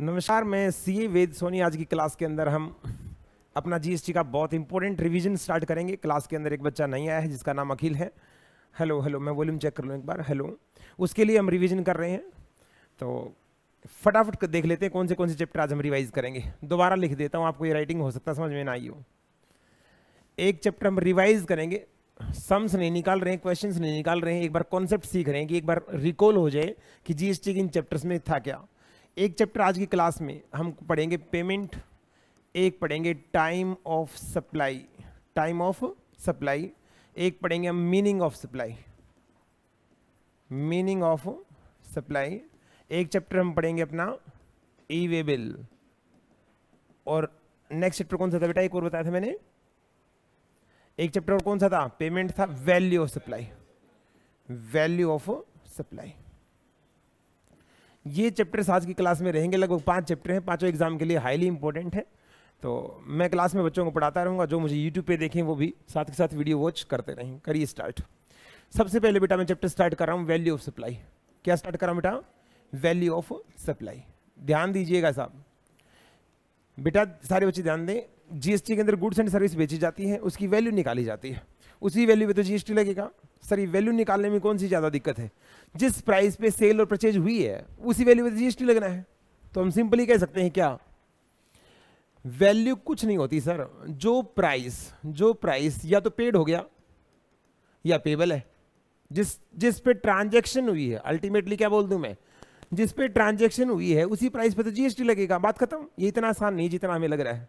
नमस्कार मैं सी ए वेद सोनी आज की क्लास के अंदर हम अपना जीएसटी का बहुत इंपॉर्टेंट रिवीजन स्टार्ट करेंगे क्लास के अंदर एक बच्चा नहीं आया है जिसका नाम अखिल है हेलो हेलो मैं वॉल्यूम चेक कर लूँ एक बार हेलो उसके लिए हम रिविज़न कर रहे हैं तो फटाफट देख लेते हैं कौन से कौन से चैप्टर आज हम रिवाइज करेंगे दोबारा लिख देता हूँ आपको ये राइटिंग हो सकता समझ में ना आई हो एक चैप्टर हम रिवाइज करेंगे सम्स नहीं निकाल रहे हैं क्वेश्चंस नहीं निकाल रहे हैं एक बार कॉन्सेप्ट सीख रहे हैं कि एक बार रिकॉल हो जाए कि जीएसटी के इन चैप्टर्स में था क्या एक चैप्टर आज की क्लास में हम पढ़ेंगे पेमेंट एक पढ़ेंगे time of supply time of supply एक पढ़ेंगे हम meaning of supply meaning of supply एक चैप्टर हम पढ़ेंगे अपना ई वे बिल और नेक्स्ट चैप्टर कौन सा था बेटा एक और बताया था मैंने एक चैप्टर और कौन सा था पेमेंट था value of supply value of supply ये चैप्टर्स आज की क्लास में रहेंगे लगभग पाँच चैप्टर हैं पाँचों एग्ज़ाम के लिए हाईली इंपॉर्टेंट है तो मैं क्लास में बच्चों को पढ़ाता रहूंगा जो मुझे यूट्यूब पे देखें वो भी साथ के साथ वीडियो वॉच करते रहें करिए स्टार्ट सबसे पहले बेटा मैं चैप्टर स्टार्ट कर रहा हूँ वैल्यू ऑफ सप्लाई क्या स्टार्ट कर रहा हूँ बेटा वैल्यू ऑफ सप्लाई ध्यान दीजिएगा साहब बेटा सारे बच्चे ध्यान दें जीएसटी के अंदर गुड्स एंड सर्विस बेची जाती है उसकी वैल्यू निकाली जाती है उसी वैल्यू पे तो जीएसटी लगेगा सर ये वैल्यू निकालने में कौन सी ज़्यादा दिक्कत है जिस प्राइस पे सेल और परचेज हुई है उसी वैल्यू पे जीएसटी लगना है तो हम सिंपली कह सकते हैं क्या वैल्यू कुछ नहीं होती सर जो प्राइस जो प्राइस या तो पेड हो गया या पेबल है जिस जिस पे ट्रांजेक्शन हुई है अल्टीमेटली क्या बोल दूं मैं जिस पे ट्रांजेक्शन हुई है उसी प्राइस पे तो जीएसटी लगेगा बात खत्म ये इतना आसान नहीं जितना हमें लग रहा है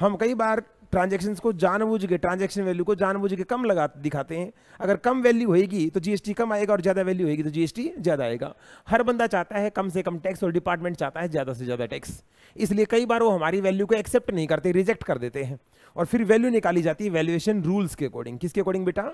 हम कई बार ट्रांजेक्शन को जानबूझ के ट्रांजेक्शन वैल्यू को जानबूझ के कम लगा दिखाते हैं अगर कम वैल्यू होगी तो जीएसटी कम आएगा और ज़्यादा वैल्यू होगी तो जीएसटी ज़्यादा आएगा हर बंदा चाहता है कम से कम टैक्स और डिपार्टमेंट चाहता है ज़्यादा से ज़्यादा टैक्स इसलिए कई बार वो हमारी वैल्यू को एक्सेप्ट नहीं करते रिजेक्ट कर देते हैं और फिर वैल्यू निकाली जाती है वैल्यूएशन रूल्स के अकॉर्डिंग किसके अकॉर्डिंग बेटा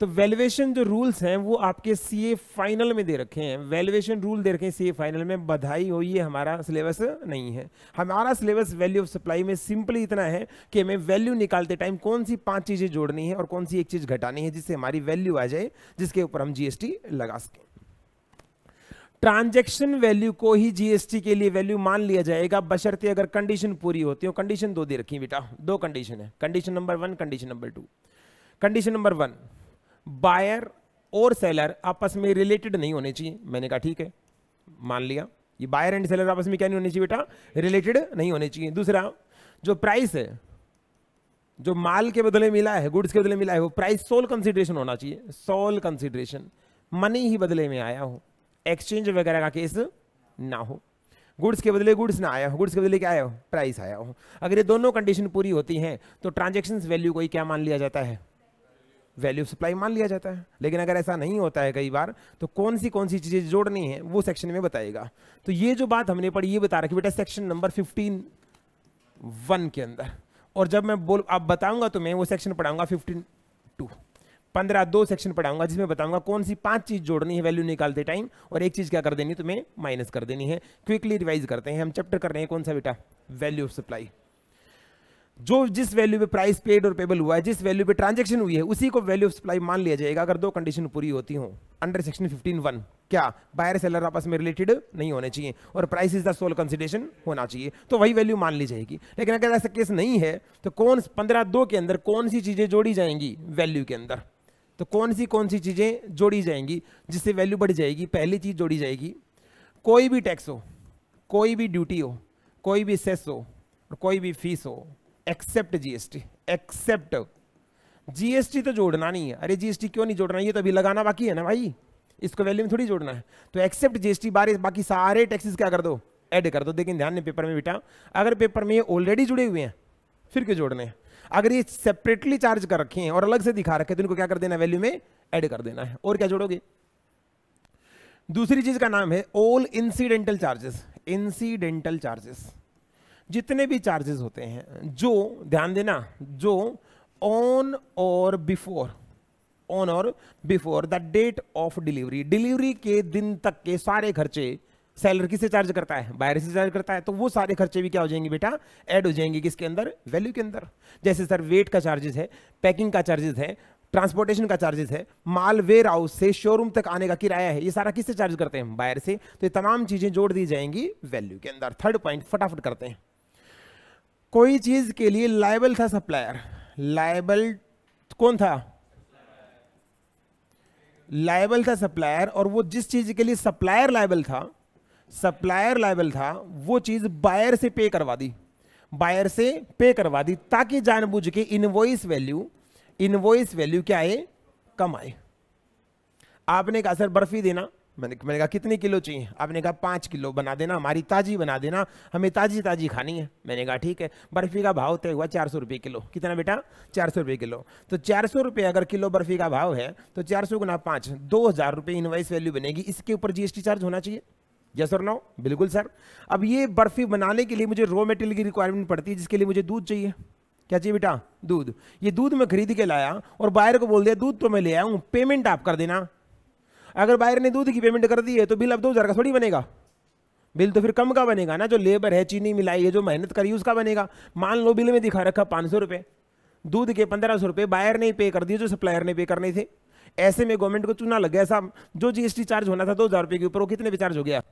तो वैल्यूएशन जो रूल्स हैं वो आपके सीए फाइनल में दे रखे हैं वैल्यूएशन रूल दे रखे हैं सीए फाइनल में बधाई हो ये हमारा सिलेबस नहीं है हमारा सिलेबस वैल्यू ऑफ सप्लाई में सिंपली इतना है कि हमें वैल्यू निकालते टाइम कौन सी पांच चीज़ें जोड़नी है और कौन सी एक चीज़ घटानी है जिससे हमारी वैल्यू आ जाए जिसके ऊपर हम जीएसटी लगा सकें ट्रांजेक्शन वैल्यू को ही जीएसटी के लिए वैल्यू मान लिया जाएगा बशर्ते अगर कंडीशन पूरी होती हो कंडीशन दो दे रखी बेटा दो कंडीशन है condition number one condition number two condition number one buyer और सेलर आपस में रिलेटेड नहीं होने चाहिए मैंने कहा ठीक है मान लिया ये बायर एंड सेलर आपस में क्या नहीं होने चाहिए बेटा रिलेटेड नहीं होने चाहिए दूसरा जो प्राइस है जो माल के बदले मिला है गुड्स के बदले मिला है वो प्राइस सोल कंसिडरेशन होना चाहिए सोल कंसिडरेशन मनी ही बदले में आया हो एक्सचेंज वगैरह का केस ना हो गुड्स के बदले गुड्स ना आया हो गुड्स के बदले क्या आया हो प्राइस आया हो अगर ये दोनों कंडीशन पूरी होती हैं तो ट्रांजेक्शन वैल्यू को ही क्या मान लिया जाता है वैल्यू सप्लाई मान लिया जाता है लेकिन अगर ऐसा नहीं होता है कई बार तो कौन सी कौन सी चीज़ें जोड़नी है वो सेक्शन में बताएगा तो ये जो बात हमने पढ़ी ये बता रखी बेटा सेक्शन नंबर फिफ्टीन वन के अंदर और जब मैं बोल आप बताऊंगा तो मैं वो सेक्शन पढ़ाऊंगा फिफ्टीन टू पंद्रह दो सेक्शन पढ़ाऊंगा जिसमें बताऊंगा कौन सी पांच चीज जोड़नी है वैल्यू निकालते टाइम और एक चीज क्या कर देनी तुम्हें माइनस कर देनी है क्विकली रिवाइज करते हैं हम चैप्टर कर रहे हैं कौन सा बेटा वैल्यू ऑफ सप्लाई जो जिस वैल्यू पे प्राइस पेड और पेबल हुआ है जिस वैल्यू पे ट्रांजेक्शन हुई है उसी को वैल्यू ऑफ सप्लाई मान लिया जाएगा अगर दो कंडीशन पूरी होती हो अंडर सेक्शन फिफ्टीन वन क्या बायर सेलर आपस में रिलेटेड नहीं होने चाहिए और price is the sole consideration होना चाहिए तो वही वैल्यू मान ली जाएगी लेकिन अगर ऐसा केस नहीं है तो कौन पंद्रह दो के अंदर कौन सी चीज़ें जोड़ी जाएंगी वैल्यू के अंदर तो कौन सी कौन सी चीज़ें जोड़ी जाएंगी जिससे वैल्यू बढ़ जाएगी पहली चीज़ जोड़ी जाएगी कोई भी टैक्स हो कोई भी ड्यूटी हो कोई भी सेस हो और कोई भी फीस हो एक्सेप्ट जीएसटी एक्सेप्ट जीएसटी तो जोड़ना नहीं है अरे जीएसटी क्यों नहीं जोड़ना ये तो अभी लगाना बाकी है ना भाई इसको वैल्यू में थोड़ी जोड़ना है तो एक्सेप्ट जीएसटी बारे बाकी सारे टैक्सेस क्या कर दो ऐड कर दो देखिए ध्यान नहीं पेपर में बेटा अगर पेपर में ये ऑलरेडी जुड़े हुए हैं फिर क्यों जोड़ने हैं अगर ये सेपरेटली चार्ज कर रखे हैं और अलग से दिखा रखे तो इनको क्या कर देना वैल्यू में एड कर देना है और क्या जोड़ोगे दूसरी चीज का नाम है all incidental charges incidental charges जितने भी चार्जेस होते हैं जो ध्यान देना जो on or before on or before the date of delivery delivery के दिन तक के सारे खर्चे सैलरी किसे चार्ज करता है बायर से चार्ज करता है तो वो सारे खर्चे भी क्या हो जाएंगे बेटा ऐड हो जाएंगे किसके अंदर वैल्यू के अंदर जैसे सर वेट का चार्जेस है पैकिंग का चार्जेस है ट्रांसपोर्टेशन का चार्जेस है माल वेयर हाउस से शोरूम तक आने का किराया है ये सारा किससे चार्ज करते हैं बायर से तो ये तमाम चीज़ें जोड़ दी जाएंगी वैल्यू के अंदर थर्ड पॉइंट फटाफट करते हैं कोई चीज़ के लिए लाइबल था सप्लायर लाइबल कौन था लाइबल था सप्लायर और वो जिस चीज़ के लिए सप्लायर लाइबल था सप्लायर लाइबल था वो चीज़ बायर से पे करवा दी बायर से पे करवा दी ताकि जानबूझ के इनवॉइस वैल्यू इनवॉइस वैल्यू क्या है कम आए आपने कहा सर बर्फी देना मैंने मैंने कहा कितने किलो चाहिए आपने कहा पाँच किलो बना देना हमारी ताज़ी बना देना हमें ताज़ी ताज़ी खानी है मैंने कहा ठीक है बर्फ़ी का भाव तय हुआ चार सौ रुपये किलो कितना बेटा चार सौ रुपये किलो तो चार सौ रुपये अगर किलो बर्फ़ी का भाव है तो चार सौ गुना पाँच दो हज़ार रुपये इन्वाइस वैल्यू बनेगी इसके ऊपर टी चार्ज होना चाहिए यस और नो बिल्कुल सर अब ये बर्फ़ी बनाने के लिए मुझे रॉ मटेरियल की रिक्वायरमेंट पड़ती है जिसके लिए मुझे दूध चाहिए क्या चाहिए बेटा दूध ये दूध मैं खरीद के लाया और बायर को बोल दिया दूध तो मैं ले आया हूँ पेमेंट आप कर देना अगर बायर ने दूध की पेमेंट कर दी है तो बिल अब दो हज़ार का थोड़ी बनेगा बिल तो फिर कम का बनेगा ना जो लेबर है चीनी मिलाई है जो मेहनत करी उसका बनेगा मान लो बिल में दिखा रखा पाँच सौ रुपये दूध के पंद्रह सौ रुपये बायर ने पे कर दिए जो सप्लायर ने पे करने थे ऐसे में गवर्नमेंट को चुना लग गया साहब जो जीएसटी चार्ज होना था दो हज़ार रुपये के ऊपर वो कितने पे चार्ज हो गया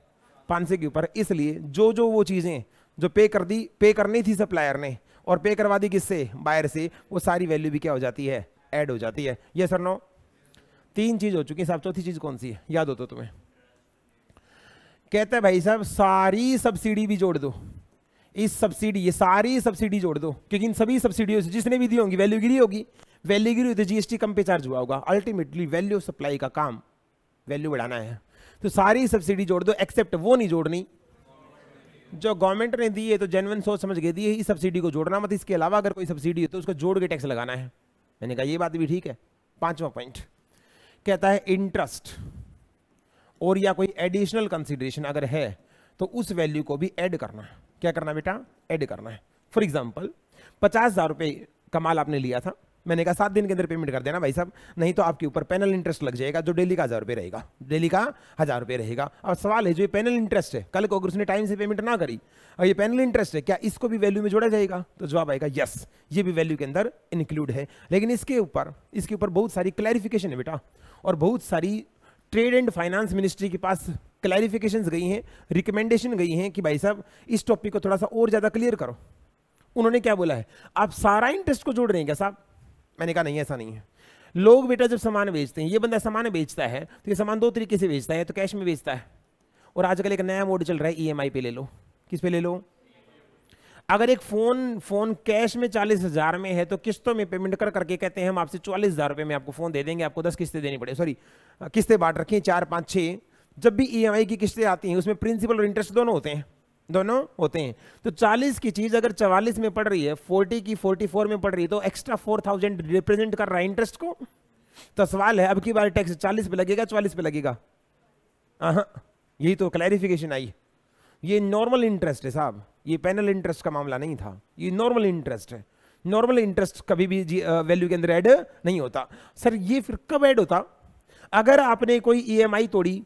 पाँच सौ के ऊपर इसलिए जो जो वो चीज़ें जो पे कर दी पे करनी थी सप्लायर ने और पे करवा दी किससे बायर से वो सारी वैल्यू भी क्या हो जाती है ऐड हो जाती है ये सर नो तीन चीज हो चुकी है साहब चौथी चीज कौन सी है याद हो तो तुम्हें कहते हैं भाई साहब सारी सब्सिडी भी जोड़ दो इस सब्सिडी ये सारी सब्सिडी जोड़ दो क्योंकि इन सभी सब्सिडियों से जिसने भी दी होंगी वैल्यू गिरी होगी वैल्यू गिरी तो जीएसटी कम पे चार्ज हुआ होगा अल्टीमेटली वैल्यू सप्लाई का काम वैल्यू बढ़ाना है तो सारी सब्सिडी जोड़ दो एक्सेप्ट वो नहीं जोड़नी जो गवर्नमेंट ने दी है तो जेनवन सोच समझ के दी है इस सब्सिडी को जोड़ना मत इसके अलावा अगर कोई सब्सिडी है तो उसको जोड़ के टैक्स लगाना है मैंने कहा ये बात भी ठीक है पांचवा पॉइंट कहता है इंटरेस्ट और या कोई एडिशनल कंसिडरेशन अगर है तो उस वैल्यू को भी ऐड करना है क्या करना बेटा ऐड करना है फॉर एग्जाम्पल पचास हज़ार रुपये का माल आपने लिया था मैंने कहा सात दिन के अंदर पेमेंट कर देना भाई साहब नहीं तो आपके ऊपर पैनल इंटरेस्ट लग जाएगा जो डेली का हज़ार रुपये रहेगा डेली का हज़ार रुपये रहेगा अब सवाल है जो ये पेनल इंटरेस्ट है कल को अगर उसने टाइम से पेमेंट ना करी और ये पेनल इंटरेस्ट है क्या इसको भी वैल्यू में जोड़ा जाएगा तो जवाब आएगा यस ये भी वैल्यू के अंदर इंक्लूड है लेकिन इसके ऊपर इसके ऊपर बहुत सारी क्लैरिफिकेशन है बेटा और बहुत सारी ट्रेड एंड फाइनेंस मिनिस्ट्री के पास क्लैरिफिकेशन गई हैं रिकमेंडेशन गई हैं कि भाई साहब इस टॉपिक को थोड़ा सा और ज़्यादा क्लियर करो उन्होंने क्या बोला है आप सारा इंटरेस्ट को जोड़ रहे हैं क्या साहब मैंने कहा नहीं ऐसा नहीं है लोग बेटा जब सामान बेचते हैं ये बंदा सामान बेचता है तो ये सामान दो तरीके से बेचता है तो कैश में बेचता है और आजकल एक नया मोड चल रहा है ई e पे ले लो किस पे ले लो अगर एक फ़ोन फ़ोन कैश में चालीस हज़ार में है तो किस्तों में पेमेंट कर करके कहते हैं हम आपसे चालीस हज़ार रुपये में आपको फ़ोन दे देंगे आपको दस किस्तें देनी पड़े सॉरी किस्तें बांट रखी हैं चार पाँच छः जब भी ई e की किस्तें आती हैं उसमें प्रिंसिपल और इंटरेस्ट दोनों होते हैं दोनों होते हैं तो 40 की चीज़ अगर 44 में पड़ रही है 40 की 44 में पड़ रही है तो एक्स्ट्रा 4000 रिप्रेजेंट कर रहा है इंटरेस्ट को तो सवाल है अब की बार टैक्स 40 पे लगेगा 44 पे लगेगा हाँ यही तो क्लैरिफिकेशन आई ये नॉर्मल इंटरेस्ट है साहब ये पैनल इंटरेस्ट का मामला नहीं था ये नॉर्मल इंटरेस्ट है नॉर्मल इंटरेस्ट कभी भी वैल्यू के अंदर ऐड नहीं होता सर ये फिर कब ऐड होता अगर आपने कोई ईएमआई e तोड़ी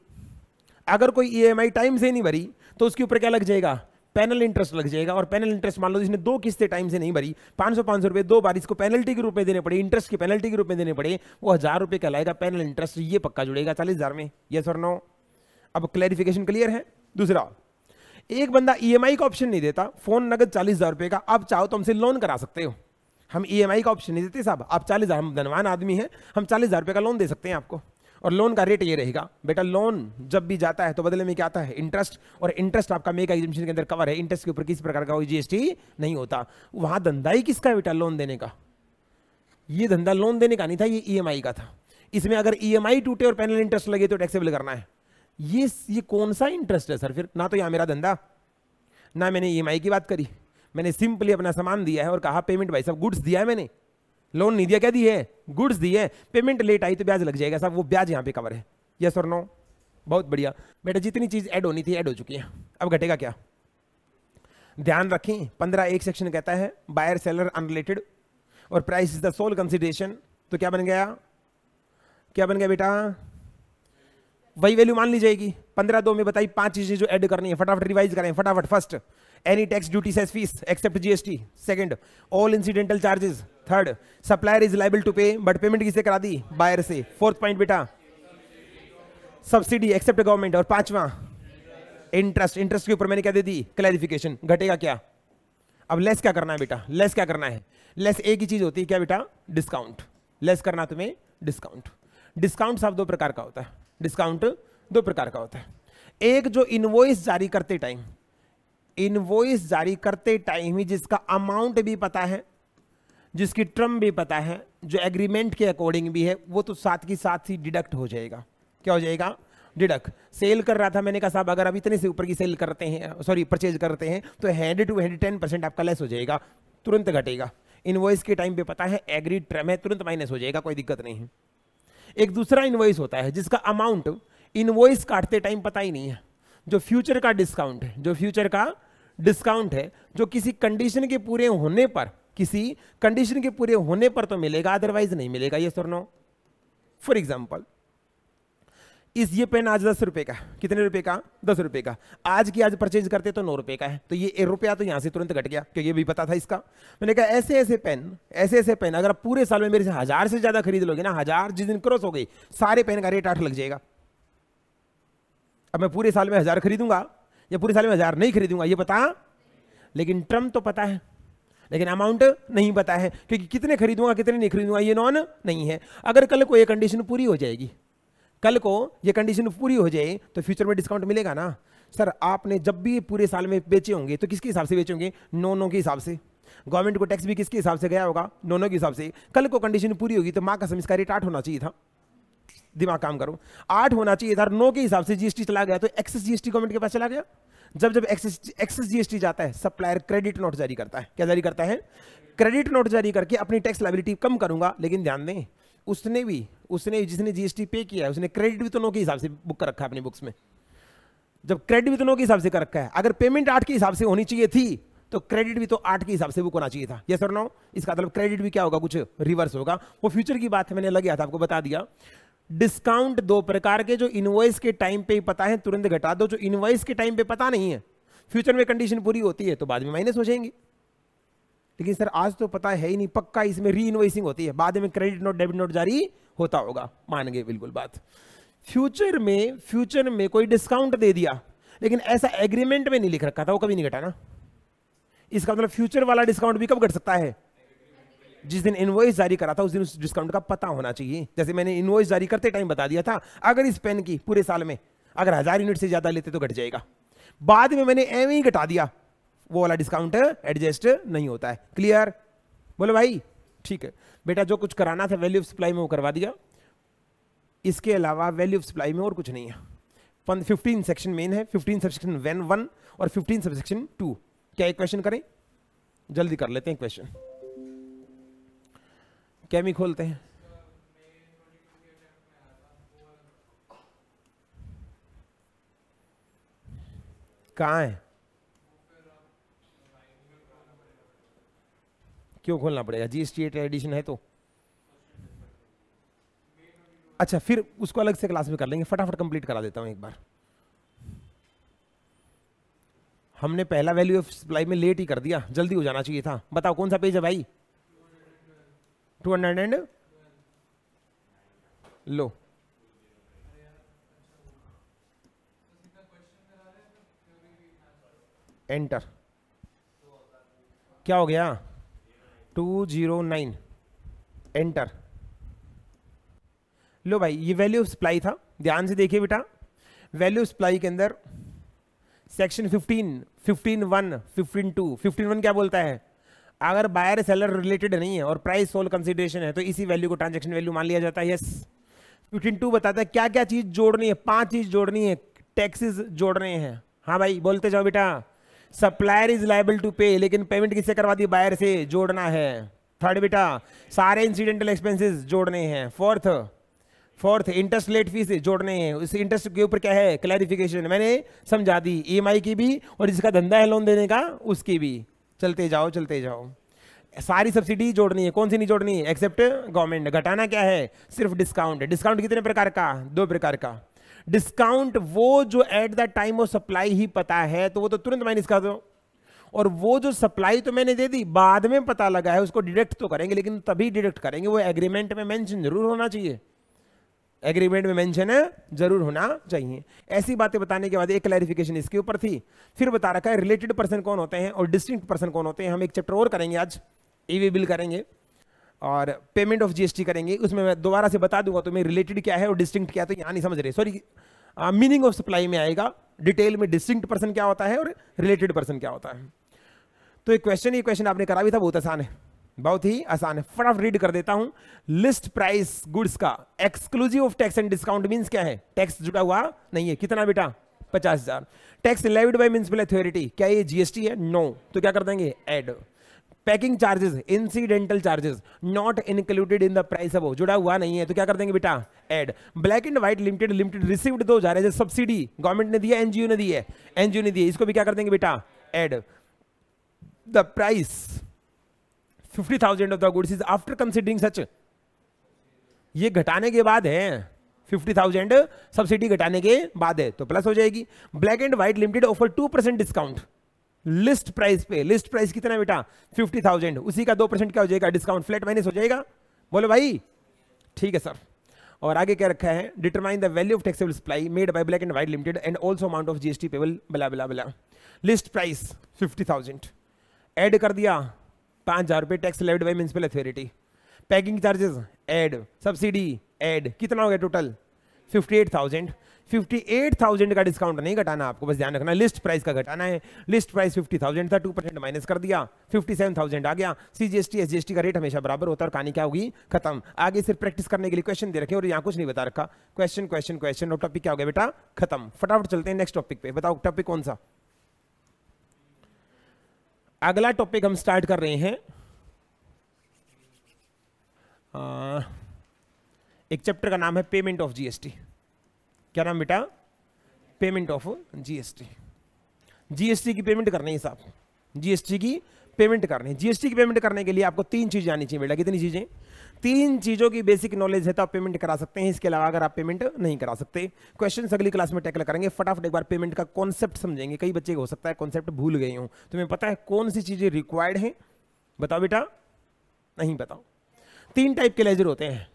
अगर कोई ईएमआई e टाइम से नहीं भरी तो उसके ऊपर क्या लग जाएगा पैनल इंटरेस्ट लग जाएगा और पैनल इंटरेस्ट मान लो जिसने दो किस्तें टाइम से नहीं भरी पाँच सौ पाँच सौ रुपये दो बार इसको पेनल्टी के रूप में देने पड़े इंटरेस्ट की पेनल्टी के रूप में देने पड़े वो हज़ार रुपये कहलाएगा पैनल इंटरेस्ट ये पक्का जुड़ेगा चालीस हज़ार में यस और नो अब क्लैरिफिकेशन क्लियर है दूसरा एक बंदा ई e का ऑप्शन नहीं देता फोन नगद चालीस हज़ार रुपये का आप चाहो तो हमसे लोन करा सकते हो हम ई e का ऑप्शन नहीं देते साहब आप चालीस हज़ार हम धनवान आदमी हैं हम चालीस हज़ार रुपये का लोन दे सकते हैं आपको और लोन का रेट ये रहेगा बेटा लोन जब भी जाता है तो बदले में क्या आता है इंटरेस्ट और इंटरेस्ट आपका मेक एग्जिबिशन के अंदर कवर है इंटरेस्ट के ऊपर किसी प्रकार का कोई जीएसटी नहीं होता वहां धंधा ही किसका है बेटा लोन देने का ये धंधा लोन देने का नहीं था ये ईएमआई e का था इसमें अगर ईएमआई टूटे और पैनल इंटरेस्ट लगे तो टैक्सेबल करना है ये ये कौन सा इंटरेस्ट है सर फिर ना तो यहाँ मेरा धंधा ना मैंने ई e की बात करी मैंने सिंपली अपना सामान दिया है और कहा पेमेंट भाई साहब गुड्स दिया है मैंने लोन नहीं दिया क्या दी है गुड्स दिए पेमेंट लेट आई तो ब्याज लग जाएगा साहब वो ब्याज यहाँ पे कवर है यस और नो बहुत बढ़िया बेटा जितनी चीज़ ऐड होनी थी ऐड हो चुकी है अब घटेगा क्या ध्यान रखें पंद्रह एक सेक्शन कहता है बायर सेलर अनरिलेटेड और price is the sole consideration तो क्या बन गया क्या बन गया बेटा वही वैल्यू मान ली जाएगी पंद्रह दो में बताई पांच चीजें जो ऐड करनी है फटाफट रिवाइज करें फटाफट first any tax duty cess fees except GST second all incidental charges third supplier is liable to pay but payment किसे करा दी बायर से फोर्थ पॉइंट बेटा सब्सिडी एक्सेप्ट गवर्नमेंट और पांचवा इंटरेस्ट इंटरेस्ट के ऊपर मैंने क्या दे दी क्लैरिफिकेशन घटेगा क्या अब लेस क्या करना है बेटा लेस क्या करना है लेस एक ही चीज होती है क्या बेटा डिस्काउंट लेस करना तुम्हें डिस्काउंट डिस्काउंट साफ दो प्रकार का होता है डिस्काउंट दो प्रकार का होता है एक जो इनवॉइस जारी करते टाइम इनवॉइस जारी करते टाइम ही जिसका अमाउंट भी पता है जिसकी टर्म भी पता है जो एग्रीमेंट के अकॉर्डिंग भी है वो तो साथ की साथ ही डिडक्ट हो जाएगा क्या हो जाएगा डिडक्ट सेल कर रहा था मैंने कहा साहब अगर आप इतने से ऊपर की सेल करते हैं सॉरी परचेज करते हैं तो hand to hand ten percent आपका लेस हो जाएगा तुरंत घटेगा इनवॉइस के टाइम पे पता है एग्री ट्रम है तुरंत माइनस हो जाएगा कोई दिक्कत नहीं है एक दूसरा इन्वॉइस होता है जिसका अमाउंट इन्वॉइस काटते टाइम पता ही नहीं है जो फ्यूचर का डिस्काउंट है जो फ्यूचर का डिस्काउंट है जो किसी कंडीशन के पूरे होने पर किसी कंडीशन के पूरे होने पर तो मिलेगा अदरवाइज नहीं मिलेगा ये सुनो फॉर एग्जाम्पल इस ये पेन आज दस रुपए का कितने रुपए का दस रुपए का आज की आज परचेज करते तो नौ रुपए का है तो ये रुपया तो यहां से तुरंत घट गया क्योंकि ये भी पता था इसका मैंने कहा ऐसे ऐसे पेन ऐसे ऐसे पेन अगर आप पूरे साल में मेरे से हजार से ज्यादा खरीद लोगे ना हजार जिस दिन क्रॉस हो गई सारे पेन का रेट आठ लग जाएगा अब मैं पूरे साल में हजार खरीदूंगा या पूरे साल में हजार नहीं खरीदूंगा ये पता लेकिन ट्रम तो पता है लेकिन अमाउंट नहीं पता है क्योंकि कितने खरीदूंगा कितने नहीं खरीदूंगा ये नॉन नहीं है अगर कल को ये कंडीशन पूरी हो जाएगी कल को ये कंडीशन पूरी हो जाए तो फ्यूचर में डिस्काउंट मिलेगा ना सर आपने जब भी पूरे साल में बेचे होंगे तो किसके हिसाब से बेचे होंगे नौ नो के हिसाब से गवर्नमेंट को टैक्स भी किसके हिसाब से गया होगा नो नो के हिसाब से कल को कंडीशन पूरी होगी तो माँ का इसका रेट आठ होना चाहिए था दिमाग काम करो आठ होना चाहिए था नौ के हिसाब से जीएसटी चला गया तो एक्सेस जीएसटी गवर्नमेंट के पास चला गया जब जब एक्सेस एक्सेस जीएसटी जाता है सप्लायर क्रेडिट नोट जारी करता है क्या जारी करता है क्रेडिट नोट जारी करके अपनी टैक्स लाइबिलिटी कम करूंगा लेकिन ध्यान दें उसने भी उसने जिसने जीएसटी पे किया है उसने क्रेडिट वितरणों तो के हिसाब से बुक कर रखा है अपनी बुक्स में जब क्रेडिट वितरणों तो के हिसाब से कर रखा है अगर पेमेंट आठ के हिसाब से होनी चाहिए थी तो क्रेडिट भी तो आठ के हिसाब से बुक होना चाहिए था यस सर नो इसका मतलब क्रेडिट भी क्या होगा कुछ रिवर्स होगा वो फ्यूचर की बात है मैंने लगे था आपको बता दिया डिस्काउंट दो प्रकार के जो इनवॉइस के टाइम पे पता है तुरंत घटा दो जो इनवॉइस के टाइम पे पता नहीं है फ्यूचर में कंडीशन पूरी होती है तो बाद में माइनस हो जाएंगी लेकिन सर आज तो पता है ही नहीं पक्का इसमें री होती है बाद में क्रेडिट नोट डेबिट नोट जारी होता होगा मान गए बिल्कुल बात फ्यूचर में फ्यूचर में कोई डिस्काउंट दे दिया लेकिन ऐसा एग्रीमेंट में नहीं लिख रखा था वो कभी नहीं घटाना इसका मतलब फ्यूचर वाला डिस्काउंट भी कब घट सकता है जिस दिन इनवॉइस जारी करा था उस दिन उस डिस्काउंट का पता होना चाहिए जैसे मैंने इनवॉइस जारी करते टाइम बता दिया था अगर इस पेन की पूरे साल में अगर हजार यूनिट से ज़्यादा लेते तो घट जाएगा बाद में मैंने एम ही e घटा दिया वो वाला डिस्काउंट एडजस्ट नहीं होता है क्लियर बोलो भाई ठीक है बेटा जो कुछ कराना था वैल्यू ऑफ सप्लाई में वो करवा दिया इसके अलावा वैल्यू ऑफ सप्लाई में और कुछ नहीं है फिफ्टीन सेक्शन मेन है फिफ्टीन सबसेक्शन वन वन और फिफ्टीन सबसेक्शन टू क्या एक क्वेश्चन करें जल्दी कर लेते हैं क्वेश्चन कैमी खोलते हैं कहाँ है क्यों खोलना पड़ेगा जीएसटी एडिशन है तो अच्छा फिर उसको अलग से क्लास में कर लेंगे फटाफट कंप्लीट करा देता हूँ एक बार हमने पहला वैल्यू ऑफ सप्लाई में लेट ही कर दिया जल्दी हो जाना चाहिए था बताओ कौन सा पेज है भाई टू हंड्रेड एंड लो एंटर क्या हो गया टू जीरो नाइन एंटर लो भाई ये वैल्यू ऑफ सप्लाई था ध्यान से देखिए बेटा वैल्यू ऑफ सप्लाई के अंदर सेक्शन 15, 15 वन 15 टू 15 वन क्या बोलता है अगर बायर सेलर रिलेटेड नहीं है और प्राइस सोल कंसिडरेशन है तो इसी वैल्यू को ट्रांजेक्शन वैल्यू मान लिया जाता है यस फिफ्टीन टू बताता है क्या क्या चीज़ जोड़नी है पांच चीज जोड़नी है टैक्सेस जोड़ रहे हैं हाँ भाई बोलते जाओ बेटा सप्लायर इज लाइबल टू पे लेकिन पेमेंट किससे करवा दी बायर से जोड़ना है थर्ड बेटा सारे इंसिडेंटल एक्सपेंसेस जोड़ने हैं fourth fourth interest late fees जोड़ने हैं उस इंटरेस्ट के ऊपर क्या है क्लैरिफिकेशन मैंने समझा दी ई e की भी और जिसका धंधा है लोन देने का उसकी भी चलते जाओ चलते जाओ सारी सब्सिडी जोड़नी है कौन सी नहीं जोड़नी है एक्सेप्ट गवर्नमेंट घटाना क्या है सिर्फ डिस्काउंट डिस्काउंट कितने प्रकार का दो प्रकार का डिस्काउंट वो जो at the time of supply ही पता है तो वो तो तुरंत माइनस कर दो और वो जो सप्लाई तो मैंने दे दी बाद में पता लगा है उसको डिडक्ट तो करेंगे लेकिन तभी डिडक्ट करेंगे वो एग्रीमेंट में मेंशन जरूर होना चाहिए एग्रीमेंट में मेंशन जरूर होना चाहिए ऐसी बातें बताने के बाद एक क्लैरिफिकेशन इसके ऊपर थी फिर बता रखा है रिलेटेड पर्सन कौन होते हैं और डिस्टिंक्ट पर्सन कौन होते हैं हम एक चैप्टर और करेंगे आज ईवी बिल करेंगे और पेमेंट ऑफ जीएसटी करेंगे उसमें मैं दोबारा से बता दूंगा तो मैं रिलेटेड क्या है और डिस्टिंक्ट क्या है तो यहाँ नहीं समझ रहे सॉरी मीनिंग ऑफ सप्लाई में आएगा डिटेल में डिस्टिंक्ट पर्सन क्या होता है और रिलेटेड पर्सन क्या होता है तो एक क्वेश्चन ये क्वेश्चन आपने करा भी था बहुत आसान है बहुत ही आसान है फटाफट रीड कर देता हूं लिस्ट प्राइस गुड्स का exclusive of tax and discount mean क्या है टैक्स जुड़ा हुआ नहीं है कितना बेटा पचास हजार tax levied by municipal authority क्या ये जीएसटी है नो no. तो क्या कर देंगे add packing charges incidental charges not included in the price अब जुड़ा हुआ नहीं है तो क्या कर देंगे बेटा add black and white limited limited received दो जा रहे हैं सब्सिडी गवर्नमेंट ने दिया एनजीओ ने दी है एनजीओ ने दिए इसको भी क्या कर देंगे बेटा add the price fifty thousand of the goods is after considering such ये घटाने के बाद है फिफ्टी थाउजेंड सब्सिडी घटाने के बाद है तो प्लस हो जाएगी black and white limited offer two percent discount list price पे लिस्ट प्राइस कितना बेटा फिफ्टी थाउजेंड उसी का दो परसेंट क्या हो जाएगा डिस्काउंट फ्लैट माइनस हो जाएगा बोलो भाई ठीक है सर और आगे क्या रखा है determine the value of taxable supply made by black and white limited and also amount of GST payable blah blah blah list price fifty thousand add कर दिया पांच हज़ार रुपये tax levied by municipal authority packing charges add subsidy add कितना हो गया total fifty eight thousand 58,000 का discount नहीं घटाना आपको बस ध्यान रखना लिस्ट प्राइस का घटाना है लिस्ट प्राइस 50,000 था 2 परसेंट माइनस कर दिया 57,000 आ गया सीजीएसटी एसजीएसटी का रेट हमेशा बराबर होता है और कहानी क्या होगी खत्म आगे सिर्फ प्रैक्टिस करने के लिए क्वेश्चन दे रखे और यहाँ कुछ नहीं बता रखा क्वेश्चन क्वेश्चन क्वेश्चन और टॉपिक क्या हो गया बेटा खत्म फटाफट चलते हैं नेक्स्ट टॉपिक पे बताओ टॉपिक कौन सा अगला टॉपिक हम स्टार्ट कर रहे हैं आ, एक चैप्टर का नाम है पेमेंट ऑफ जीएसटी क्या नाम बेटा पेमेंट ऑफ जीएसटी जीएसटी की पेमेंट करनी है साहब जीएसटी की पेमेंट करनी है जीएसटी की पेमेंट करने के लिए आपको तीन चीज़ें आनी चाहिए बेटा कितनी चीज़ें तीन चीज़ों की बेसिक नॉलेज है तो आप पेमेंट करा सकते हैं इसके अलावा अगर आप पेमेंट नहीं करा सकते क्वेश्चन अगली क्लास में टैकल करेंगे फटाफट एक बार पेमेंट का कॉन्सेप्ट समझेंगे कई बच्चे हो सकता है कॉन्सेप्ट भूल गए हूं तुम्हें पता है कौन सी चीज़ें रिक्वायर्ड है बताओ बेटा नहीं बताओ तीन टाइप के लेजर होते हैं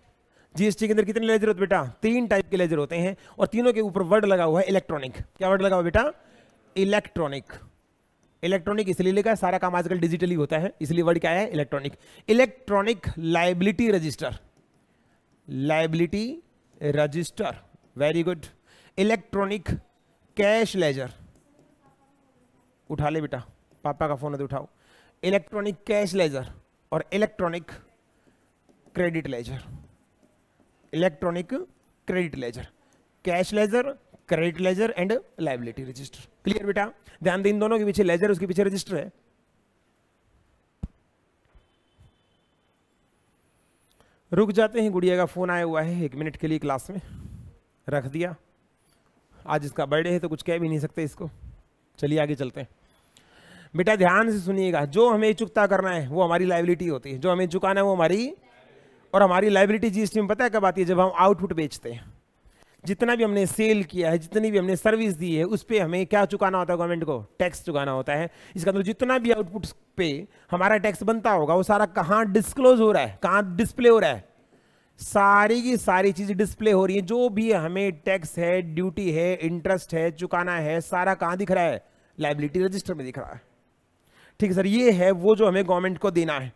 जीएसटी के अंदर कितने लेजर होते बेटा तीन टाइप के लेजर होते हैं और तीनों के ऊपर वर्ड लगा हुआ है इलेक्ट्रॉनिक क्या वर्ड लगा हुआ बेटा इलेक्ट्रॉनिक इलेक्ट्रॉनिक इसलिए लिखा है सारा काम आजकल डिजिटली होता है इसलिए वर्ड क्या है electronic electronic liability register liability register very good electronic cash ledger उठा ले बेटा पापा का फोन तो उठाओ इलेक्ट्रॉनिक कैश लेजर और electronic credit ledger electronic credit ledger cash ledger credit ledger and liability register clear बेटा ध्यान दें इन दोनों के पीछे लेजर उसके पीछे रजिस्टर है रुक जाते हैं गुड़िया का फोन आया हुआ है एक मिनट के लिए क्लास में रख दिया आज इसका बर्थडे है तो कुछ कह भी नहीं सकते इसको चलिए आगे चलते हैं बेटा ध्यान से सुनिएगा जो हमें चुकता करना है वो हमारी लाइबिलिटी होती है जो हमें चुकाना है वो हमारी और हमारी लाइबिलिटी जी में पता है कब आती है जब हम आउटपुट बेचते हैं जितना भी हमने सेल किया है जितनी भी हमने सर्विस दी है उस पर हमें क्या चुकाना होता है गवर्नमेंट को टैक्स चुकाना होता है इसका मतलब जितना भी आउटपुट पे हमारा टैक्स बनता होगा वो सारा कहाँ डिस्क्लोज हो रहा है कहाँ डिस्प्ले हो रहा है सारी की सारी चीज़ें डिस्प्ले हो रही है जो भी हमें टैक्स है ड्यूटी है इंटरेस्ट है चुकाना है सारा कहाँ दिख रहा है लाइबिलिटी रजिस्टर में दिख रहा है ठीक है सर ये है वो जो हमें गवर्नमेंट को देना है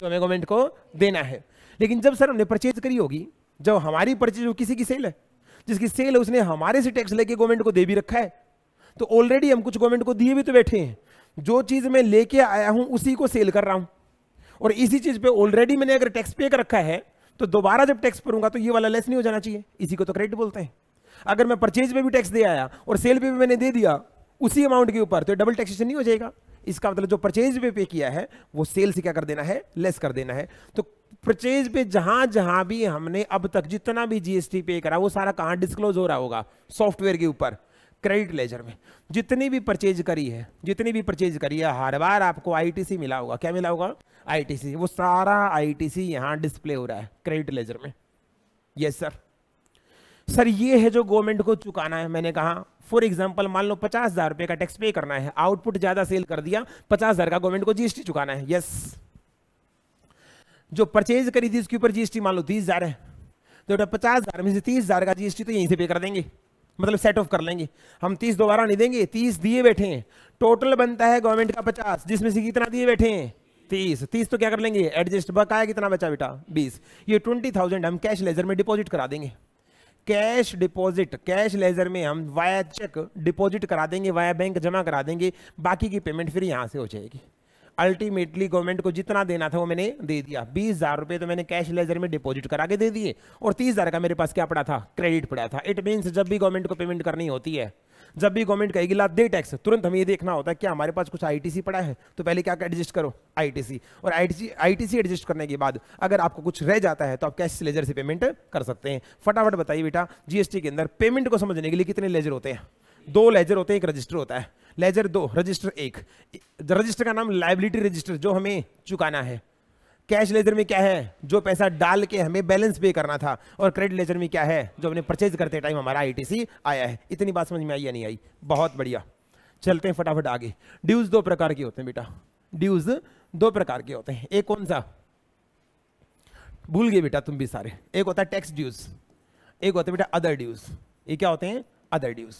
जो हमें गवर्नमेंट को देना है लेकिन जब सर हमने परचेज करी होगी जब हमारी परचेज किसी की सेल है जिसकी सेल है उसने हमारे से टैक्स लेके गवर्नमेंट को दे भी रखा है तो ऑलरेडी हम कुछ गवर्नमेंट को दिए भी तो बैठे हैं जो चीज़ मैं लेके आया हूं उसी को सेल कर रहा हूं और इसी चीज़ पे ऑलरेडी मैंने अगर टैक्स पे कर रखा है तो दोबारा जब टैक्स भरूंगा तो ये वाला लेस नहीं हो जाना चाहिए इसी को तो क्रेडिट बोलते हैं अगर मैं परचेज पे भी टैक्स दे आया और सेल पे भी मैंने दे दिया उसी अमाउंट के ऊपर तो डबल टैक्सेशन नहीं हो जाएगा इसका मतलब जो परचेज पे पे किया है वो सेल से क्या कर देना है लेस कर देना है तो परचेज पे जहां जहां भी हमने अब तक जितना भी जीएसटी पे करा वो सारा कहां डिस्क्लोज हो रहा होगा सॉफ्टवेयर के ऊपर क्रेडिट लेजर में जितनी भी परचेज करी है जितनी भी परचेज करी है हर बार आपको आईटीसी मिला होगा क्या मिला होगा आईटीसी वो सारा आईटीसी यहां डिस्प्ले हो रहा है क्रेडिट लेजर में यस सर सर ये है जो गवर्नमेंट को चुकाना है मैंने कहा फॉर एग्जाम्पल मान लो पचास हज़ार रुपए का टैक्स पे करना है आउटपुट ज़्यादा सेल कर दिया पचास हज़ार का गवर्नमेंट को जीएसटी चुकाना है यस yes. जो परचेज करी थी उसके ऊपर जीएसटी मान लो तीस हज़ार है तो बेटा पचास हज़ार में से तीस हज़ार का जीएसटी तो यहीं से पे कर देंगे मतलब सेट ऑफ कर लेंगे हम तीस दोबारा नहीं देंगे तीस दिए बैठे हैं टोटल बनता है गवर्नमेंट का पचास जिसमें से कितना दिए बैठे हैं तीस तीस तो क्या कर लेंगे एडजस्ट बकाया कितना बचा बेटा बीस ये ट्वेंटी थाउजेंड हम कैश लेजर में डिपॉजिट करा देंगे कैश डिपॉजिट कैश लेजर में हम वाया चेक डिपॉजिट करा देंगे वाया बैंक जमा करा देंगे बाकी की पेमेंट फिर यहाँ से हो जाएगी अल्टीमेटली गवर्नमेंट को जितना देना था वो मैंने दे दिया बीस हज़ार रुपये तो मैंने कैश लेजर में डिपॉजिट करा के दे दिए और तीस हज़ार का मेरे पास क्या पड़ा था क्रेडिट पड़ा था इट मीन्स जब भी गवर्नमेंट को पेमेंट करनी होती है जब भी गवर्नमेंट कहेगी ला दे टैक्स तुरंत हमें ये देखना होता है कि हमारे पास कुछ आईटीसी पड़ा है तो पहले क्या एडजस्ट करो आईटीसी और आईटीसी आईटीसी एडजस्ट करने के बाद अगर आपको कुछ रह जाता है तो आप कैश लेजर से पेमेंट कर सकते हैं फटाफट बताइए बेटा जीएसटी के अंदर पेमेंट को समझने के लिए कितने लेजर होते हैं दो लेजर होते हैं एक रजिस्टर होता है लेजर दो रजिस्टर एक रजिस्टर का नाम लाइबिलिटी रजिस्टर जो हमें चुकाना है कैश लेजर में क्या है जो पैसा डाल के हमें बैलेंस पे करना था और क्रेडिट लेजर में क्या है जो हमने परचेज करते टाइम हमारा आईटीसी आया है इतनी बात समझ में आई या नहीं आई बहुत बढ़िया चलते हैं फटाफट आगे ड्यूज दो प्रकार के होते हैं बेटा ड्यूज दो प्रकार के होते हैं एक कौन सा भूल गए बेटा तुम भी सारे एक होता है टैक्स ड्यूज एक होता है बेटा अदर ड्यूज ये क्या होते हैं अदर ड्यूज़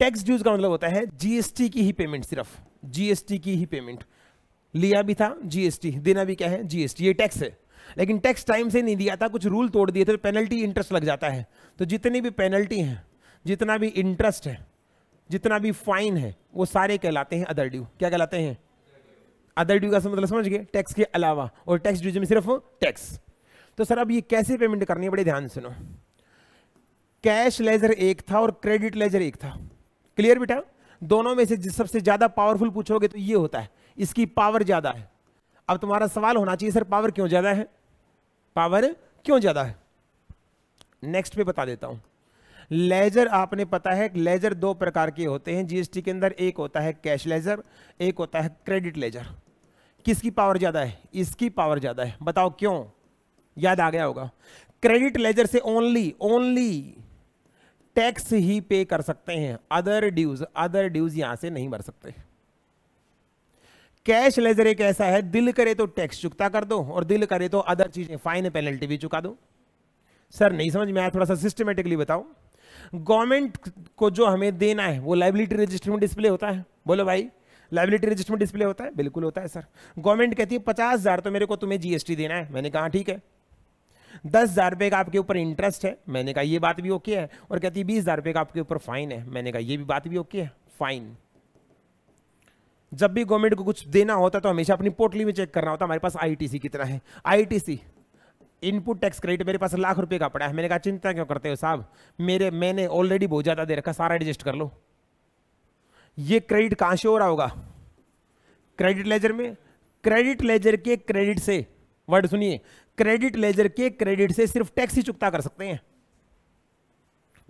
टैक्स ड्यूज का मतलब होता है जीएसटी की ही पेमेंट सिर्फ जीएसटी की ही पेमेंट लिया भी था जीएसटी देना भी क्या है जीएसटी ये टैक्स है लेकिन टैक्स टाइम से नहीं दिया था कुछ रूल तोड़ दिए थे तो पेनल्टी इंटरेस्ट लग जाता है तो जितनी भी पेनल्टी है जितना भी इंटरेस्ट है जितना भी फाइन है वो सारे कहलाते हैं अदर ड्यू क्या कहलाते हैं अदर ड्यू का मतलब समझ गए टैक्स के अलावा और टैक्स ड्यूज में सिर्फ टैक्स तो सर अब ये कैसे पेमेंट करनी है बड़े ध्यान सुनो कैश लेजर एक था और क्रेडिट लेजर एक था क्लियर बेटा दोनों में से सबसे ज्यादा पावरफुल पूछोगे तो ये होता है इसकी पावर ज्यादा है अब तुम्हारा सवाल होना चाहिए सर पावर क्यों ज्यादा है पावर क्यों ज्यादा है नेक्स्ट पे बता देता हूं लेजर आपने पता है लेजर दो प्रकार के होते हैं जीएसटी के अंदर एक होता है कैश लेजर एक होता है क्रेडिट लेजर किसकी पावर ज़्यादा है इसकी पावर ज़्यादा है बताओ क्यों याद आ गया होगा क्रेडिट लेजर से ओनली ओनली टैक्स ही पे कर सकते हैं अदर ड्यूज अदर ड्यूज यहां से नहीं भर सकते कैश लेजर एक ऐसा है दिल करे तो टैक्स चुकता कर दो और दिल करे तो अदर चीजें फाइन पेनल्टी भी चुका दो सर नहीं समझ में आया थोड़ा सा सिस्टमेटिकली बताओ गवर्नमेंट को जो हमें देना है वो लाइबिलिटी रजिस्टर में डिस्प्ले होता है बोलो भाई लाइबिलिटी रजिस्टर में डिस्प्ले होता है बिल्कुल होता है सर गवर्नमेंट कहती है पचास हज़ार तो मेरे को तुम्हें जीएसटी देना है मैंने कहा ठीक है दस हज़ार रुपये का आपके ऊपर इंटरेस्ट है मैंने कहा ये बात भी ओके है और कहती है बीस हज़ार रुपये का आपके ऊपर फाइन है मैंने कहा ये भी बात भी ओके है फाइन जब भी गवर्नमेंट को कुछ देना होता तो हमेशा अपनी पोर्टली में चेक करना होता हमारे पास आईटीसी कितना है आईटीसी इनपुट टैक्स क्रेडिट मेरे पास लाख रुपए का पड़ा है मैंने कहा चिंता क्यों करते हो साहब मेरे मैंने ऑलरेडी बहुत ज़्यादा दे रखा सारा एडजस्ट कर लो ये क्रेडिट कहां से हो रहा होगा क्रेडिट लेजर में क्रेडिट लेजर के क्रेडिट से वर्ड सुनिए क्रेडिट लेजर के क्रेडिट से सिर्फ टैक्स ही चुकता कर सकते हैं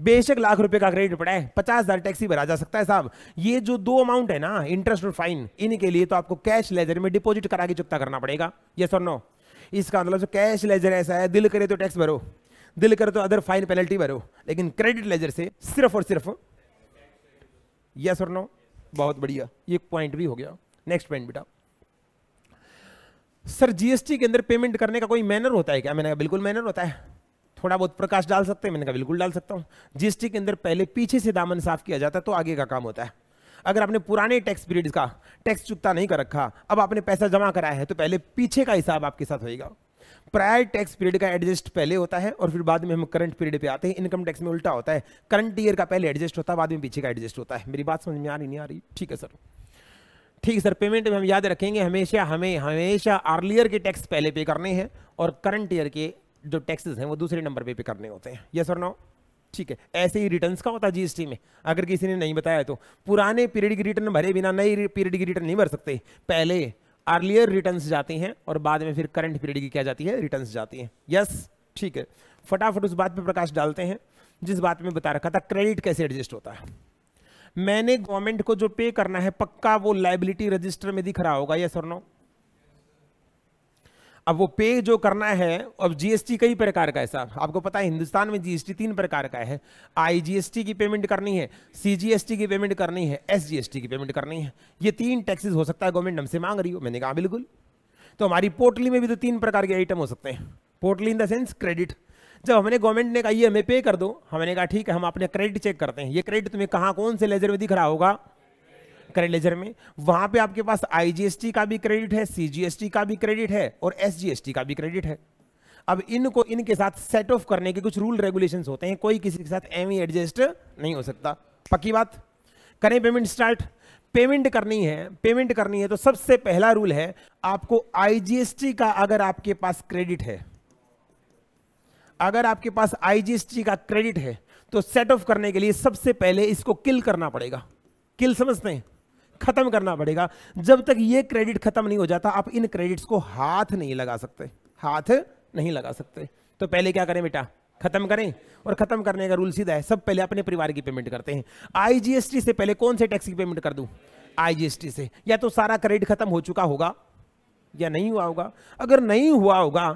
बेशक लाख रुपए का क्रेडिट पड़ा है पचास हजार टैक्स ही भरा जा सकता है साहब ये जो दो अमाउंट है ना इंटरेस्ट और फाइन इनके लिए तो आपको कैश लेजर में डिपॉजिट करा के चुकता करना पड़ेगा ये और नो इसका मतलब जो कैश लेजर ऐसा है दिल करे तो टैक्स भरो दिल करे तो अदर फाइन पेनल्टी भरो लेकिन क्रेडिट लेजर से सिर्फ और सिर्फ यस और नो बहुत बढ़िया ये पॉइंट भी हो गया नेक्स्ट पॉइंट बेटा सर जीएसटी के अंदर पेमेंट करने का कोई मैनर होता है क्या मैंने कहा बिल्कुल मैनर होता है थोड़ा बहुत प्रकाश डाल सकते हैं मैंने कहा बिल्कुल डाल सकता हूँ जीएसटी के अंदर पहले पीछे से दामन साफ किया जाता है तो आगे का काम होता है अगर आपने पुराने टैक्स पीरियड का टैक्स चुकता नहीं कर रखा अब आपने पैसा जमा कराया है तो पहले पीछे का हिसाब आपके साथ होगा प्रायर टैक्स पीरियड का एडजस्ट पहले होता है और फिर बाद में हम करंट पीरियड पे आते हैं इनकम टैक्स में उल्टा होता है करंट ईयर का पहले एडजस्ट होता है बाद में पीछे का एडजस्ट होता है मेरी बात समझ में आ रही नहीं आ रही ठीक है सर ठीक सर पेमेंट में हम याद रखेंगे हमेशा हमें हमेशा अर्लियर के टैक्स पहले पे करने हैं और करंट ईयर के जो टैक्सेस हैं वो दूसरे नंबर पे पे करने होते हैं यस और नो ठीक है ऐसे ही रिटर्न्स का होता है जीएसटी में अगर किसी ने नहीं बताया तो पुराने पीरियड की रिटर्न भरे बिना नई पीरियड की रिटर्न नहीं भर सकते पहले अर्लियर रिटर्न जाते हैं और बाद में फिर करंट पीरियड की क्या जाती है रिटर्न जाती हैं यस ठीक है फटाफट उस बात पर प्रकाश डालते हैं जिस बात में बता रखा था क्रेडिट कैसे एडजस्ट होता है मैंने गवर्नमेंट को जो पे करना है पक्का वो लाइबिलिटी रजिस्टर में दिख रहा होगा यस सर और नो अब वो पे जो करना है अब जीएसटी कई प्रकार का है साहब आपको पता है हिंदुस्तान में जीएसटी तीन प्रकार का है आईजीएसटी की पेमेंट करनी है सीजीएसटी की पेमेंट करनी है एसजीएसटी की पेमेंट करनी है ये तीन टैक्सेस हो सकता है गवर्नमेंट हमसे मांग रही हो मैंने कहा बिल्कुल तो हमारी पोर्टली में भी तो तीन प्रकार के आइटम हो सकते हैं partly in the sense credit जब हमने गवर्नमेंट ने कहा ये हमें पे कर दो हमने कहा ठीक है हम अपने क्रेडिट चेक करते हैं ये क्रेडिट तुम्हें कहाँ कौन से लेजर में दिख रहा होगा क्रेडिट लेजर में वहां पे आपके पास आईजीएसटी का भी क्रेडिट है सीजीएसटी का भी क्रेडिट है और एसजीएसटी का भी क्रेडिट है अब इनको इनके साथ सेट ऑफ करने के कुछ रूल रेगुलेशन होते हैं कोई किसी के साथ एम एडजस्ट नहीं हो सकता पक्की बात करें पेमेंट स्टार्ट पेमेंट करनी है पेमेंट करनी है तो सबसे पहला रूल है आपको आईजीएसटी का अगर आपके पास क्रेडिट है अगर आपके पास आईजीएसटी का क्रेडिट है तो सेट ऑफ करने के लिए सबसे पहले इसको किल करना पड़ेगा किल समझते हैं खत्म करना पड़ेगा जब तक ये क्रेडिट खत्म नहीं हो जाता आप इन क्रेडिट्स को हाथ नहीं लगा सकते हाथ नहीं लगा सकते तो पहले क्या करें बेटा खत्म करें और खत्म करने का रूल सीधा है सब पहले अपने परिवार की पेमेंट करते हैं आईजीएसटी से पहले कौन से टैक्स की पेमेंट कर दू आईजीएसटी से या तो सारा क्रेडिट खत्म हो चुका होगा या नहीं हुआ होगा अगर नहीं हुआ होगा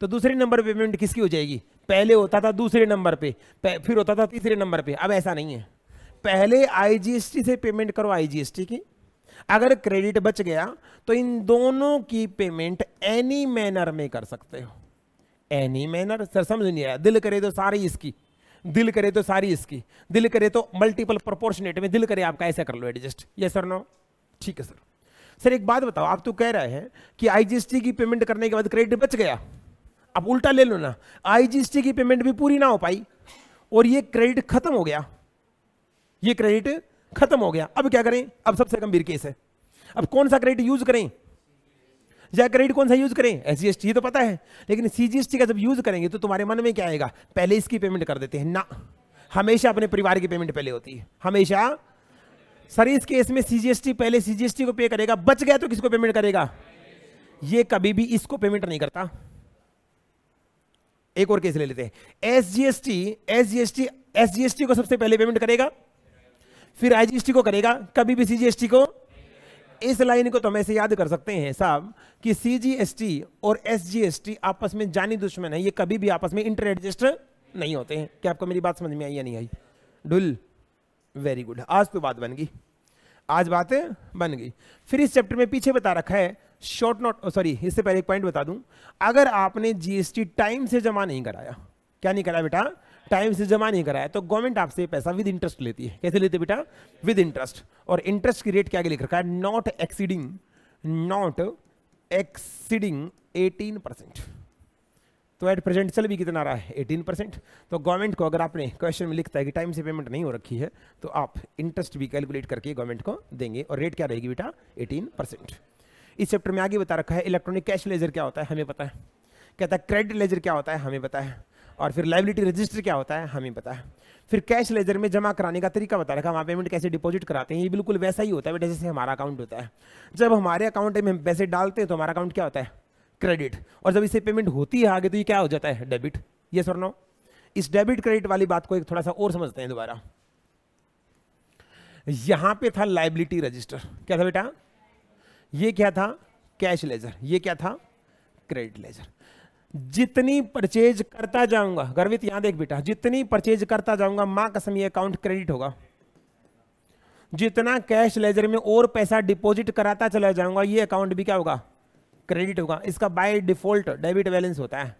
तो दूसरे नंबर पे पेमेंट किसकी हो जाएगी पहले होता था दूसरे नंबर पे फिर होता था तीसरे नंबर पे अब ऐसा नहीं है पहले आईजीएसटी से पेमेंट करो आईजीएसटी की अगर क्रेडिट बच गया तो इन दोनों की पेमेंट एनी मैनर में कर सकते हो एनी मैनर सर समझ नहीं आया दिल करे तो सारी इसकी दिल करे तो सारी इसकी दिल करे तो मल्टीपल प्रोपोर्शनेट में दिल करे आपका ऐसा कर लो एडजस्ट ये सर नो ठीक है सर सर एक बात बताओ आप तो कह रहे हैं कि आईजीएसटी की पेमेंट करने के बाद क्रेडिट बच गया अब उल्टा ले लो ना आईजीएसटी की पेमेंट भी पूरी ना हो पाई और ये क्रेडिट खत्म हो गया ये क्रेडिट खत्म हो गया अब क्या करें अब सबसे गंभीर केस है अब कौन सा क्रेडिट यूज करें या क्रेडिट कौन सा यूज करें एसजीएसटी तो पता है लेकिन सीजीएसटी का जब यूज करेंगे तो तुम्हारे मन में क्या आएगा पहले इसकी पेमेंट कर देते हैं ना हमेशा अपने परिवार की पेमेंट पहले होती है हमेशा सर इस केस में सीजीएसटी पहले सीजीएसटी को पे करेगा बच गया तो किसको पेमेंट करेगा ये कभी भी इसको पेमेंट नहीं करता एक और केस ले लेते हैं एसजीएसटी एसजीएसटी एसजीएसटी को सबसे पहले पेमेंट करेगा फिर आईजीएसटी को करेगा कभी भी सीजीएसटी को इस लाइन को तो हम ऐसे याद कर सकते हैं साहब कि सीजीएसटी और एसजीएसटी आपस में जानी दुश्मन है ये कभी भी आपस में इंटर एडजस्ट नहीं होते हैं क्या आपको मेरी बात समझ में आई या नहीं आई डुल वेरी गुड आज तो बात बन गई आज बात बन गई फिर इस चैप्टर में पीछे बता रखा है शॉर्ट नोट सॉरी इससे पहले एक पॉइंट बता दूं अगर आपने जीएसटी टाइम से जमा नहीं कराया क्या नहीं कराया बेटा टाइम से जमा नहीं कराया तो गवर्नमेंट आपसे पैसा विद इंटरेस्ट लेती है कैसे लेते बेटा विद इंटरेस्ट और इंटरेस्ट की रेट क्या आगे लिख रखा है not exceeding not exceeding 18 percent तो एट प्रेजेंट चल भी कितना रहा है एटीन परसेंट तो गवर्नमेंट को अगर आपने क्वेश्चन में लिखता है कि टाइम से पेमेंट नहीं हो रखी है तो आप इंटरेस्ट भी कैलकुलेट करके गवर्नमेंट को देंगे और रेट क्या रहेगी बेटा एटीन परसेंट इस चैप्टर में आगे बता रखा है इलेक्ट्रॉनिक कैश लेजर क्या होता है हमें पता है कहता है क्रेडिट लेजर क्या होता है हमें पता है और फिर लाइबिलिटी रजिस्टर क्या होता है हमें पता है फिर कैश लेजर में जमा कराने का तरीका बता रखा है वहाँ पेमेंट कैसे डिपॉजिट कराते हैं ये बिल्कुल वैसा ही होता है बेटा जैसे हमारा अकाउंट होता है जब हमारे अकाउंट में हम पैसे डालते हैं तो हमारा अकाउंट क्या होता है क्रेडिट और जब इसे पेमेंट होती है आगे तो ये क्या हो जाता है डेबिट ये सर नो इस डेबिट क्रेडिट वाली बात को एक थोड़ा सा और समझते हैं दोबारा यहां पे था लाइबिलिटी रजिस्टर क्या था बेटा ये क्या था कैश लेजर ये क्या था क्रेडिट लेजर जितनी परचेज करता जाऊंगा गर्वित यहां देख बेटा जितनी परचेज करता जाऊंगा मां कसम ये अकाउंट क्रेडिट होगा जितना कैश लेजर में और पैसा डिपॉजिट कराता चला जाऊंगा ये अकाउंट भी क्या होगा क्रेडिट होगा इसका बाय डिफॉल्ट डेबिट बैलेंस होता है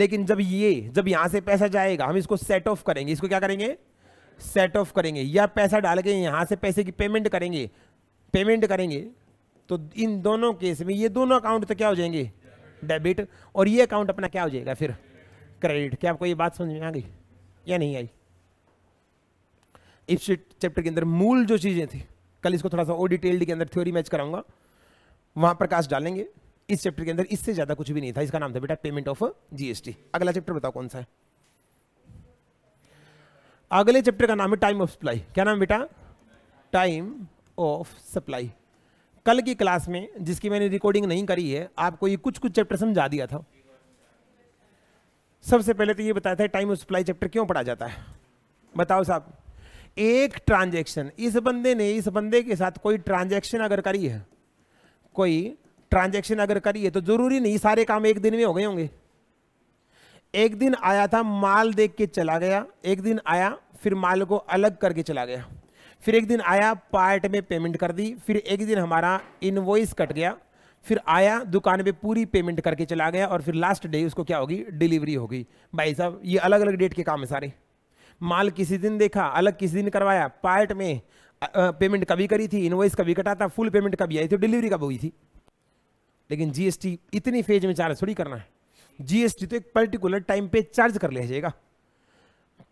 लेकिन जब ये जब यहां से पैसा जाएगा हम इसको सेट ऑफ करेंगे इसको क्या करेंगे सेट ऑफ करेंगे या पैसा डाल के यहां से पैसे की पेमेंट करेंगे पेमेंट करेंगे तो इन दोनों केस में ये दोनों अकाउंट तो क्या हो जाएंगे डेबिट और ये अकाउंट अपना क्या हो जाएगा फिर क्रेडिट क्या आपको ये बात समझ में आ गई या नहीं आई इस चैप्टर के अंदर मूल जो चीज़ें थी कल इसको थोड़ा सा और डिटेल्ड के अंदर थ्योरी मैच कराऊंगा वहाँ प्रकाश डालेंगे इस चैप्टर के अंदर इससे ज़्यादा कुछ भी नहीं था इसका नाम था बेटा पेमेंट ऑफ जीएसटी अगला चैप्टर बताओ कौन सा है अगले चैप्टर का नाम है टाइम ऑफ सप्लाई क्या नाम बेटा टाइम ऑफ सप्लाई कल की क्लास में जिसकी मैंने रिकॉर्डिंग नहीं करी है आपको ये कुछ कुछ चैप्टर समझा दिया था सबसे पहले तो ये बताया था टाइम सप्लाई चैप्टर क्यों पढ़ा जाता है बताओ साहब एक ट्रांजेक्शन इस बंदे ने इस बंदे के साथ कोई ट्रांजेक्शन अगर करी है कोई ट्रांजेक्शन अगर करी है तो जरूरी नहीं सारे काम एक दिन में हो गए होंगे एक दिन आया था माल देख के चला गया एक दिन आया फिर माल को अलग करके चला गया फिर एक दिन आया पार्ट में पेमेंट कर दी फिर एक दिन हमारा इनवॉइस कट गया फिर आया दुकान पे पूरी पेमेंट करके चला गया और फिर लास्ट डे उसको क्या होगी डिलीवरी होगी भाई साहब ये अलग अलग डेट के काम है सारे माल किसी दिन देखा अलग किसी दिन करवाया पार्ट में पेमेंट कभी करी थी इनवॉइस कभी कटा था फुल पेमेंट कभी आई थी डिलीवरी कब हुई थी लेकिन जीएसटी इतनी फेज में चार्ज थोड़ी करना है जीएसटी तो एक पर्टिकुलर टाइम पे चार्ज कर लिया जाएगा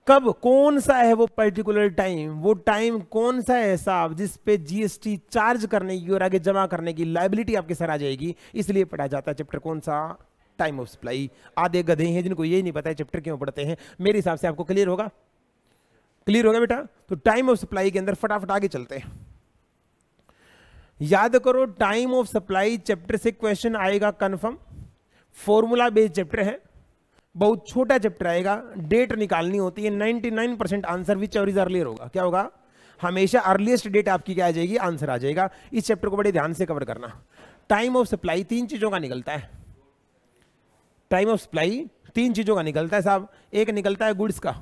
कब कौन सा है वो पर्टिकुलर टाइम वो टाइम कौन सा है साहब जिस पे जीएसटी चार्ज करने की और आगे जमा करने की लाइबिलिटी आपके सर आ जाएगी इसलिए पढ़ा जाता है चैप्टर कौन सा टाइम ऑफ सप्लाई आधे गधे हैं जिनको ये नहीं पता है चैप्टर क्यों पढ़ते हैं मेरे हिसाब से आपको क्लियर होगा क्लियर होगा बेटा तो टाइम ऑफ सप्लाई के अंदर फटाफट आगे चलते हैं याद करो टाइम ऑफ सप्लाई चैप्टर से क्वेश्चन आएगा कन्फर्म फॉर्मूला बेस्ड चैप्टर है बहुत छोटा चैप्टर आएगा डेट निकालनी होती है 99 परसेंट आंसर विच और इज अर्लियर होगा क्या होगा हमेशा अर्लीस्ट डेट आपकी क्या आ जाएगी आंसर आ जाएगा इस चैप्टर को बड़े ध्यान से कवर करना टाइम ऑफ सप्लाई तीन चीज़ों का निकलता है टाइम ऑफ सप्लाई तीन चीज़ों का निकलता है साहब एक निकलता है गुड्स का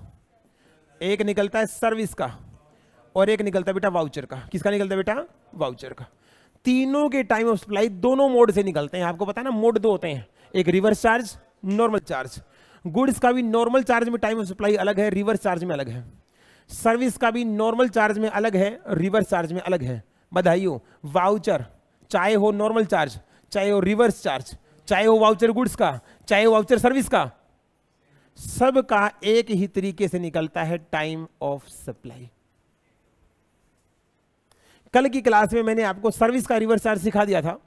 एक निकलता है सर्विस का और एक निकलता है बेटा वाउचर का किसका निकलता है बेटा वाउचर का तीनों के टाइम ऑफ सप्लाई दोनों मोड से निकलते हैं आपको पता है ना मोड दो होते हैं एक reverse charge normal charge goods का भी नॉर्मल चार्ज में टाइम ऑफ सप्लाई अलग है रिवर्स चार्ज में अलग है सर्विस का भी नॉर्मल चार्ज में अलग है रिवर्स चार्ज में अलग है बधाई हो वाउचर चाहे हो नॉर्मल चार्ज चाहे हो रिवर्स चार्ज चाहे हो वाउचर गुड्स का चाहे हो वाउचर सर्विस का सब का एक ही तरीके से निकलता है टाइम ऑफ सप्लाई कल की क्लास में मैंने आपको सर्विस का रिवर्स चार्ज सिखा दिया था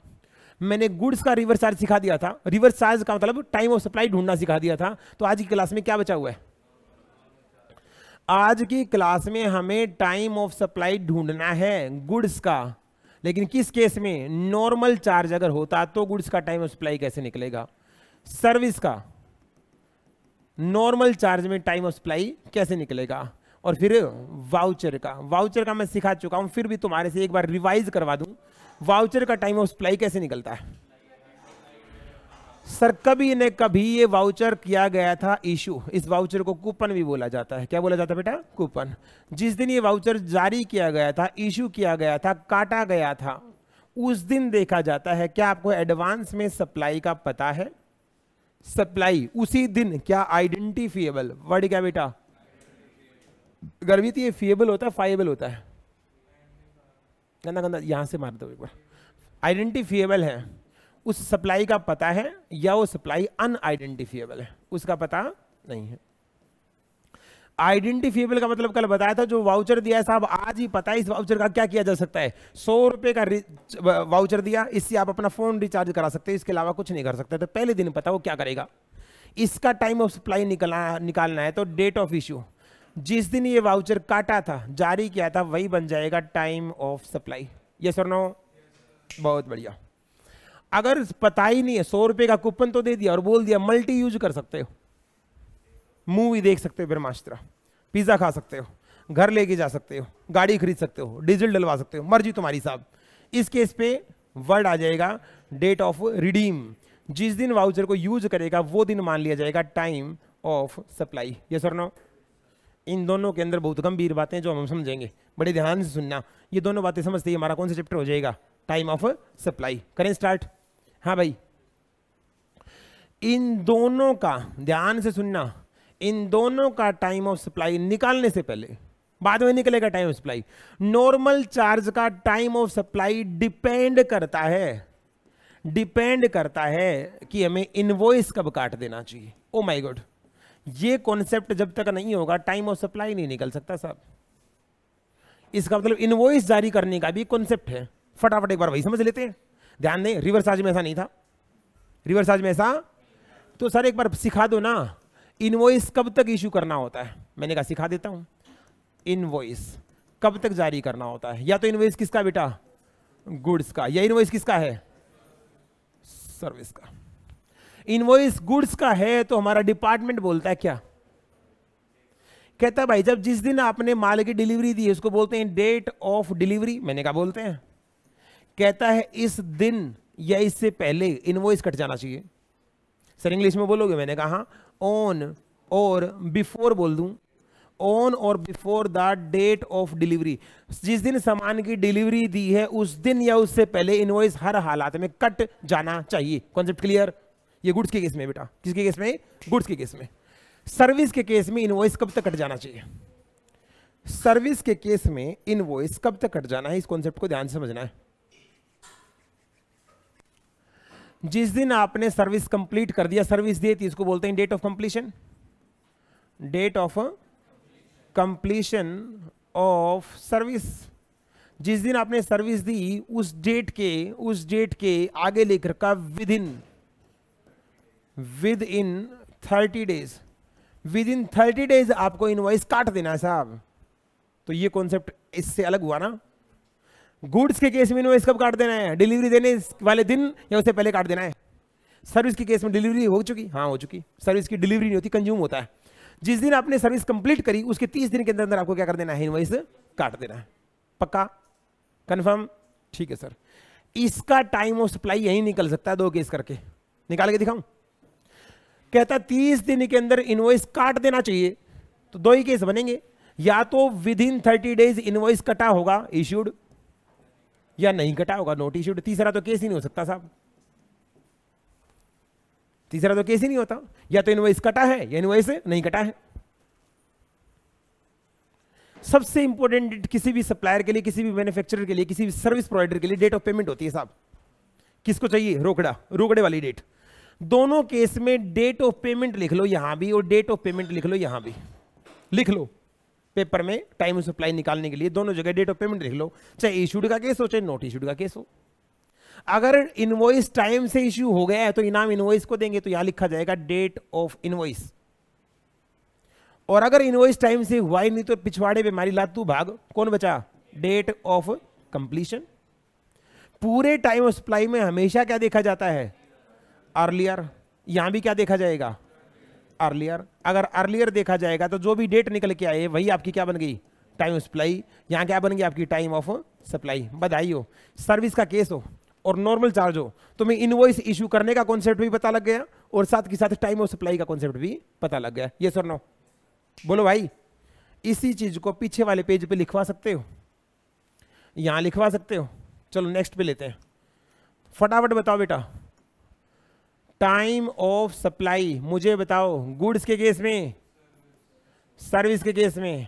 मैंने गुड्स का रिवर्स चार्ज सिखा दिया था रिवर्स चार्ज का मतलब टाइम ऑफ सप्लाई ढूंढना सिखा दिया था तो आज की क्लास में क्या बचा हुआ है आज की क्लास में हमें टाइम ऑफ सप्लाई ढूंढना है गुड्स का लेकिन किस केस में नॉर्मल चार्ज अगर होता तो गुड्स का टाइम ऑफ सप्लाई कैसे निकलेगा सर्विस का नॉर्मल चार्ज में टाइम ऑफ सप्लाई कैसे निकलेगा और फिर वाउचर का वाउचर का मैं सिखा चुका हूं फिर भी तुम्हारे से एक बार रिवाइज करवा दूं वाउचर का टाइम ऑफ सप्लाई कैसे निकलता है सर कभी ने कभी ये वाउचर किया गया था इशू इस वाउचर को कूपन भी बोला जाता है क्या बोला जाता है बेटा कूपन जिस दिन ये वाउचर जारी किया गया था इशू किया गया था काटा गया था उस दिन देखा जाता है क्या आपको एडवांस में सप्लाई का पता है सप्लाई उसी दिन क्या आइडेंटिफिएबल वर्ड क्या बेटा गर्वित तो ये फिएबल होता है फाइबल होता है गंदा गंदा यहाँ से मार दो एक बार आइडेंटिफिएबल है उस सप्लाई का पता है या वो सप्लाई अनआइडेंटिफिएबल है उसका पता नहीं है आइडेंटिफिएबल का मतलब कल बताया था जो वाउचर दिया है साहब आज ही पता है इस वाउचर का क्या किया जा सकता है सौ रुपए का वाउचर दिया इससे आप अपना फोन रिचार्ज करा सकते हैं इसके अलावा कुछ नहीं कर सकते तो पहले दिन पता वो क्या करेगा इसका टाइम ऑफ सप्लाई निकलना निकालना है तो डेट ऑफ इश्यू जिस दिन ये वाउचर काटा था जारी किया था वही बन जाएगा time of supply yes or no बहुत बढ़िया अगर पता ही नहीं है सौ रुपए का कूपन तो दे दिया और बोल दिया मल्टी यूज कर सकते हो मूवी देख सकते हो ब्रह्मास्त्र पिज़्ज़ा खा सकते हो घर लेके जा सकते हो गाड़ी खरीद सकते हो डीजल डलवा सकते हो मर्जी तुम्हारी साहब इस केस पे वर्ड आ जाएगा डेट ऑफ रिडीम जिस दिन वाउचर को यूज करेगा वो दिन मान लिया जाएगा time of supply yes or no इन दोनों के अंदर बहुत गंभीर बातें जो हम समझेंगे बड़े ध्यान से सुनना ये दोनों बातें समझते ही हमारा कौन सा चैप्टर हो जाएगा टाइम ऑफ सप्लाई करें स्टार्ट हाँ भाई इन दोनों का ध्यान से सुनना इन दोनों का टाइम ऑफ सप्लाई निकालने से पहले बाद में निकलेगा time of supply normal charge का टाइम ऑफ सप्लाई डिपेंड करता है डिपेंड करता है कि हमें इनवॉइस कब काट देना चाहिए ओ माय गॉड ये कॉन्सेप्ट जब तक नहीं होगा टाइम ऑफ सप्लाई नहीं निकल सकता साहब इसका मतलब इनवॉइस जारी करने का भी कॉन्सेप्ट है फटाफट एक बार वही समझ लेते हैं ध्यान दें रिवर्स आज में ऐसा नहीं था रिवर्स आज में ऐसा तो सर एक बार सिखा दो ना इनवॉइस कब तक इशू करना होता है मैंने कहा सिखा देता हूं इन्वॉइस कब तक जारी करना होता है या तो इनवॉइस किसका बेटा गुड्स का या इनवॉइस किसका है सर्विस का इनवॉइस गुड्स का है तो हमारा डिपार्टमेंट बोलता है क्या कहता है भाई जब जिस दिन आपने माल की डिलीवरी दी है उसको बोलते हैं डेट ऑफ डिलीवरी मैंने कहा बोलते हैं कहता है इस दिन या इससे पहले इनवॉइस कट जाना चाहिए सर इंग्लिश में बोलोगे मैंने कहा ऑन हाँ, और बिफोर बोल दूं on or before the date of delivery जिस दिन सामान की डिलीवरी दी है उस दिन या उससे पहले इनवॉइस हर हालात में कट जाना चाहिए कॉन्सेप्ट क्लियर ये गुड्स के केस में बेटा किसके केस में गुड्स के केस में सर्विस के केस में इनवॉइस कब तक कट जाना चाहिए सर्विस के केस में इनवॉइस कब तक कट जाना है इस कॉन्सेप्ट को ध्यान से समझना है जिस दिन आपने सर्विस कंप्लीट कर दिया सर्विस दी थी इसको बोलते हैं date of completion date of completion of service जिस दिन आपने सर्विस दी उस डेट के उस डेट के आगे लेकर का within within thirty days within thirty days आपको इनवाइस काट देना है साहब तो ये कॉन्सेप्ट इससे अलग हुआ ना गुड्स के केस में इनवाइस कब काट देना है डिलीवरी देने वाले दिन या उससे पहले काट देना है सर्विस के केस में डिलीवरी हो चुकी हाँ हो चुकी सर्विस की डिलीवरी नहीं होती कंज्यूम होता है जिस दिन आपने सर्विस कंप्लीट करी उसके तीस दिन के अंदर अंदर आपको क्या कर देना है इनवाइस काट देना है पक्का कन्फर्म ठीक है सर इसका टाइम ऑफ सप्लाई यहीं निकल सकता है दो केस करके निकाल के दिखाऊं कहता तीस दिन के अंदर इनवॉइस काट देना चाहिए तो दो ही केस बनेंगे या तो within thirty days invoice कटा होगा इश्यूड या नहीं कटा होगा नोट इश्यूड तीसरा तो केस ही नहीं हो सकता साहब तीसरा तो केस ही नहीं होता या तो इनवॉइस कटा है या इनवॉइस नहीं कटा है सबसे इंपॉर्टेंट डेट किसी भी सप्लायर के लिए किसी भी मैन्युफैक्चरर के लिए किसी भी सर्विस प्रोवाइडर के लिए डेट ऑफ पेमेंट होती है साहब किसको चाहिए रोकड़ा रोकड़े वाली डेट दोनों केस में डेट ऑफ पेमेंट लिख लो यहां भी और डेट ऑफ पेमेंट लिख लो यहां भी लिख लो पेपर में टाइम सप्लाई निकालने के लिए दोनों जगह डेट ऑफ पेमेंट लिख लो चाहे इशूड का केस हो चाहे नॉट इश्यूड का केस हो अगर इनवॉइस टाइम से इश्यू हो गया है तो इनाम इनवॉइस को देंगे तो यहां लिखा जाएगा डेट ऑफ इनवॉइस और अगर इनवॉइस टाइम से हुआ ही नहीं तो पिछवाड़े पे मारी लातू भाग कौन बचा डेट ऑफ कंप्लीशन पूरे टाइम ऑफ सप्लाई में हमेशा क्या देखा जाता है अर्लियर यहां भी क्या देखा जाएगा अर्लियर अगर अर्लियर देखा जाएगा तो जो भी डेट निकल के आए वही आपकी क्या बन गई टाइम सप्लाई यहाँ क्या बन गई आपकी टाइम ऑफ सप्लाई बधाई हो सर्विस का केस हो और नॉर्मल चार्ज हो तो मैं इनवॉइस इश्यू करने का कॉन्सेप्ट भी पता लग गया और साथ के साथ टाइम ऑफ सप्लाई का कॉन्सेप्ट भी पता लग गया ये सर नो बोलो भाई इसी चीज को पीछे वाले पेज पे लिखवा सकते हो यहां लिखवा सकते हो चलो नेक्स्ट पे लेते हैं फटाफट बताओ बेटा टाइम ऑफ सप्लाई मुझे बताओ गुड्स के केस में सर्विस के केस में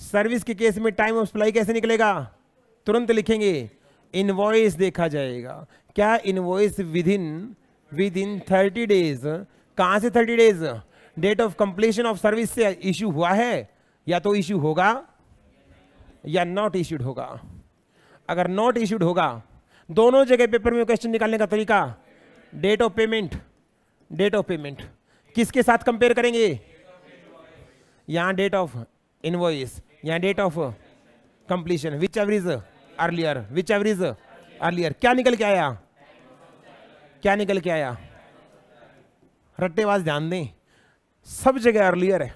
सर्विस के केस में टाइम ऑफ सप्लाई कैसे निकलेगा तुरंत लिखेंगे इनवॉइस देखा जाएगा क्या invoice within within thirty days कहाँ से thirty days date of completion of service से इश्यू हुआ है या तो इश्यू होगा या नॉट इश्यूड होगा अगर नॉट इश्यूड होगा दोनों जगह पेपर में क्वेश्चन निकालने का तरीका date of payment date of payment किसके साथ कंपेयर करेंगे यहाँ डेट ऑफ इनवॉइस यहाँ date of completion which ever is earlier which ever is earlier क्या निकल के आया क्या निकल के आया रट्टेबाज ध्यान दें सब जगह अर्लियर है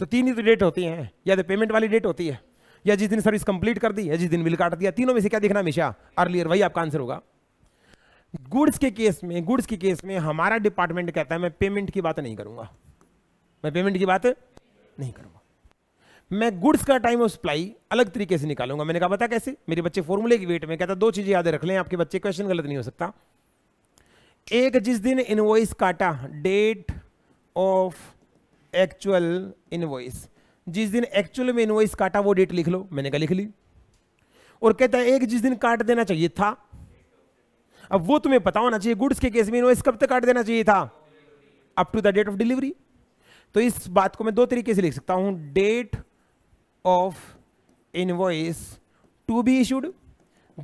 तो तीन ही तो डेट होती हैं या तो पेमेंट वाली डेट होती है या जिस दिन सर्विस कंप्लीट कर दी या जिस दिन बिल काट दिया तीनों में से क्या देखना हमेशा अर्लियर वही आपका आंसर होगा गुड्स के केस में गुड्स के केस में हमारा डिपार्टमेंट कहता है मैं पेमेंट की बात नहीं करूंगा मैं पेमेंट की बात नहीं करूंगा मैं गुड्स का टाइम ऑफ सप्लाई अलग तरीके से निकालूंगा मैंने कहा पता कैसे मेरे बच्चे फॉर्मूले की वेट में कहता दो चीजें याद रख लें आपके बच्चे क्वेश्चन गलत नहीं हो सकता एक जिस दिन इनवॉइस काटा डेट ऑफ एक्चुअल इनवॉइस जिस दिन एक्चुअल में इनवॉइस काटा वो डेट लिख लो मैंने कहा लिख ली और कहता है एक जिस दिन काट देना चाहिए था अब वो तुम्हें पता होना चाहिए गुड्स के केस में इन्वॉइस कब तक काट देना चाहिए था up to the date of delivery तो इस बात को मैं दो तरीके से लिख सकता हूं date of invoice to be issued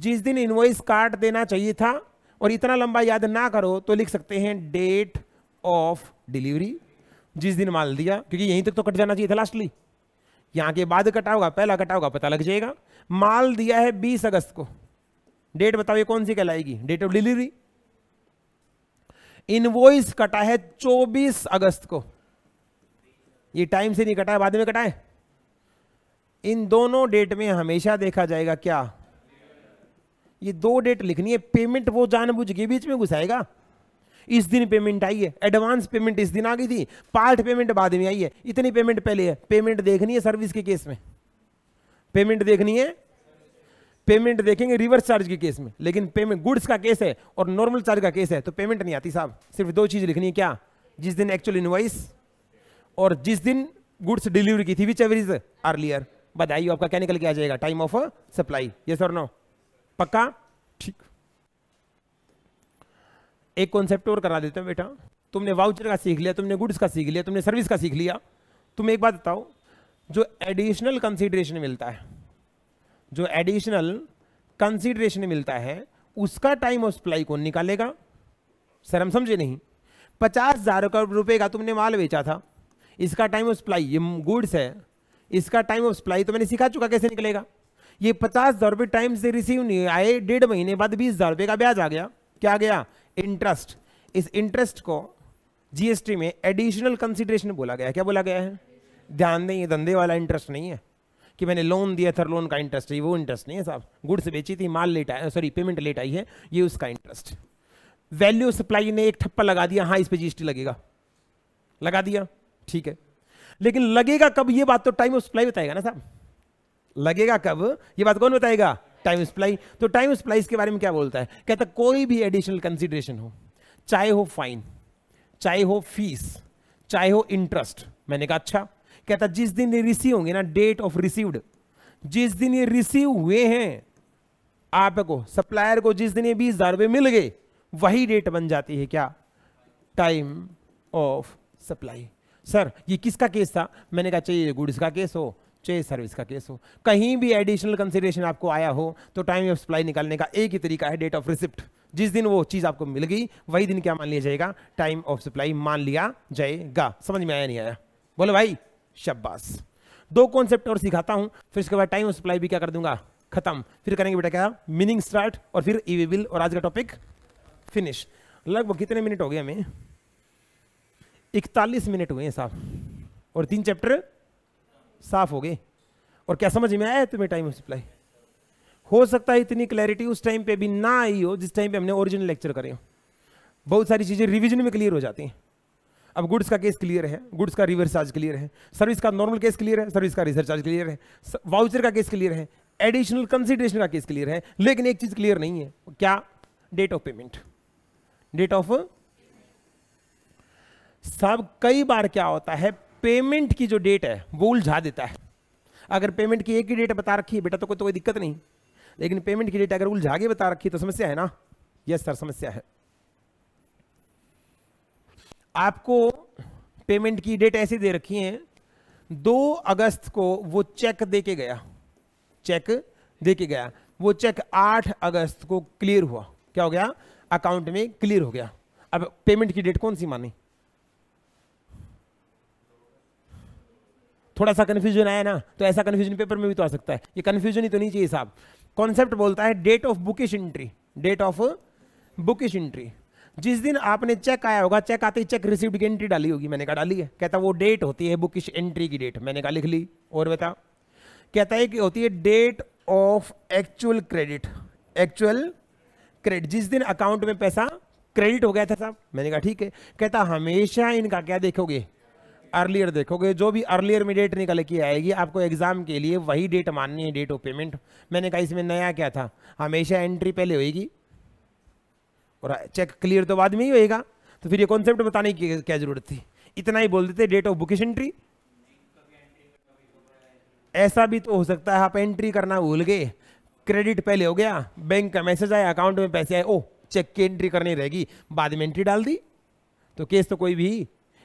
जिस दिन इनवॉइस काट देना चाहिए था और इतना लंबा याद ना करो तो लिख सकते हैं डेट ऑफ डिलीवरी जिस दिन माल दिया क्योंकि यहीं तक तो कट जाना चाहिए था लास्टली यहाँ के बाद कटा होगा पहला कटा होगा पता लग जाएगा माल दिया है बीस अगस्त को डेट बताओ ये कौन सी कहलाएगी डेट ऑफ डिलीवरी इनवॉइस कटा है 24 अगस्त को ये टाइम से नहीं कटा है बाद में कटा है इन दोनों डेट में हमेशा देखा जाएगा क्या ये दो डेट लिखनी है पेमेंट वो जानबूझ के बीच में घुसाएगा इस दिन पेमेंट आई है एडवांस पेमेंट इस दिन आ गई थी पार्ट पेमेंट बाद में आई है इतनी पेमेंट पहले है पेमेंट देखनी है सर्विस के केस में पेमेंट देखनी है पेमेंट देखेंगे रिवर्स चार्ज के केस में लेकिन पेमेंट गुड्स का केस है और नॉर्मल चार्ज का केस है तो पेमेंट नहीं आती साहब सिर्फ दो चीज़ लिखनी है क्या जिस दिन एक्चुअल इनवाइस और जिस दिन गुड्स डिलीवरी की थी विच एवरीज अर्लियर बताइए आपका क्या निकल के आ जाएगा time of supply yes or no पक्का ठीक एक कॉन्सेप्ट और करा देते हैं बेटा तुमने वाउचर का सीख लिया तुमने गुड्स का सीख लिया तुमने सर्विस का सीख लिया तुम एक बात बताओ जो एडिशनल कंसिडरेशन मिलता है जो एडिशनल कंसिडरेशन मिलता है उसका टाइम ऑफ सप्लाई कौन निकालेगा सर हम समझे नहीं पचास हजार रुपये का तुमने माल बेचा था इसका टाइम ऑफ सप्लाई ये गुड्स है इसका टाइम ऑफ सप्लाई तो मैंने सिखा चुका कैसे निकलेगा ये पचास हज़ार रुपये टाइम से रिसीव नहीं आए डेढ़ महीने बाद बीस हज़ार रुपये का ब्याज आ गया क्या गया इंटरेस्ट इस इंटरेस्ट को जीएसटी में एडिशनल कंसिडरेशन बोला गया क्या बोला गया है ध्यान दें ये धंधे वाला इंटरेस्ट नहीं है कि मैंने लोन दिया था लोन का इंटरेस्ट है वो इंटरेस्ट नहीं है साहब गुड्स बेची थी माल लेट आया सॉरी पेमेंट लेट आई है ये उसका इंटरेस्ट वैल्यू सप्लाई ने एक ठप्पा लगा दिया हाँ इस पर जीएसटी लगेगा लगा दिया ठीक है लेकिन लगेगा कब ये बात तो टाइम ऑफ सप्लाई बताएगा ना साहब लगेगा कब ये बात कौन बताएगा टाइम सप्लाई तो टाइम सप्लाई के बारे में क्या बोलता है कहता कोई भी एडिशनल कंसिडरेशन हो चाहे हो फाइन चाहे हो फीस चाहे हो इंटरेस्ट मैंने कहा अच्छा कहता जिस दिन ये रिसीव होंगे ना डेट ऑफ रिसीव्ड जिस दिन ये रिसीव हुए हैं आपको सप्लायर को जिस दिन ये बीस हजार रुपये मिल गए वही डेट बन जाती है क्या टाइम ऑफ सप्लाई सर ये किसका केस था मैंने कहा चाहिए गुड्स का केस हो चाहे सर्विस का केस हो कहीं भी एडिशनल कंसिडरेशन आपको आया हो तो टाइम ऑफ सप्लाई निकालने का एक ही तरीका है डेट ऑफ रिसिप्ट जिस दिन वो चीज़ आपको मिल गई वही दिन क्या मान लिया जाएगा टाइम ऑफ सप्लाई मान लिया जाएगा समझ में आया नहीं आया बोलो भाई शब्बास दो कॉन्सेप्ट और सिखाता हूं फिर उसके बाद टाइम सप्लाई भी क्या कर दूंगा खत्म फिर करेंगे बेटा क्या मीनिंग स्टार्ट और फिर ई विल और आज का टॉपिक फिनिश लगभग कितने मिनट हो गए हमें इकतालीस मिनट हुए हैं साहब और तीन चैप्टर साफ हो गए और क्या समझ में आया तुम्हें टाइम सप्लाई हो सकता है इतनी क्लैरिटी उस टाइम पे भी ना आई हो जिस टाइम पे हमने ओरिजिनल लेक्चर करे हो बहुत सारी चीज़ें रिविजन में क्लियर हो जाती हैं अब गुड्स का केस क्लियर है गुड्स का रिवर्स चार्ज क्लियर है सर्विस का नॉर्मल केस क्लियर है सर्विस का रिसर्च चार्ज क्लियर है वाउचर का केस क्लियर है एडिशनल कंसिडरेशन का केस क्लियर है लेकिन एक चीज क्लियर नहीं है क्या date of payment date of साहब कई बार क्या होता है पेमेंट की जो डेट है वो उलझा देता है अगर पेमेंट की एक ही डेट बता रखी है बेटा तो कोई तो कोई दिक्कत नहीं लेकिन पेमेंट की डेट अगर उलझा के बता रखी है तो समस्या है ना यस सर समस्या है आपको पेमेंट की डेट ऐसे दे रखी है दो अगस्त को वो चेक दे के गया चेक दे के गया वो चेक आठ अगस्त को क्लियर हुआ क्या हो गया अकाउंट में क्लियर हो गया अब पेमेंट की डेट कौन सी मानी थोड़ा सा कंफ्यूजन आया ना तो ऐसा कंफ्यूजन पेपर में भी तो आ सकता है ये कन्फ्यूजन ही तो नहीं चाहिए साहब कॉन्सेप्ट बोलता है date of bookish entry date of bookish entry जिस दिन आपने चेक आया होगा चेक आते ही चेक रिसीव्ड की एंट्री डाली होगी मैंने कहा डाली है कहता वो डेट होती है बुक इस एंट्री की डेट मैंने कहा लिख ली और बता कहता है कि होती है date of actual credit actual credit जिस दिन अकाउंट में पैसा क्रेडिट हो गया था साहब मैंने कहा ठीक है कहता हमेशा इनका क्या देखोगे अर्लियर देखोगे जो भी अर्लियर में डेट निकल के आएगी आपको एग्जाम के लिए वही डेट माननी है डेट ऑफ पेमेंट मैंने कहा इसमें नया क्या था हमेशा एंट्री पहले होएगी और चेक क्लियर तो बाद में ही होएगा तो फिर ये कॉन्सेप्ट बताने की क्या जरूरत थी इतना ही बोल देते डेट ऑफ बुकिश एंट्री ऐसा भी तो हो सकता है आप एंट्री करना भूल गए क्रेडिट पहले हो गया बैंक का मैसेज आया अकाउंट में पैसे आए ओ चेक की एंट्री करनी रहेगी बाद में एंट्री डाल दी तो केस तो कोई भी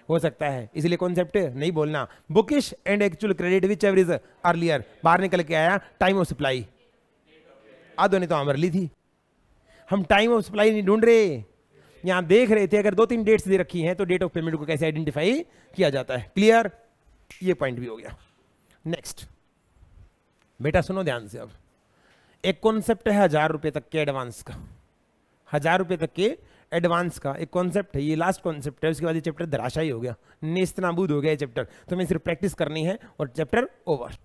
हो सकता है इसलिए कॉन्सेप्ट नहीं बोलना bookish and actual credit whichever is earlier बाहर निकल के आया टाइम ऑफ सप्लाई आधो ने तो अमरली थी हम टाइम ऑफ सप्लाई नहीं ढूंढ रहे यहां देख रहे थे अगर दो तीन डेट्स दे रखी हैं तो डेट ऑफ पेमेंट को कैसे आइडेंटिफाई किया जाता है क्लियर ये पॉइंट भी हो गया नेक्स्ट बेटा सुनो ध्यान से अब एक कॉन्सेप्ट है हजार रुपए तक के एडवांस का हजार रुपए तक के एडवांस का एक कॉन्सेप्ट है ये लास्ट कॉन्सेप्ट है उसके बाद ये चैप्टर धराशाई हो गया नेस्तनाबूद हो गया ये चैप्टर तुम्हें सिर्फ प्रैक्टिस करनी है और चैप्टर ओवर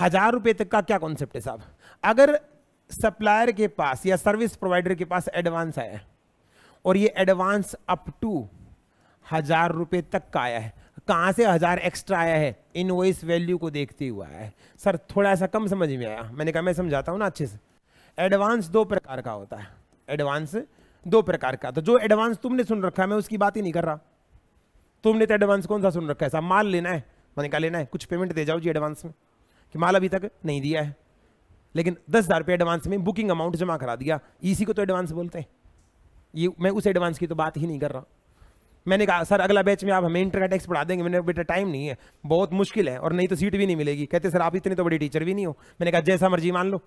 हजार रुपए तक का क्या कॉन्सेप्ट है साहब अगर सप्लायर के पास या सर्विस प्रोवाइडर के पास एडवांस आया है और ये एडवांस अप टू हजार रुपये तक का आया है कहाँ से हज़ार एक्स्ट्रा आया है इन वॉइस वैल्यू को देखते हुए आया है सर थोड़ा सा कम समझ में आया मैंने कहा मैं समझाता हूँ ना अच्छे से एडवांस दो प्रकार का होता है एडवांस दो प्रकार का तो जो एडवांस तुमने सुन रखा है मैं उसकी बात ही नहीं कर रहा तुमने तो एडवांस कौन सा सुन रखा है सर माल लेना है मैंने कहा लेना है कुछ पेमेंट दे जाओ जी एडवांस में कि माल अभी तक नहीं दिया है लेकिन दस हज़ार रुपये एडवांस में बुकिंग अमाउंट जमा करा दिया इसी e को तो एडवांस बोलते हैं ये मैं उस एडवांस की तो बात ही नहीं कर रहा मैंने कहा सर अगला बैच में आप हमें इंटरनेट टैक्स पढ़ा देंगे मैंने बेटा टाइम नहीं है बहुत मुश्किल है और नहीं तो सीट भी नहीं मिलेगी कहते सर आप इतने तो बड़े टीचर भी नहीं हो मैंने कहा जैसा मर्जी मान लो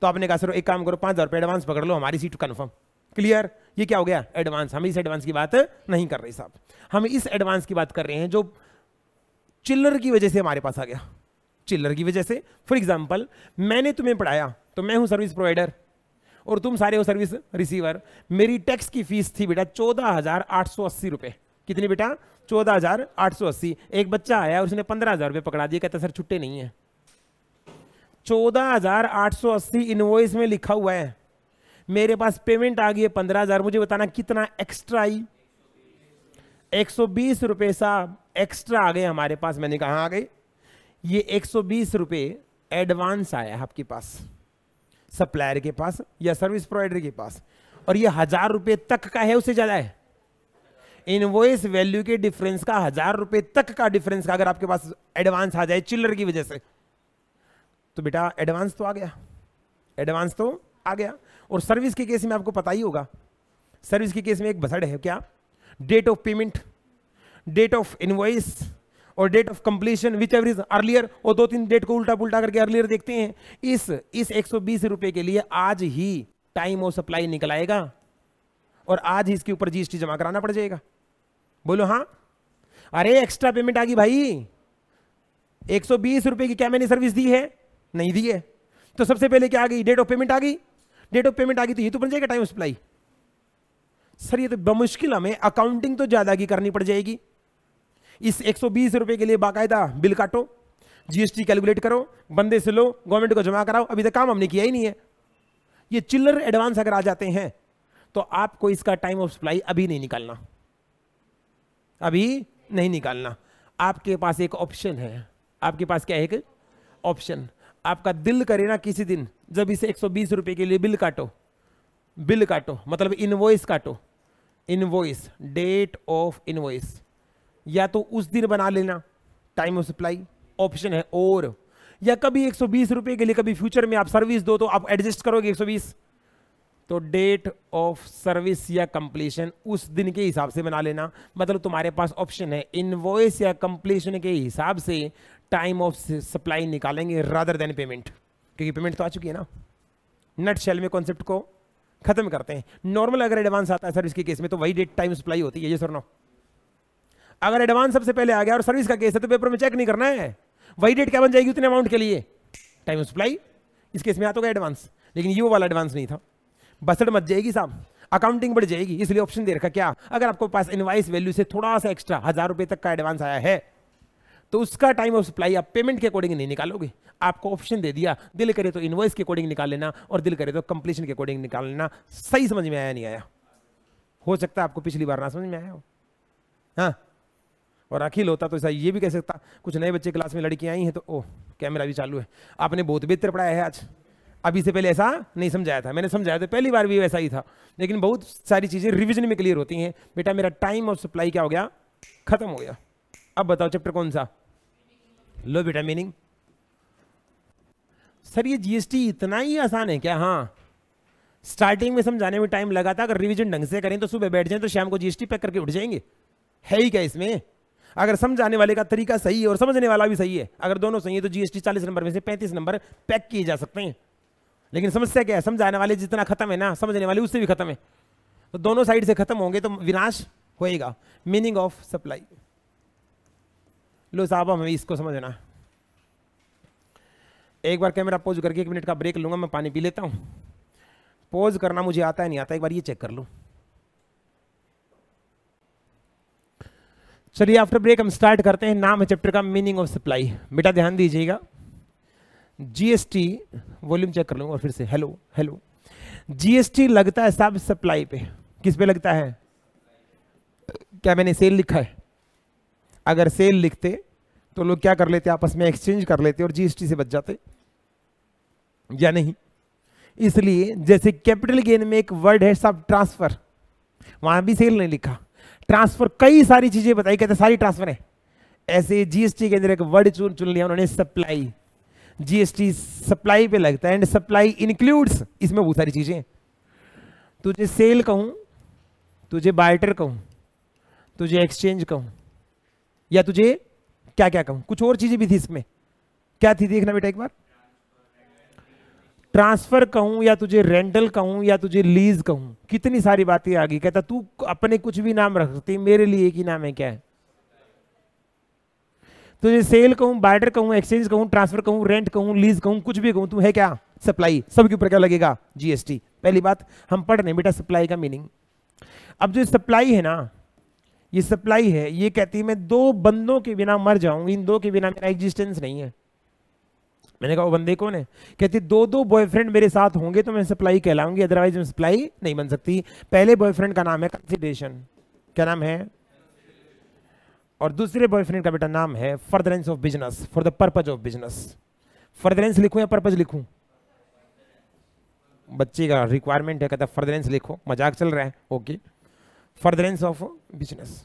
तो आपने कहा सर एक काम करो पाँच हज़ार रुपये एडवांस पकड़ लो हमारी सीट कन्फर्म क्लियर ये क्या हो गया एडवांस हम इस एडवांस की बात नहीं कर रहे साहब हम इस एडवांस की बात कर रहे हैं जो चिल्लर की वजह से हमारे पास आ गया चिल्लर की वजह से फॉर एग्जाम्पल मैंने तुम्हें पढ़ाया तो मैं हूँ सर्विस प्रोवाइडर और तुम सारे हो सर्विस रिसीवर मेरी टैक्स की फीस थी बेटा चौदह हजार आठ सौ अस्सी रुपये कितनी बेटा चौदह हजार आठ सौ अस्सी एक बच्चा आया और उसने पंद्रह हजार रुपये पकड़ा दिया कहता सर छुट्टे नहीं है चौदह हजार आठ सौ अस्सी इनवॉइस में लिखा हुआ है मेरे पास पेमेंट आ गई है पंद्रह हजार मुझे बताना कितना एक्स्ट्रा आई एक सौ बीस रुपये साहब एक्स्ट्रा आ गए हमारे पास मैंने कहा हाँ, आ गए ये एक सौ एडवांस आया आपके पास सप्लायर के पास या सर्विस प्रोवाइडर के पास और ये हजार रुपए तक का है उससे ज़्यादा है इनवॉइस वैल्यू के डिफरेंस का हजार रुपए तक का डिफरेंस का अगर आपके पास एडवांस आ जाए चिल्लर की वजह से तो बेटा एडवांस तो आ गया एडवांस तो आ गया और सर्विस के केस में आपको पता ही होगा सर्विस के केस में एक बसड़ है क्या date of payment date of invoice और date of completion whichever is earlier और दो तीन डेट को उल्टा पुलटा करके अर्लियर देखते हैं इस इस एक रुपए के लिए आज ही टाइम और सप्लाई निकल आएगा और आज ही इसके ऊपर जीएसटी जमा कराना पड़ जाएगा बोलो हाँ अरे एक्स्ट्रा पेमेंट आ गई भाई एक रुपए की क्या मैंने सर्विस दी है नहीं दी है तो सबसे पहले क्या आ गई डेट ऑफ पेमेंट आ गई डेट ऑफ पेमेंट आ गई तो ये तो बन जाएगा टाइम सप्लाई सर ये तो बमुश्किल हमें अकाउंटिंग तो ज़्यादा की करनी पड़ जाएगी इस एक रुपए के लिए बाकायदा बिल काटो जीएसटी कैलकुलेट करो बंदे से लो गवर्नमेंट को जमा कराओ अभी तक काम हमने किया ही नहीं है ये चिल्लर एडवांस अगर आ जाते हैं तो आपको इसका टाइम ऑफ सप्लाई अभी नहीं निकालना अभी नहीं निकालना आपके पास एक ऑप्शन है आपके पास क्या है एक ऑप्शन आपका दिल करे ना किसी दिन जब इसे एक रुपए के लिए बिल काटो बिल काटो मतलब इनवॉइस काटो इनवॉइस डेट ऑफ इनवॉइस या तो उस दिन बना लेना टाइम ऑफ सप्लाई ऑप्शन है और या कभी एक सौ रुपए के लिए कभी फ्यूचर में आप सर्विस दो तो आप एडजस्ट करोगे एक तो डेट ऑफ सर्विस या कंप्लीशन उस दिन के हिसाब से बना लेना मतलब तुम्हारे पास ऑप्शन है इनवॉइस या कंप्लीशन के हिसाब से टाइम ऑफ सप्लाई निकालेंगे रादर देन पेमेंट क्योंकि पेमेंट तो आ चुकी है ना नट शेल में कॉन्सेप्ट को खत्म करते हैं नॉर्मल अगर एडवांस आता है सर्विस के केस में तो वही डेट टाइम सप्लाई होती है ये सर नो अगर एडवांस सबसे पहले आ गया और सर्विस का केस है तो पेपर में चेक नहीं करना है वही डेट क्या बन जाएगी उतने अमाउंट के लिए टाइम सप्लाई इस केस में आता होगा एडवांस लेकिन ये वाला एडवांस नहीं था बसड़ मच जाएगी साहब अकाउंटिंग बढ़ जाएगी इसलिए ऑप्शन दे रखा क्या अगर आपको पास इनवाइस वैल्यू से थोड़ा सा एक्स्ट्रा हजार रुपए तक का एडवांस आया है तो उसका टाइम ऑफ सप्लाई आप पेमेंट के अकॉर्डिंग नहीं निकालोगे आपको ऑप्शन दे दिया दिल करे तो इनवॉइस के अकॉर्डिंग निकाल लेना और दिल करे तो कंप्लीशन के अकॉर्डिंग निकाल लेना सही समझ में आया नहीं आया हो सकता है आपको पिछली बार ना समझ में आया हो हाँ और अखिल होता तो ऐसा ये भी कह सकता कुछ नए बच्चे क्लास में लड़कियाँ आई हैं तो ओह कैमरा भी चालू है आपने बहुत बेहतर पढ़ाया है आज अभी से पहले ऐसा नहीं समझाया था मैंने समझाया था पहली बार भी वैसा ही था लेकिन बहुत सारी चीज़ें रिविजन में क्लियर होती हैं बेटा मेरा टाइम और सप्लाई क्या हो गया खत्म हो गया अब बताओ चैप्टर कौन सा लो बेटा मीनिंग सर ये जीएसटी इतना ही आसान है क्या हाँ स्टार्टिंग में समझाने में टाइम लगा था अगर रिविजन ढंग से करें तो सुबह बैठ जाएं तो शाम को जीएसटी पैक करके उठ जाएंगे है ही क्या इसमें अगर समझाने वाले का तरीका सही है और समझने वाला भी सही है अगर दोनों सही है तो जीएसटी चालीस नंबर में से पैंतीस नंबर पैक किए जा सकते हैं लेकिन समस्या क्या है समझाने वाले जितना खत्म है ना समझने वाले उससे भी खत्म है तो दोनों साइड से खत्म होंगे तो विनाश होएगा मीनिंग ऑफ सप्लाई लो साहब हमें इसको समझना एक बार कैमरा पोज करके एक मिनट का ब्रेक लूंगा मैं पानी पी लेता हूँ पोज करना मुझे आता है नहीं आता एक बार ये चेक कर लूँ चलिए आफ्टर ब्रेक हम स्टार्ट करते हैं नाम है चैप्टर का मीनिंग ऑफ सप्लाई बेटा ध्यान दीजिएगा जीएसटी वॉल्यूम चेक कर लूँगा फिर से हेलो हेलो जीएसटी लगता है सब सप्लाई पे किस पे लगता है क्या मैंने सेल लिखा है अगर सेल लिखते तो लोग क्या कर लेते आपस में एक्सचेंज कर लेते और जीएसटी से बच जाते या नहीं इसलिए जैसे कैपिटल गेन में एक वर्ड है सब ट्रांसफर वहां भी सेल नहीं लिखा ट्रांसफर कई सारी चीजें बताई कहते सारी ट्रांसफर है ऐसे जीएसटी के अंदर एक वर्ड चुन चुन लिया उन्होंने सप्लाई जीएसटी सप्लाई पे लगता है एंड सप्लाई इंक्लूड्स इसमें बहुत सारी चीजें तुझे सेल कहूं तुझे बायटर कहूं तुझे एक्सचेंज कहूं या तुझे क्या क्या कहूं कुछ और चीजें भी थी इसमें क्या थी देखना बेटा एक बार ट्रांसफर कहूं या तुझे रेंटल कहूं या तुझे लीज कहूं कितनी सारी बातें आ गई कहता तू अपने कुछ भी नाम रखती मेरे लिए एक ही नाम है क्या है तुझे सेल कहूं बार्डर कहूं एक्सचेंज कहूं ट्रांसफर कहूं रेंट कहूं लीज कहूं कुछ भी कहूं तू है क्या सप्लाई सबके ऊपर क्या लगेगा जीएसटी पहली बात हम पढ़ रहे बेटा सप्लाई का मीनिंग अब जो सप्लाई है ना ये सप्लाई है ये कहती है मैं दो बंदों के बिना मर जाऊं इन दो के बिना मेरा एग्जिस्टेंस नहीं है मैंने कहा वो बंदे कौन है कहती दो दो बॉयफ्रेंड मेरे साथ होंगे तो मैं सप्लाई कहलाऊंगी अदरवाइज मैं सप्लाई नहीं बन सकती पहले बॉयफ्रेंड का नाम है कंसिडेशन क्या नाम है और दूसरे बॉयफ्रेंड का बेटा नाम है furtherance of business for the purpose of business furtherance लिखूं या पर्पज लिखूं बच्चे का रिक्वायरमेंट है कहता फर्दरेंस लिखो मजाक चल रहा है okay furtherance of business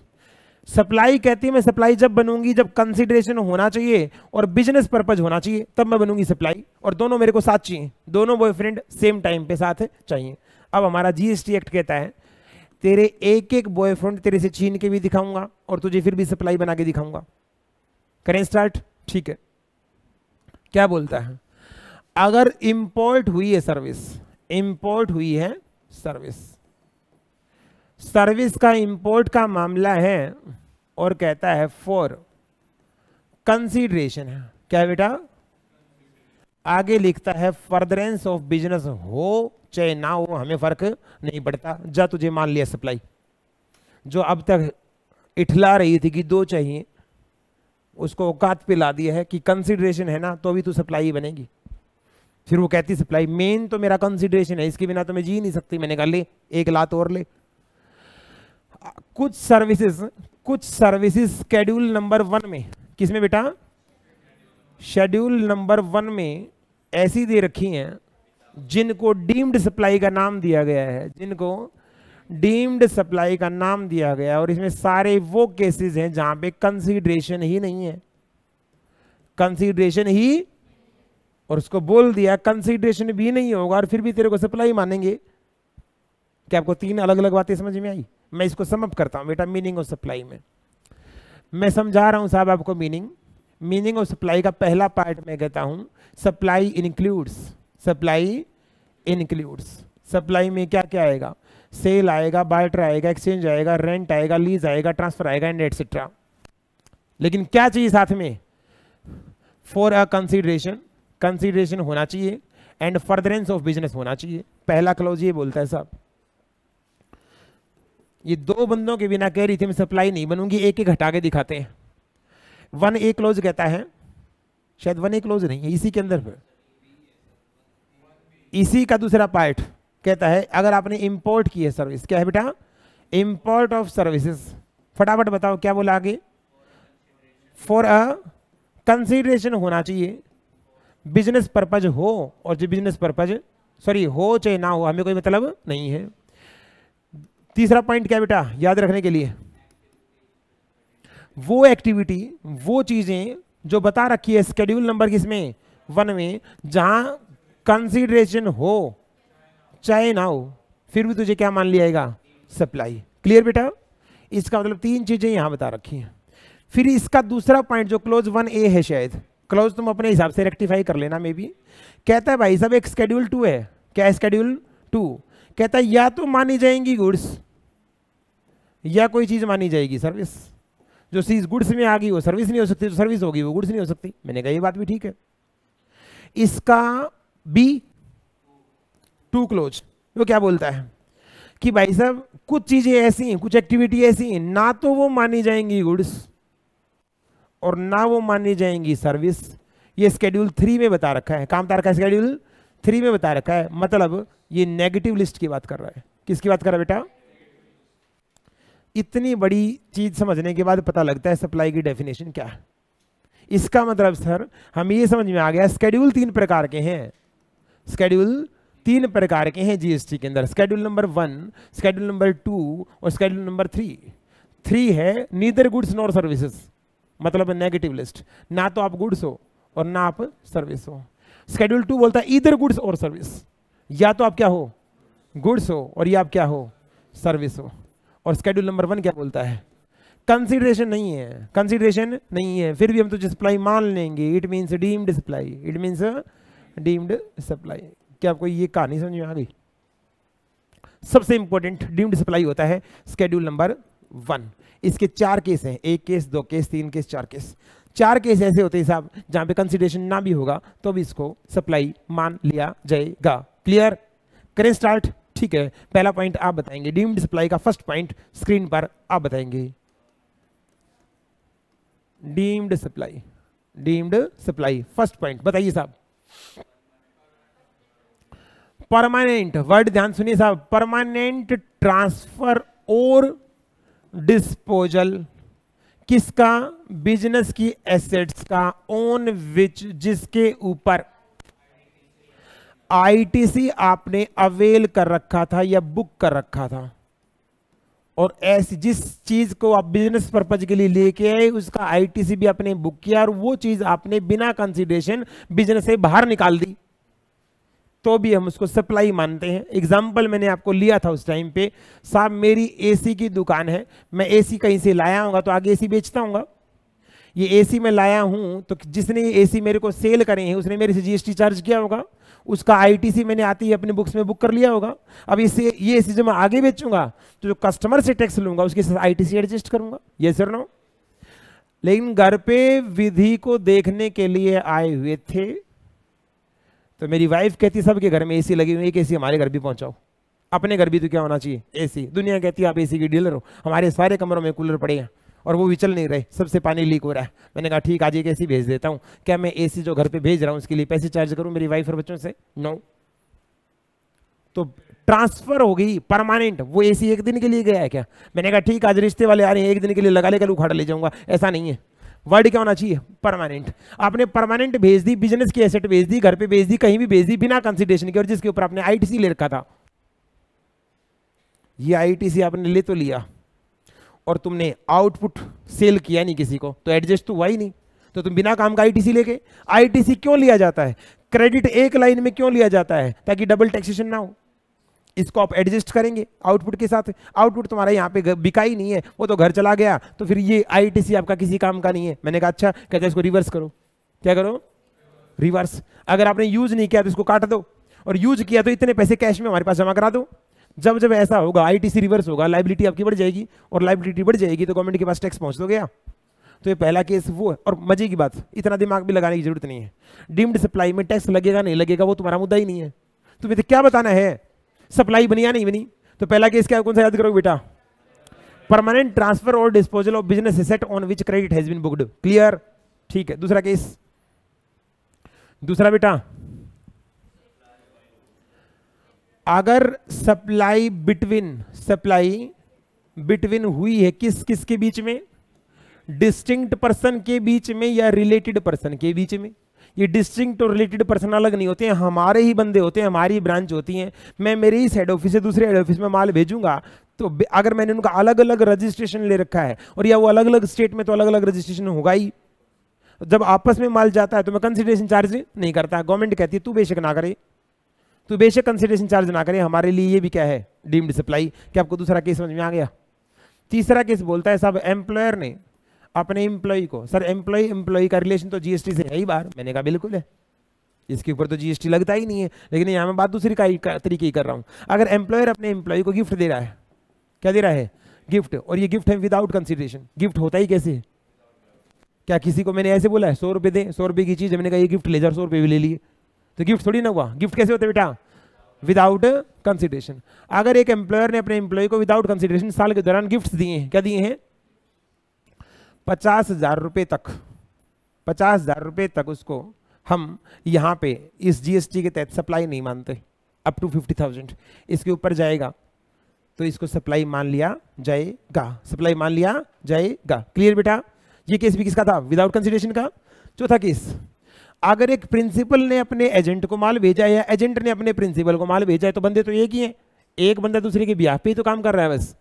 supply कहती है मैं सप्लाई जब बनूंगी जब कंसिडरेशन होना चाहिए और बिजनेस पर्पज होना चाहिए तब मैं बनूंगी सप्लाई और दोनों मेरे को साथ चाहिए दोनों बॉयफ्रेंड सेम टाइम पे साथ चाहिए अब हमारा जीएसटी एक्ट कहता है तेरे एक एक बॉयफ्रेंड तेरे से छीन के भी दिखाऊंगा और तुझे फिर भी सप्लाई बना के दिखाऊंगा करें स्टार्ट ठीक है क्या बोलता है अगर इंपोर्ट हुई है सर्विस इंपोर्ट हुई है सर्विस सर्विस का इंपोर्ट का मामला है और कहता है फोर कंसीडरेशन है क्या बेटा आगे लिखता है फर्दरेंस ऑफ बिजनेस हो चाहे ना हो हमें फर्क नहीं पड़ता जा तुझे मान लिया सप्लाई जो अब तक इठला रही थी कि दो चाहिए उसको औकात पे ला दिया है कि कंसीडरेशन है ना तो अभी तू सप्लाई ही बनेगी फिर वो कहती सप्लाई मेन तो मेरा कंसीडरेशन है इसके बिना तो मैं जी नहीं सकती मैंने कहा ले एक लात और ले कुछ सर्विसेज कुछ सर्विसेज शेड्यूल नंबर वन में किस में बेटा शेड्यूल नंबर वन में ऐसी दे रखी हैं जिनको डीम्ड सप्लाई का नाम दिया गया है जिनको डीम्ड सप्लाई का नाम दिया गया है और इसमें सारे वो केसेस हैं जहां पे कंसीडरेशन ही नहीं है कंसीडरेशन ही और उसको बोल दिया कंसीडरेशन भी नहीं होगा और फिर भी तेरे को सप्लाई मानेंगे क्या आपको तीन अलग अलग बातें समझ में आई मैं इसको समअप करता हूँ बेटा मीनिंग और सप्लाई में मैं समझा रहा हूँ साहब आपको मीनिंग मीनिंग और सप्लाई का पहला पार्ट मैं कहता हूँ supply includes supply includes supply में क्या क्या आएगा सेल आएगा बाइटर आएगा एक्सचेंज आएगा रेंट आएगा लीज आएगा ट्रांसफर आएगा एंड एटसेट्रा लेकिन क्या चाहिए साथ में फॉर अ कंसिडरेशन कंसिडरेशन होना चाहिए एंड फर्दरेंस ऑफ बिजनेस होना चाहिए पहला क्लोज ये बोलता है साहब ये दो बंदों के बिना कह रही थी मैं सप्लाई नहीं बनूंगी एक एक हटा के दिखाते हैं वन ए क्लोज कहता है शायद वन ए क्लोज नहीं है इसी के अंदर पर इसी का दूसरा पार्ट कहता है अगर आपने इंपोर्ट की है सर्विस क्या है बेटा इंपोर्ट ऑफ सर्विसेज फटाफट बताओ क्या बोला आगे फॉर अ कंसिडरेशन होना चाहिए बिजनेस पर्पज हो और जो बिजनेस पर्पज सॉरी हो चाहे ना हो हमें कोई मतलब नहीं है तीसरा पॉइंट क्या बेटा याद रखने के लिए वो एक्टिविटी वो चीज़ें जो बता रखी है स्केड्यूल नंबर किसमें वन में जहां कंसीडरेशन हो चाहे ना हो फिर भी तुझे क्या मान लिया जाएगा सप्लाई क्लियर बेटा इसका मतलब तीन चीज़ें यहां बता रखी हैं फिर इसका दूसरा पॉइंट जो क्लोज वन ए है शायद क्लोज तुम अपने हिसाब से रेक्टिफाई कर लेना मे बी कहता है भाई साहब एक स्केड्यूल टू है क्या स्केड्यूल टू कहता है या तो मानी जाएंगी गुड्स या कोई चीज़ मानी जाएगी सर्विस जो चीज़ गुड्स में आ गई वो सर्विस नहीं हो सकती जो सर्विस होगी वो गुड्स नहीं हो सकती मैंने कहा ये बात भी ठीक है इसका बी टू क्लोज वो क्या बोलता है कि भाई साहब कुछ चीज़ें ऐसी हैं कुछ एक्टिविटी ऐसी हैं ना तो वो मानी जाएंगी गुड्स और ना वो मानी जाएंगी सर्विस ये स्केड्यूल थ्री में बता रखा है काम तार का स्केड्यूल थ्री में बता रखा है मतलब ये नेगेटिव लिस्ट की बात कर रहा है किसकी बात कर रहा है बेटा इतनी बड़ी चीज समझने के बाद पता लगता है सप्लाई की डेफिनेशन क्या है इसका मतलब सर हम ये समझ में आ गया स्केड्यूल तीन प्रकार के हैं स्केड्यूल तीन प्रकार के हैं जीएसटी के अंदर schedule number one schedule number two और स्केड्यूल नंबर थ्री थ्री है नीदर गुड्स नॉर सर्विसेज मतलब नेगेटिव लिस्ट ना तो आप गुड्स हो और ना आप सर्विस हो स्केड्यूल टू बोलता है इधर गुड्स और सर्विस या तो आप क्या हो गुड्स हो और या आप क्या हो सर्विस हो और स्केड्यूल नंबर वन क्या बोलता है कंसिडरेशन नहीं है कंसिडरेशन नहीं है फिर भी हम तो सप्लाई मान लेंगे it means deemed supply it means deemed supply क्या आपको ये कहानी समझ में आ गई सबसे इंपॉर्टेंट डीम्ड सप्लाई होता है स्केड्यूल नंबर वन इसके चार केस हैं एक केस दो केस तीन केस चार केस चार केस ऐसे होते हैं साहब जहां पे कंसिडरेशन ना भी होगा तो भी इसको सप्लाई मान लिया जाएगा क्लियर करें स्टार्ट ठीक है पहला पॉइंट आप बताएंगे डीम्ड सप्लाई का फर्स्ट पॉइंट स्क्रीन पर आप बताएंगे deemed supply deemed supply first point बताइए साहब परमानेंट वर्ड ध्यान सुनिए साहब परमानेंट ट्रांसफर और डिस्पोजल किसका बिजनेस की एसेट्स का ओन विच जिसके ऊपर आईटीसी आपने अवेल कर रखा था या बुक कर रखा था और ऐसी जिस चीज को आप बिजनेस पर्पज के लिए लेके आए उसका आईटीसी भी आपने बुक किया और वो चीज आपने बिना कंसिडरेशन बिजनेस से बाहर निकाल दी तो भी हम उसको सप्लाई मानते हैं एग्जाम्पल मैंने आपको लिया था उस टाइम पे साहब मेरी एसी की दुकान है मैं एसी कहीं से लाया हूँ तो आगे एसी बेचता हूँ ये एसी मैं लाया हूँ तो जिसने ये एसी मेरे को सेल करे हैं उसने मेरे से जीएसटी चार्ज किया होगा उसका आईटीसी मैंने आती ही अपने बुक्स में बुक कर लिया होगा अब इसे ये एसी जब मैं आगे बेचूंगा तो जो कस्टमर से टैक्स लूंगा उसके साथ सी एडजस्ट करूंगा ये सर नो लेकिन घर पे विधि को देखने के लिए आए हुए थे तो मेरी वाइफ कहती सबके घर में एसी लगी हुई एक एसी हमारे घर भी पहुंचाओ अपने घर भी तो क्या होना चाहिए एसी दुनिया कहती है आप एसी की डीलर हो हमारे सारे कमरों में कूलर पड़े हैं और वो विचल नहीं रहे सबसे पानी लीक हो रहा है मैंने कहा ठीक आज एक ए भेज देता हूँ क्या मैं ए जो घर पर भेज रहा हूँ उसके लिए पैसे चार्ज करूँ मेरी वाइफ और बच्चों से नो तो ट्रांसफर हो गई परमानेंट वो एसी एक दिन के लिए गया है क्या मैंने कहा ठीक आज रिश्ते वाले आ रहे हैं एक दिन के लिए लगा ले कल उखाड़ ले जाऊंगा ऐसा नहीं है वर्ड क्या होना चाहिए परमानेंट आपने परमानेंट भेज दी बिजनेस की एसेट भेज दी घर पे भेज दी कहीं भी भेज दी बिना कंसिडरेशन के और जिसके ऊपर आपने आईटीसी ले रखा था ये आईटीसी आपने ले तो लिया और तुमने आउटपुट सेल किया नहीं किसी को तो एडजस्ट तो हुआ ही नहीं तो तुम बिना काम का आईटीसी लेके आईटीसी क्यों लिया जाता है क्रेडिट एक लाइन में क्यों लिया जाता है ताकि डबल टैक्सेशन ना हो इसको आप एडजस्ट करेंगे आउटपुट के साथ आउटपुट तुम्हारा यहाँ पे बिका ही नहीं है वो तो घर चला गया तो फिर ये आईटीसी आपका किसी काम का नहीं है मैंने कहा अच्छा हैं इसको रिवर्स करो क्या करो रिवर्स अगर आपने यूज नहीं किया तो इसको काट दो और यूज किया तो इतने पैसे कैश में हमारे पास जमा करा दो जब जब ऐसा होगा आई रिवर्स होगा लाइबिलिटी आपकी बढ़ जाएगी और लाइबिलिटी बढ़ जाएगी तो गवर्नमेंट के पास टैक्स पहुँच दो गया तो ये पहला केस वो है और मजे की बात इतना दिमाग भी लगाने की जरूरत नहीं है डीम्ड सप्लाई में टैक्स लगेगा नहीं लगेगा वो तुम्हारा मुद्दा ही नहीं है तुम्हें तो क्या बताना है सप्लाई बनी या नहीं बनी तो पहला केस क्या कौन सा याद करोगे बेटा परमानेंट ट्रांसफर और disposal of business asset on which credit has been booked clear ठीक है दूसरा केस दूसरा बेटा अगर सप्लाई बिटवीन सप्लाई बिटवीन हुई है किस किस के बीच में डिस्टिंक्ट पर्सन के बीच में या रिलेटेड पर्सन के बीच में ये डिस्टिंक्ट और रिलेटेड पर्सन अलग नहीं होते हैं हमारे ही बंदे होते हैं हमारी ब्रांच होती हैं मैं मेरे ही हेड ऑफिस से दूसरे हेड ऑफिस में माल भेजूंगा तो अगर मैंने उनका अलग अलग रजिस्ट्रेशन ले रखा है और या वो अलग अलग स्टेट में तो अलग अलग रजिस्ट्रेशन होगा ही जब आपस में माल जाता है तो मैं कंसिडरेशन चार्ज नहीं करता गवर्नमेंट कहती है तू बेशक ना करे तू बेशक कंसिडरेशन चार्ज ना करे हमारे लिए ये भी क्या है डीम्ड सप्लाई क्या आपको दूसरा केस समझ में आ गया तीसरा केस बोलता है साहब एम्प्लॉयर ने अपने एम्प्लॉय को सर एम्प्लॉय एम्प्लॉय का रिलेशन तो जीएसटी से है ही बाहर मैंने कहा बिल्कुल है इसके ऊपर तो जीएसटी लगता ही नहीं है लेकिन यहाँ मैं बात दूसरी का, तरीके ही कर रहा हूँ अगर एम्प्लॉयर अपने एम्प्लॉय को गिफ्ट दे रहा है क्या दे रहा है गिफ्ट और ये गिफ्ट है विदाउट कंसिडरेशन गिफ्ट होता ही कैसे क्या किसी को मैंने ऐसे बोला है सौ रुपये दे सौ रुपये की चीज़ मैंने कहा ये गिफ्ट ले जाओ सौ रुपये भी ले लिए तो गिफ्ट थोड़ी ना हुआ गिफ्ट कैसे होते बेटा विदाउट कंसिडरेशन अगर एक एम्प्लॉयर ने अपने एम्प्लॉय को विदाउट कंसिडरेशन साल के दौरान गिफ्ट दिए हैं क्या दिए हैं पचास हज़ार रुपये तक पचास हज़ार रुपये तक उसको हम यहाँ पे इस जीएसटी के तहत सप्लाई नहीं मानते अप टू फिफ्टी थाउजेंड इसके ऊपर जाएगा तो इसको सप्लाई मान लिया जाएगा सप्लाई मान लिया जाएगा क्लियर बेटा ये केस भी किसका था विदाउट कंसिडरेशन का चौथा केस अगर एक प्रिंसिपल ने अपने एजेंट को माल भेजा है या एजेंट ने अपने प्रिंसिपल को माल भेजा है तो बंदे तो एक ही हैं एक बंदा दूसरे के ब्याह पे ही तो काम कर रहा है बस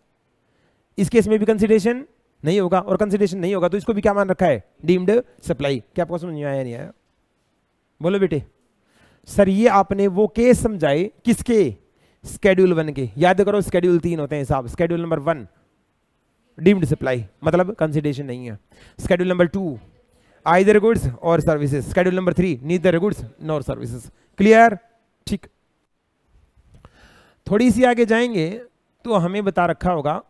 इस केस में भी कंसिडरेशन नहीं होगा और कंसिडेशन नहीं होगा तो इसको भी क्या मान रखा है डीम्ड सप्लाई क्या आपको समझ में आया नहीं आया बोलो बेटे सर ये आपने वो केस समझाए किसके स्केड्यूल वन के याद करो स्केड्यूल तीन होते हैं हिसाब schedule number one deemed supply मतलब कंसिडेशन नहीं है schedule number two either goods or services schedule number three neither goods nor services clear ठीक थोड़ी सी आगे जाएंगे तो हमें बता रखा होगा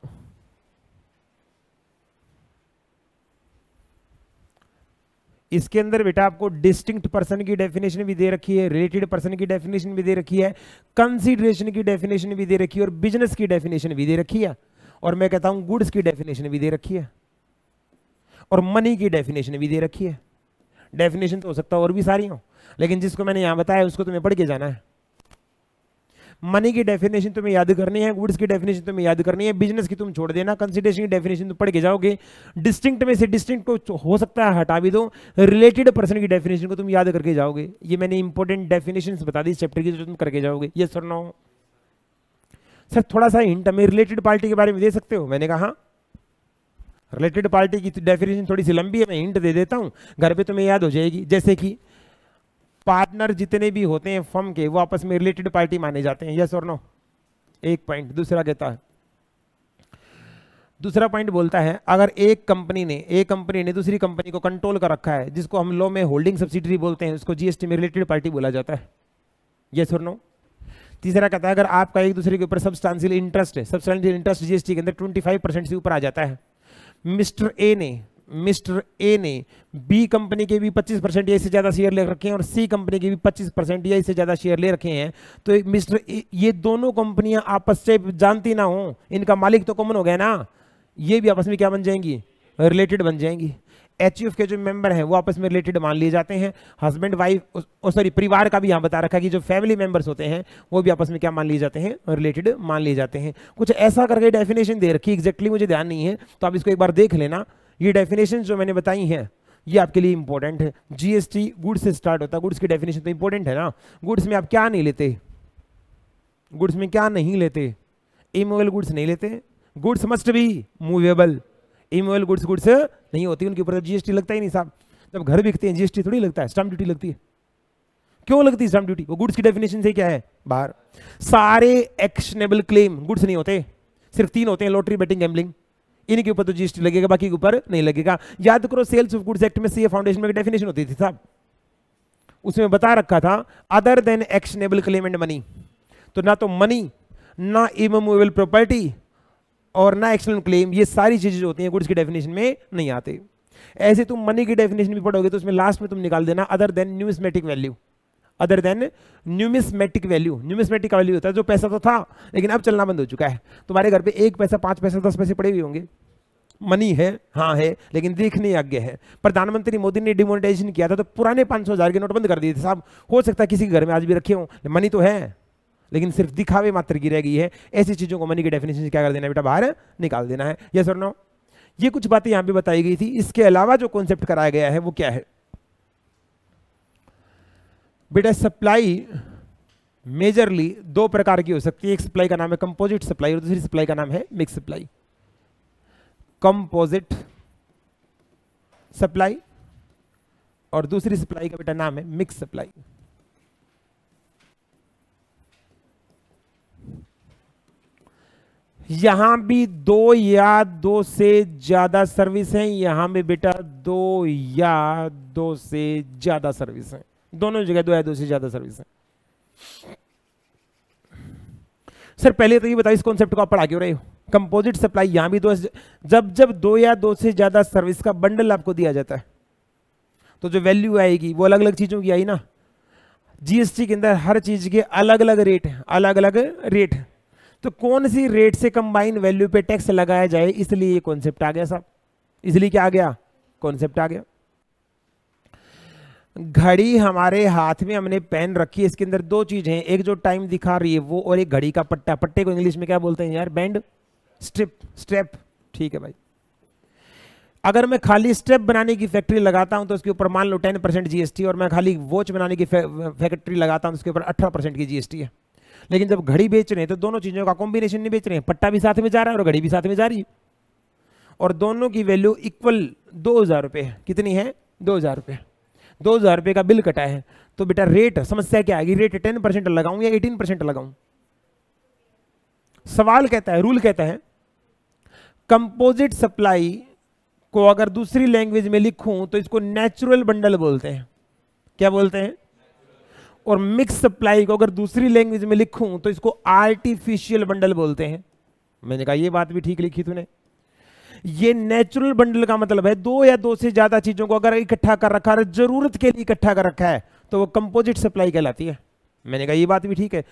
इसके अंदर बेटा आपको डिस्टिंक्ट पर्सन की डेफिनेशन भी दे रखी है रिलेटेड पर्सन की डेफिनेशन भी दे रखी है कंसिडरेशन की डेफिनेशन भी दे रखी है और बिजनेस की डेफिनेशन भी दे रखी है और मैं कहता हूं गुड्स की डेफिनेशन भी दे रखी है और मनी की डेफिनेशन भी दे रखी है डेफिनेशन तो हो सकता है और भी सारी हो लेकिन जिसको मैंने यहां बताया उसको तुम्हें पढ़ के जाना है मनी की डेफिनेशन तुम्हें याद करनी है गुड्स की डेफिनेशन तुम्हें याद करनी है बिजनेस की तुम छोड़ देना कंसिडेशन की डेफिनेशन तुम पढ़ के जाओगे डिस्टिंक्ट में से डिस्टिंक्ट को हो सकता है हटा भी दो रिलेटेड पर्सन की डेफिनेशन को तुम याद करके जाओगे ये मैंने इंपॉर्टेंट डेफिनेशन बता दी चैप्टर की जो तुम करके जाओगे ये सर ना हो सर थोड़ा सा हिंट हमें रिलेटेड पार्टी के बारे में दे सकते हो मैंने कहा रिलेटेड पार्टी की डेफिनेशन थोड़ी सी लंबी है मैं हिंट दे देता हूँ घर पे तुम्हें याद हो जाएगी जैसे कि पार्टनर जितने भी होते हैं फर्म के वो आपस में रिलेटेड पार्टी माने जाते हैं यस और नो एक पॉइंट दूसरा कहता है दूसरा पॉइंट बोलता है अगर एक कंपनी ने एक कंपनी ने दूसरी कंपनी को कंट्रोल कर रखा है जिसको हम लॉ में होल्डिंग सब्सिडरी बोलते हैं उसको जीएसटी में रिलेटेड पार्टी बोला जाता है यस और नो तीसरा कहता है अगर आपका एक दूसरे के ऊपर सबस्टांसियल इंटरेस्ट है सबस्टांसियल इंटरेस्ट जीएसटी के अंदर ट्वेंटी से ऊपर आ जाता है मिस्टर ए ने मिस्टर ए ने बी कंपनी के भी 25 परसेंट या इससे ज़्यादा शेयर ले रखे हैं और सी कंपनी के भी 25 परसेंट या इससे ज़्यादा शेयर ले रखे हैं तो मिस्टर ये दोनों कंपनियां आपस से जानती ना हो इनका मालिक तो कॉमन हो गया ना ये भी आपस में क्या बन जाएंगी रिलेटेड बन जाएंगी एच के जो मेंबर हैं वो आपस में रिलेटेड मान लिए जाते हैं हस्बैंड वाइफ सॉरी परिवार का भी यहाँ बता रखा है कि जो फैमिली मेंबर्स होते हैं वो भी आपस में क्या मान लिए जाते हैं रिलेटेड मान लिए जाते हैं कुछ ऐसा करके डेफिनेशन दे रखी एग्जैक्टली मुझे ध्यान नहीं है तो आप इसको एक बार देख लेना ये डेफिनेशन जो मैंने बताई हैं ये आपके लिए इंपॉर्टेंट है जीएसटी गुड्स से स्टार्ट होता है गुड्स की डेफिनेशन तो इंपॉर्टेंट है ना गुड्स में आप क्या नहीं लेते गुड्स में क्या नहीं लेते इमोबल गुड्स नहीं लेते goods must be movable immovable goods goods नहीं होती उनके ऊपर जीएसटी तो लगता ही नहीं साहब जब घर बिकते हैं जीएसटी थोड़ी लगता है स्टाम्प ड्यूटी लगती है क्यों लगती है स्टाम्प ड्यूटी वो गुड्स की डेफिनेशन से क्या है बाहर सारे एक्शनेबल क्लेम गुड्स नहीं होते सिर्फ तीन होते हैं लॉटरी बेटिंग गैम्बलिंग इनके ऊपर तो जीएसटी लगेगा बाकी के ऊपर नहीं लगेगा याद करो सेल्स ऑफ गुड्स एक्ट में सीए फाउंडेशन में डेफिनेशन होती थी साहब उसमें बता रखा था other than actionable claim and money तो ना तो मनी ना इमोवेबल प्रॉपर्टी और ना एक्शनल क्लेम ये सारी चीजें होती हैं गुड्स की डेफिनेशन में नहीं आते ऐसे तुम मनी की डेफिनेशन भी पढ़ोगे तो उसमें लास्ट में तुम निकाल देना other than numismatic value other than numismatic value numismatic का वैल्यू होता है जो पैसा तो था लेकिन अब चलना बंद हो चुका है तुम्हारे घर पे एक पैसा पांच पैसा दस पैसे पड़े हुए होंगे मनी है हाँ है लेकिन देखने आगे है प्रधानमंत्री मोदी ने डिमोनिटाइजेशन किया था तो पुराने पाँच सौ हज़ार के नोट बंद कर दिए थे साहब हो सकता है किसी के घर में आज भी रखे हों मनी तो है लेकिन सिर्फ दिखावे मात्र की रह गई है ऐसी चीज़ों को मनी के डेफिनेशन क्या कर देना बेटा बाहर निकाल देना है यह और नो ये कुछ बातें यहां पे बताई गई थी इसके अलावा जो कॉन्सेप्ट कराया गया है वो क्या है बेटा सप्लाई मेजरली दो प्रकार की हो सकती है एक सप्लाई का नाम है कंपोजिट सप्लाई और दूसरी सप्लाई का नाम है मिक्स सप्लाई कंपोजिट सप्लाई और दूसरी सप्लाई का बेटा नाम है मिक्स सप्लाई यहां भी दो या दो से ज्यादा सर्विस हैं यहां भी बेटा दो या दो से ज्यादा सर्विस हैं दोनों जगह दो या दो से ज़्यादा सर्विस है सर पहले तो ये बताइए इस कॉन्सेप्ट को आप पढ़ा क्यों रहे हो कंपोजिट सप्लाई यहां भी दो जब जब दो या दो से ज़्यादा सर्विस का बंडल आपको दिया जाता है तो जो वैल्यू आएगी वो अलग अलग चीज़ों की आई ना जीएसटी के अंदर हर चीज़ के अलग अलग रेट हैं अलग अलग रेट तो कौन सी रेट से कंबाइन वैल्यू पे टैक्स लगाया जाए इसलिए ये कॉन्सेप्ट आ गया साहब इसलिए क्या आ गया कॉन्सेप्ट आ गया घड़ी हमारे हाथ में हमने पेन रखी है इसके अंदर दो चीज़ें हैं एक जो टाइम दिखा रही है वो और एक घड़ी का पट्टा पट्टे को इंग्लिश में क्या बोलते हैं यार बैंड स्ट्रिप स्टेप ठीक है भाई अगर मैं खाली स्टेप बनाने की फैक्ट्री लगाता हूं तो उसके ऊपर मान लो टेन परसेंट जीएसटी और मैं खाली वॉच बनाने की फैक्ट्री लगाता हूं तो उसके ऊपर अठारह परसेंट की जीएसटी है लेकिन जब घड़ी बेच रहे हैं तो दोनों चीज़ों का कॉम्बिनेशन नहीं बेच रहे हैं पट्टा भी साथ में जा रहा है और घड़ी भी साथ में जा रही है और दोनों की वैल्यू इक्वल दो हज़ार रुपये है कितनी है दो हज़ार रुपये दो हज़ार रुपये का बिल कटा है तो बेटा रेट समस्या क्या आएगी रेट टेन परसेंट लगाऊं या एटीन परसेंट लगाऊं सवाल कहता है रूल कहता है कंपोजिट सप्लाई को अगर दूसरी लैंग्वेज में लिखूं तो इसको नेचुरल बंडल बोलते हैं क्या बोलते हैं और मिक्स सप्लाई को अगर दूसरी लैंग्वेज में लिखूं तो इसको आर्टिफिशियल बंडल बोलते हैं मैंने कहा यह बात भी ठीक लिखी तूने ये नेचुरल बंडल का मतलब है दो या दो से ज्यादा चीजों को अगर इकट्ठा कर रखा है जरूरत के लिए इकट्ठा कर रखा है तो वो कंपोजिट सप्लाई कहलाती है मैंने कहा ये बात भी ठीक है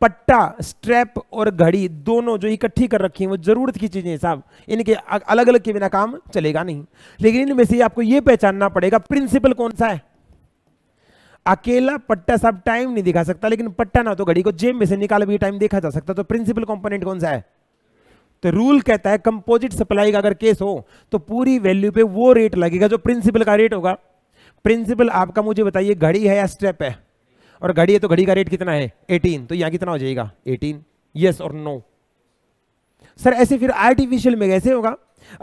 पट्टा स्ट्रैप और घड़ी दोनों जो इकट्ठी कर रखी है वो जरूरत की चीजें साहब इनके अलग अलग के बिना काम चलेगा नहीं लेकिन इनमें से आपको ये पहचानना पड़ेगा प्रिंसिपल कौन सा है अकेला पट्टा साहब टाइम नहीं दिखा सकता लेकिन पट्टा ना तो घड़ी को जेब में से निकाल भी टाइम देखा जा सकता तो प्रिंसिपल कंपोनेंट कौन सा है तो रूल कहता है कंपोजिट सप्लाई का अगर केस हो तो पूरी वैल्यू पे वो रेट लगेगा जो प्रिंसिपल का रेट होगा प्रिंसिपल आपका मुझे बताइए घड़ी है या स्टेप है और घड़ी है तो घड़ी का रेट कितना है एटीन तो यहाँ कितना हो जाएगा eighteen yes or no sir ऐसे फिर आर्टिफिशियल में कैसे होगा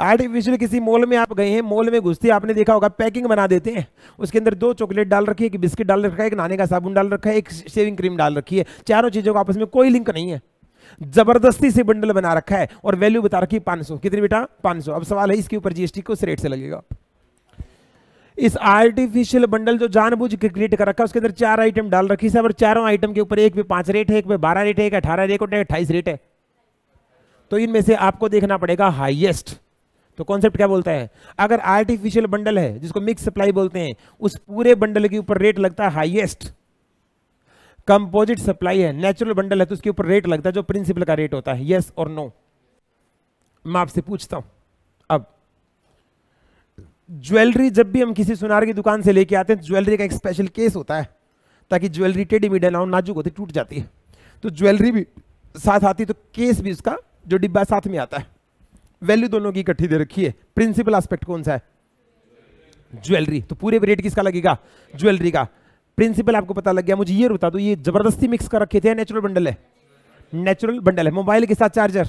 आर्टिफिशियल किसी मॉल में आप गए हैं मॉल में घुसते आपने देखा होगा पैकिंग बना देते हैं उसके अंदर दो चॉकलेट डाल रखी है एक बिस्किट डाल रखा है एक नाने का साबुन डाल रखा है एक शेविंग क्रीम डाल रखी है चारों चीज़ों का आपस में कोई लिंक नहीं है जबरदस्ती से बंडल बना रखा है और वैल्यू बता रखी पांच सौ कितनी बेटा पांच सौ अब सवाल है इसके ऊपर जीएसटी को रेट से लगेगा इस आर्टिफिशियल बंडल जो जानबूझ के क्रिएट कर रखा है उसके अंदर चार आइटम डाल रखी सब और चारों आइटम के ऊपर एक पे पांच रेट है एक पे बारह रेट है एक अठारह रेट है अट्ठाईस रेट है तो इनमें से आपको देखना पड़ेगा हाइएस्ट तो कॉन्सेप्ट क्या बोलता है अगर आर्टिफिशियल बंडल है जिसको मिक्स सप्लाई बोलते हैं उस पूरे बंडल के ऊपर रेट लगता है हाइएस्ट कंपोजिट सप्लाई है नेचुरल बंडल है तो उसके ऊपर रेट लगता है जो प्रिंसिपल का रेट होता है यस और नो मैं आपसे पूछता हूं अब ज्वेलरी जब भी हम किसी सुनार की दुकान से लेके आते हैं ज्वेलरी तो का एक स्पेशल केस होता है ताकि ज्वेलरी टेडी मेढ़ी ना नाजुक होती टूट जाती है तो ज्वेलरी भी साथ आती तो केस भी उसका जो डिब्बा साथ में आता है वैल्यू दोनों की इकट्ठी दे रखी है प्रिंसिपल एस्पेक्ट कौन सा है ज्वेलरी तो पूरे रेट किसका लगेगा ज्वेलरी का प्रिंसिपल आपको पता लग गया मुझे ये बता दो ये जबरदस्ती मिक्स कर रखे थे नेचुरल बंडल है नेचुरल बंडल है मोबाइल के साथ चार्जर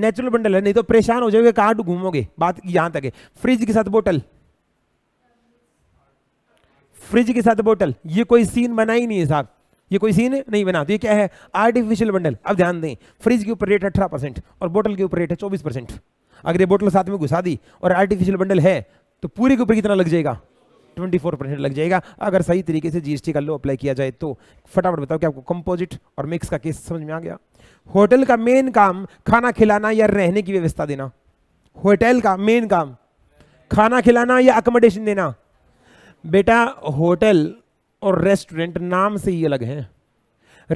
नेचुरल बंडल है नहीं तो परेशान हो जाओगे कहाँ घूमोगे बात यहां तक है फ्रिज के साथ बोटल फ्रिज के साथ बोटल ये कोई सीन बना ही नहीं है साहब ये कोई सीन नहीं बना तो ये क्या है आर्टिफिशियल बंडल अब ध्यान दें फ्रिज के ऊपर रेट अठारह परसेंट और बोटल के ऊपर रेट है चौबीस परसेंट अगर ये बोटल साथ में घुसा दी और आर्टिफिशियल बंडल है तो पूरे के ऊपर कितना लग जाएगा ट्वेंटी फोर परसेंट लग जाएगा अगर सही तरीके से जीएसटी का लो अप्लाई किया जाए तो फटाफट बताओ कि आपको कंपोजिट और मिक्स का केस समझ में आ गया होटल का मेन काम खाना खिलाना या रहने की व्यवस्था देना होटल का मेन काम खाना खिलाना या अकोमोडेशन देना बेटा होटल और रेस्टोरेंट नाम से ही अलग है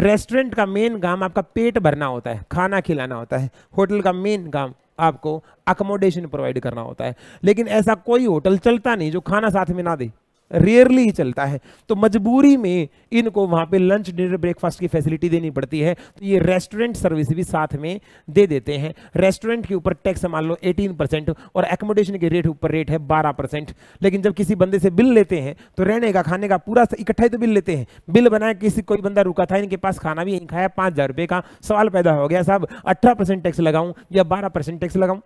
रेस्टोरेंट का मेन काम आपका पेट भरना होता है खाना खिलाना होता है होटल का मेन काम आपको अकोमोडेशन प्रोवाइड करना होता है लेकिन ऐसा कोई होटल चलता नहीं जो खाना साथ में ना दे रेयरली ही चलता है तो मजबूरी में इनको वहाँ पे लंच डिनर ब्रेकफास्ट की फैसिलिटी देनी पड़ती है तो ये रेस्टोरेंट सर्विस भी साथ में दे देते हैं रेस्टोरेंट के ऊपर टैक्स मान लो 18 परसेंट और एकोमोडेशन के रेट ऊपर रेट है 12 परसेंट लेकिन जब किसी बंदे से बिल लेते हैं तो रहने का खाने का पूरा इकट्ठा ही तो बिल लेते हैं बिल बनाया किसी कोई बंदा रुका था इनके पास खाना भी यहीं खाया पाँच हज़ार का सवाल पैदा हो गया साहब अठारह टैक्स लगाऊँ या बारह टैक्स लगाऊँ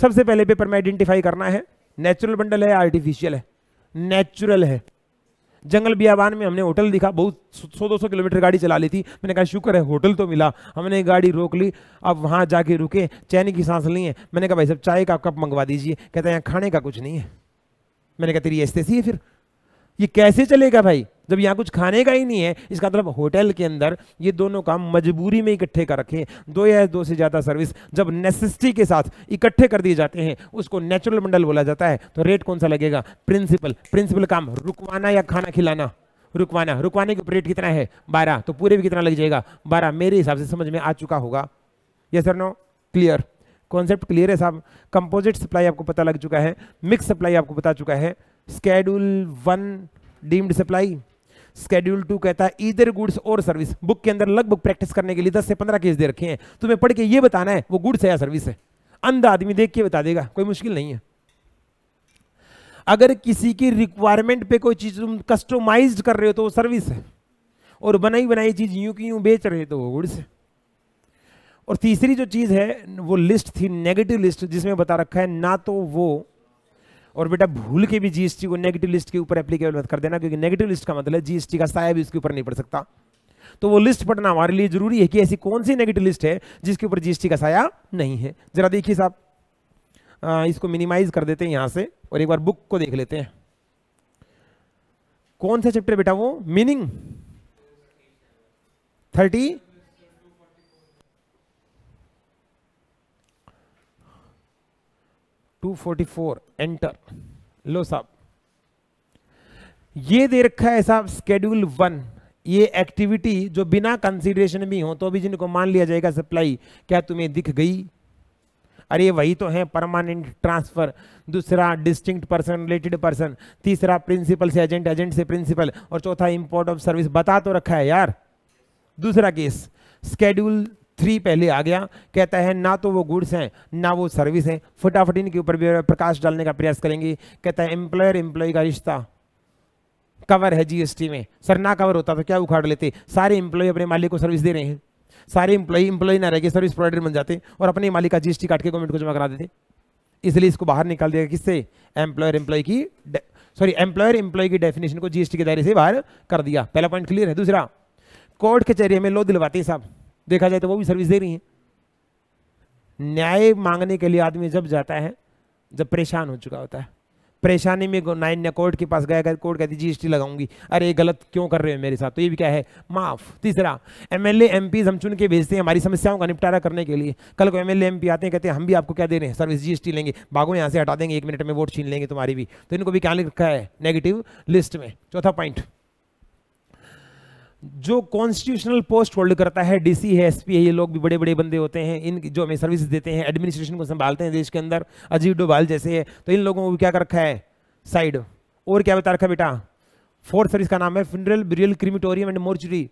सबसे पहले पेपर में आइडेंटिफाई करना है नेचुरल बंडल है आर्टिफिशियल है नेचुरल है जंगल बियाबान में हमने होटल दिखा बहुत सौ दो सौ किलोमीटर गाड़ी चला ली थी मैंने कहा शुक्र है होटल तो मिला हमने गाड़ी रोक ली अब वहाँ जाके रुके चैन की सांस ली है मैंने कहा भाई साहब चाय का कप मंगवा दीजिए कहते हैं यहाँ खाने का कुछ नहीं है मैंने कहा तेरी ऐसे ही है फिर ये कैसे चलेगा भाई जब यहाँ कुछ खाने का ही नहीं है इसका मतलब होटल के अंदर ये दोनों काम मजबूरी में इकट्ठे कर रखें दो या दो से ज़्यादा सर्विस जब नेसेसिटी के साथ इकट्ठे कर दिए जाते हैं उसको नेचुरल मंडल बोला जाता है तो रेट कौन सा लगेगा प्रिंसिपल प्रिंसिपल काम रुकवाना या खाना खिलाना रुकवाना रुकवाने के रेट कितना है बारह तो पूरे भी कितना लग जाएगा बारह मेरे हिसाब से समझ में आ चुका होगा yes or no clear concept clear है साहब कंपोजिट सप्लाई आपको पता लग चुका है मिक्स सप्लाई आपको बता चुका है schedule one deemed supply schedule two कहता है इधर गुड्स और सर्विस बुक के अंदर लगभग प्रैक्टिस करने के लिए दस से पंद्रह केस दे रखे हैं तुम्हें पढ़ के ये बताना है वो गुड्स है या सर्विस है अंधा आदमी देख के बता देगा कोई मुश्किल नहीं है अगर किसी की रिक्वायरमेंट पे कोई चीज़ तुम कस्टमाइज कर रहे हो तो वो सर्विस है और बनाई बनाई चीज़ यूं की यूं बेच रहे हो तो वो गुड्स है और तीसरी जो चीज़ है वो लिस्ट थी नेगेटिव लिस्ट जिसमें बता रखा है ना तो वो और बेटा भूल के भी जीएसटी को नेगेटिव लिस्ट के ऊपर एप्लीकेबल मत कर देना क्योंकि नेगेटिव लिस्ट का मतलब जीएसटी का साया भी उसके ऊपर नहीं पड़ सकता तो वो लिस्ट पढ़ना हमारे लिए जरूरी है कि ऐसी कौन सी नेगेटिव लिस्ट है जिसके ऊपर जीएसटी का साया नहीं है जरा देखिए साहब इसको मिनिमाइज कर देते हैं यहां से और एक बार बुक को देख लेते हैं कौन सा चैप्टर बेटा वो मीनिंग थर्टी 244 एंटर लो साहब ये दे रखा है साहब स्केड्यूल वन ये एक्टिविटी जो बिना कंसीडरेशन भी हो तो भी जिनको मान लिया जाएगा सप्लाई क्या तुम्हें दिख गई अरे वही तो है परमानेंट ट्रांसफर दूसरा डिस्टिंक्ट पर्सन रिलेटेड पर्सन तीसरा प्रिंसिपल से एजेंट एजेंट से प्रिंसिपल और चौथा इंपोर्ट ऑफ सर्विस बता तो रखा है यार दूसरा केस स्केड्यूल थ्री पहले आ गया कहता है ना तो वो गुड्स हैं ना वो सर्विस हैं फटाफट इनके ऊपर भी प्रकाश डालने का प्रयास करेंगे कहता है एम्प्लॉयर एम्प्लॉय का रिश्ता कवर है जीएसटी में सर ना कवर होता तो क्या उखाड़ लेते सारे एम्प्लॉय अपने मालिक को सर्विस दे रहे हैं सारे एम्प्लॉय एम्प्लॉय ना रह सर्विस प्रोवाइडर बन जाते और अपने मालिक का जीएसटी काट के गवर्नमेंट को जमा करा देते इसलिए इसको बाहर निकाल दिया किससे एम्प्लॉयर एम्प्लॉय की सॉरी एम्प्लॉयर एम्प्लॉय की डेफिनेशन को जीएसटी के दायरे से बाहर कर दिया पहला पॉइंट क्लियर है दूसरा कोर्ट के चेहरे में लो दिलवाते हैं साहब देखा जाए तो वो भी सर्विस दे रही हैं न्याय मांगने के लिए आदमी जब जाता है जब परेशान हो चुका होता है परेशानी में नाइन ने कोर्ट के पास गया कोर्ट कहती टी लगाऊंगी अरे गलत क्यों कर रहे हो मेरे साथ तो ये भी क्या है माफ तीसरा एमएलए एमपीज हम चुन के भेजते हैं हमारी समस्याओं का निपटारा करने के लिए कल को एमएलए एमपी आते हैं कहते हैं हम भी आपको क्या दे रहे हैं सर्विस जीएसटी लेंगे बागो यहाँ से हटा देंगे एक मिनट में वोट छीन लेंगे तुम्हारी भी तो इनको भी क्या लिखा है नेगेटिव लिस्ट में चौथा पॉइंट जो कॉन्स्टिट्यूशनल पोस्ट होल्ड करता है डीसी है एसपी है ये लोग भी बड़े बड़े बंदे होते हैं इन जो हमें सर्विस देते हैं एडमिनिस्ट्रेशन को संभालते हैं देश के अंदर अजीत डोभाल जैसे है तो इन लोगों को क्या कर रखा है साइड और क्या बता रखा बेटा फोर्थ सर्विस का नाम है funeral burial crematorium and mortuary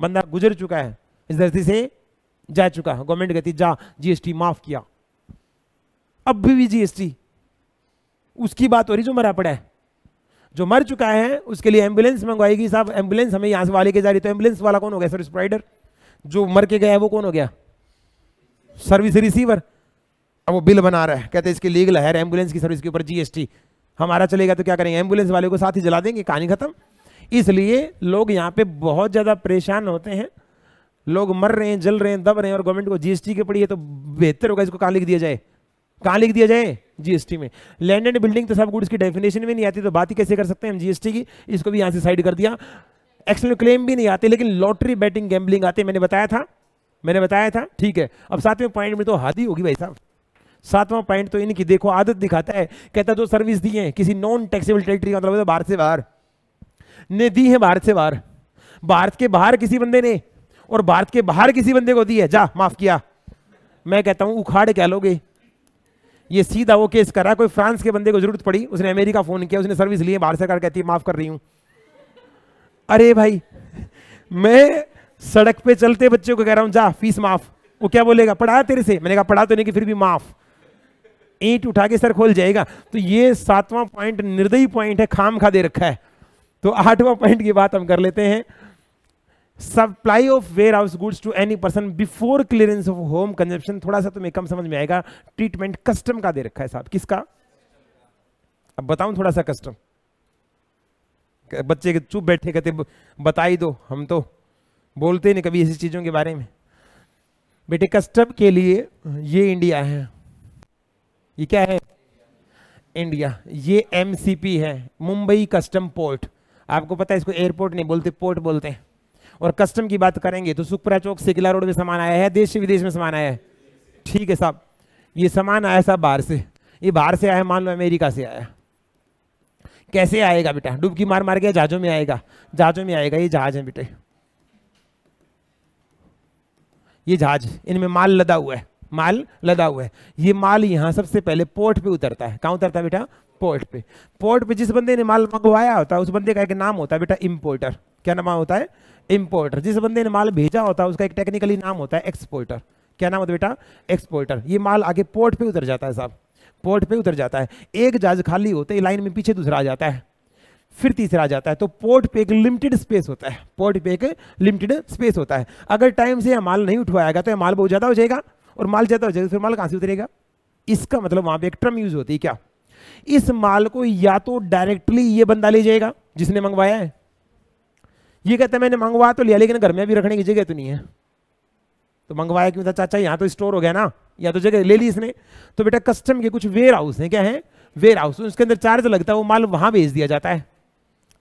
बंदा गुजर चुका है इस धरती से जा चुका है गवर्नमेंट कहती जा जीएसटी माफ किया अब भी जीएसटी उसकी बात हो रही जो मरा पड़ा है जो मर चुका है उसके लिए एम्बुलेंस मंगवाएगी साहब एम्बुलेंस हमें यहाँ से वाले के जा रही तो एम्बुलेंस वाला कौन हो गया सर्विस प्रोवाइडर जो मर के गया है वो कौन हो गया सर्विस रिसीवर अब वो बिल बना रहा है कहते हैं इसकी लीगल है एम्बुलेंस की सर्विस के ऊपर जीएसटी हमारा चलेगा तो क्या करेंगे एम्बुलेंस वाले को साथ ही जला देंगे कहानी खत्म इसलिए लोग यहाँ पे बहुत ज़्यादा परेशान होते हैं लोग मर रहे हैं जल रहे हैं दब रहे हैं और गवर्नमेंट को जीएसटी के पड़ी है तो बेहतर होगा इसको कहाँ लिख दिया जाए कहाँ लिख दिया जाए जीएसटी में लैंड एंड बिल्डिंग तो सब गुड्स की डेफिनेशन में नहीं आती तो बात ही कैसे कर सकते हैं हम जीएसटी की इसको भी यहाँ से साइड कर दिया एक्सलेंट क्लेम भी नहीं आते लेकिन लॉटरी बैटिंग गैम्बलिंग आते मैंने बताया था मैंने बताया था ठीक है अब सातवें पॉइंट में तो हादी होगी भाई साहब सातवां पॉइंट तो इनकी देखो आदत दिखाता है कहता जो तो सर्विस दी है किसी नॉन टैक्सेबल टेरिटरी का मतलब तो भारत से बाहर ने दी है भारत से बाहर भारत के बाहर किसी बंदे ने और भारत के बाहर किसी बंदे को दी है जा माफ किया मैं कहता हूं उखाड़ क्या लोगे ये सीधा वो केस करा कोई फ्रांस के बंदे को जरूरत पड़ी उसने अमेरिका फोन किया उसने सर्विस ली है भारत सरकार कहती है माफ कर रही हूं अरे भाई मैं सड़क पे चलते बच्चों को कह रहा हूं जा फीस माफ वो क्या बोलेगा पढ़ा तेरे से मैंने कहा पढ़ा तो नहीं कि फिर भी माफ ईट उठा के सर खोल जाएगा तो ये सातवां पॉइंट निर्दयी पॉइंट है खाम खा दे रखा है तो आठवां पॉइंट की बात हम कर लेते हैं supply of warehouse goods to any person before clearance of home consumption थोड़ा सा तुम्हें कम समझ में आएगा ट्रीटमेंट कस्टम का दे रखा है साहब किसका अब बताऊं थोड़ा सा कस्टम बच्चे के चुप बैठे कहते बताई दो हम तो बोलते नहीं कभी ऐसी चीजों के बारे में बेटे कस्टम के लिए ये इंडिया है ये क्या है इंडिया ये एमसीपी है मुंबई कस्टम पोर्ट आपको पता है इसको एयरपोर्ट नहीं बोलते पोर्ट बोलते हैं और कस्टम की बात करेंगे तो सुखपुरा चौक से किला रोड में सामान आया है देश विदेश में सामान आया है ठीक है साहब ये सामान आया साहब बाहर से ये बाहर से आया मान लो अमेरिका से आया कैसे आएगा बेटा डुबकी मार मार गया जहाजों में आएगा जहाजों में आएगा ये जहाज है बेटे ये जहाज इनमें माल लदा हुआ है माल लदा हुआ है ये माल यहां सबसे पहले पोर्ट पे उतरता है कहां उतरता है बेटा पोर्ट पे पोर्ट पे जिस बंदे ने माल मंगवाया होता है उस बंदे का एक नाम होता है बेटा इंपोर्टर क्या नाम होता है इम्पोर्टर जिस बंदे ने माल भेजा होता है उसका एक टेक्निकली नाम होता है एक्सपोर्टर क्या नाम होता है बेटा एक्सपोर्टर ये माल आगे पोर्ट पे उतर जाता है साहब पोर्ट पे उतर जाता है एक जहाज खाली होते ही लाइन में पीछे दूसरा आ जाता है फिर तीसरा आ जाता है तो पोर्ट पे एक लिमिटेड स्पेस होता है पोर्ट पे एक लिमिटेड स्पेस होता है अगर टाइम से यह माल नहीं उठवाएगा तो यह माल बहुत ज़्यादा हो जाएगा और माल ज़्यादा हो जाएगा तो फिर माल कहाँ से उतरेगा इसका मतलब वहाँ पे एक ट्रम यूज होती है क्या इस माल को या तो डायरेक्टली ये बंदा ले जाएगा जिसने मंगवाया है ये कहते मैंने मंगवा तो लिया लेकिन घर में अभी रखने की जगह तो नहीं है तो मंगवाया क्यों था मतलब, चाचा यहाँ तो स्टोर हो गया ना या तो जगह ले ली इसने तो बेटा कस्टम के कुछ वेयर हाउस हैं क्या है वेयर हाउस उसके अंदर चार्ज लगता है वो माल वहाँ भेज दिया जाता है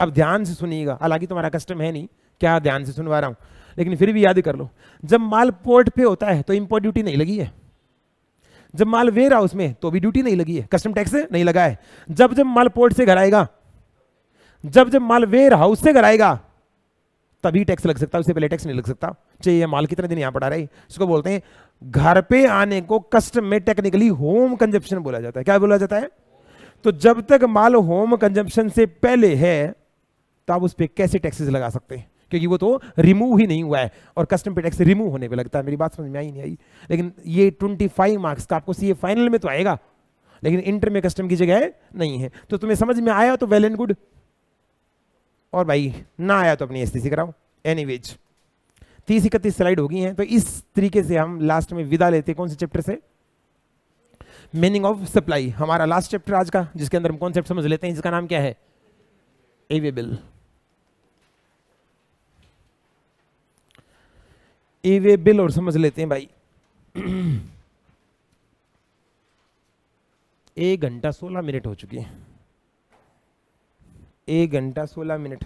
अब ध्यान से सुनिएगा हालांकि तुम्हारा कस्टम है नहीं क्या ध्यान से सुनवा रहा हूँ लेकिन फिर भी याद कर लो जब माल पोर्ट पे होता है तो इम्पोर्ट ड्यूटी नहीं लगी है जब माल वेयर हाउस में तो भी ड्यूटी नहीं लगी है कस्टम टैक्स नहीं लगा है जब जब माल पोर्ट से घर आएगा जब जब माल वेयर हाउस से घर आएगा तभी टैक्स लग सकता है उससे पहले टैक्स नहीं लग सकता चाहिए माल कितने दिन यहाँ पड़ा रहा है इसको बोलते हैं घर पे आने को कष्ट में टेक्निकली होम कंजप्शन बोला जाता है क्या बोला जाता है तो जब तक माल होम कंजप्शन से पहले है तो आप उस पर कैसे टैक्सेस लगा सकते हैं क्योंकि वो तो रिमूव ही नहीं हुआ है और कस्टम पे टैक्स रिमूव होने पे लगता है मेरी बात समझ में आई नहीं आई लेकिन ये 25 मार्क्स का आपको सीए फाइनल में तो आएगा लेकिन इंटर में कस्टम की जगह नहीं है तो तुम्हें समझ में आया तो वेल एंड गुड और भाई ना आया तो अपनी एस कराओ एनी वेज तीस इकतीस स्लाइड हो गई हैं तो इस तरीके से हम लास्ट में विदा लेते हैं कौन से चैप्टर से मीनिंग ऑफ सप्लाई हमारा लास्ट चैप्टर आज का जिसके अंदर हम कॉन्सेप्ट समझ लेते हैं जिसका नाम क्या है एवेबल एवेबल और समझ लेते हैं भाई एक घंटा सोलह मिनट हो चुकी है एक घंटा सोलह मिनट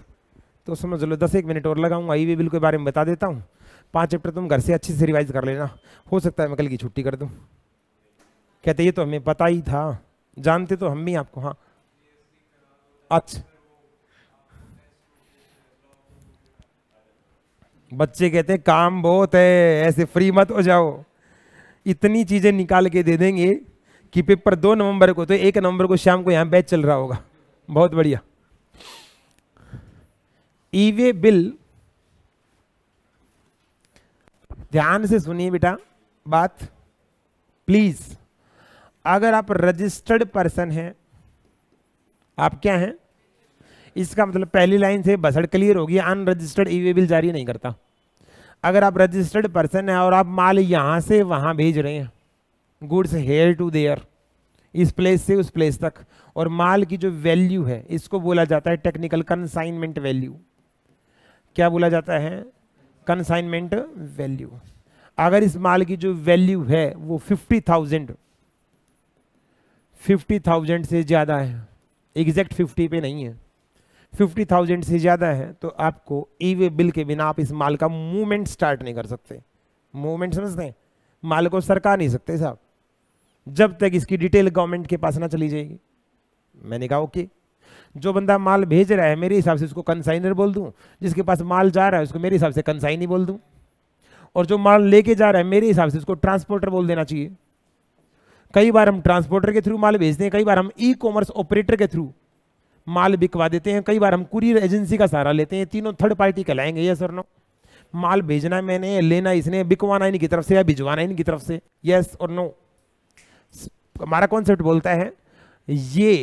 तो समझ लो दस एक मिनट और लगाऊंगा ई वे बिल के बारे में बता देता हूँ पाँच चैप्टर तुम घर से अच्छे से रिवाइज कर लेना हो सकता है मैं कल की छुट्टी कर दूँ कहते ये तो हमें पता ही था जानते तो हम भी आपको हाँ अच्छा बच्चे कहते हैं काम बहुत है ऐसे फ्री मत हो जाओ इतनी चीज़ें निकाल के दे देंगे कि पेपर दो नवंबर को तो एक नवंबर को शाम को यहाँ बैच चल रहा होगा बहुत बढ़िया ईवे बिल ध्यान से सुनिए बेटा बात प्लीज अगर आप रजिस्टर्ड पर्सन हैं आप क्या हैं इसका मतलब पहली लाइन से बसड़ क्लियर होगी अनरजिस्टर्ड ई बिल जारी नहीं करता अगर आप रजिस्टर्ड पर्सन हैं और आप माल यहां से वहां भेज रहे हैं गुड्स हेयर टू देयर इस प्लेस से उस प्लेस तक और माल की जो वैल्यू है इसको बोला जाता है टेक्निकल कंसाइनमेंट वैल्यू क्या बोला जाता है कंसाइनमेंट वैल्यू अगर इस माल की जो वैल्यू है वो फिफ्टी थाउजेंड फिफ्टी थाउजेंड से ज़्यादा है एग्जैक्ट फिफ्टी पे नहीं है फिफ्टी थाउजेंड से ज़्यादा है तो आपको ई वे बिल के बिना आप इस माल का मूवमेंट स्टार्ट नहीं कर सकते मूवमेंट समझते हैं माल को सरका नहीं सकते साहब जब तक इसकी डिटेल गवर्नमेंट के पास ना चली जाएगी मैंने कहा ओके जो बंदा माल भेज रहा है मेरे हिसाब से उसको कंसाइनर बोल दूँ जिसके पास माल जा रहा है उसको मेरे हिसाब से कंसाइनी बोल दूँ और जो माल लेके जा रहा है मेरे हिसाब से उसको ट्रांसपोर्टर बोल देना चाहिए कई बार हम ट्रांसपोर्टर के थ्रू माल भेजते हैं कई बार हम ई कॉमर्स ऑपरेटर के थ्रू माल बिकवा देते हैं कई बार हम कुरियर एजेंसी का सहारा लेते हैं तीनों थर्ड पार्टी कहलाएंगे ये सर नो माल भेजना मैंने लेना इसने बिकवाना इनकी तरफ से या भिजवाना इनकी तरफ से यस और नो हमारा कॉन्सेप्ट बोलता है ये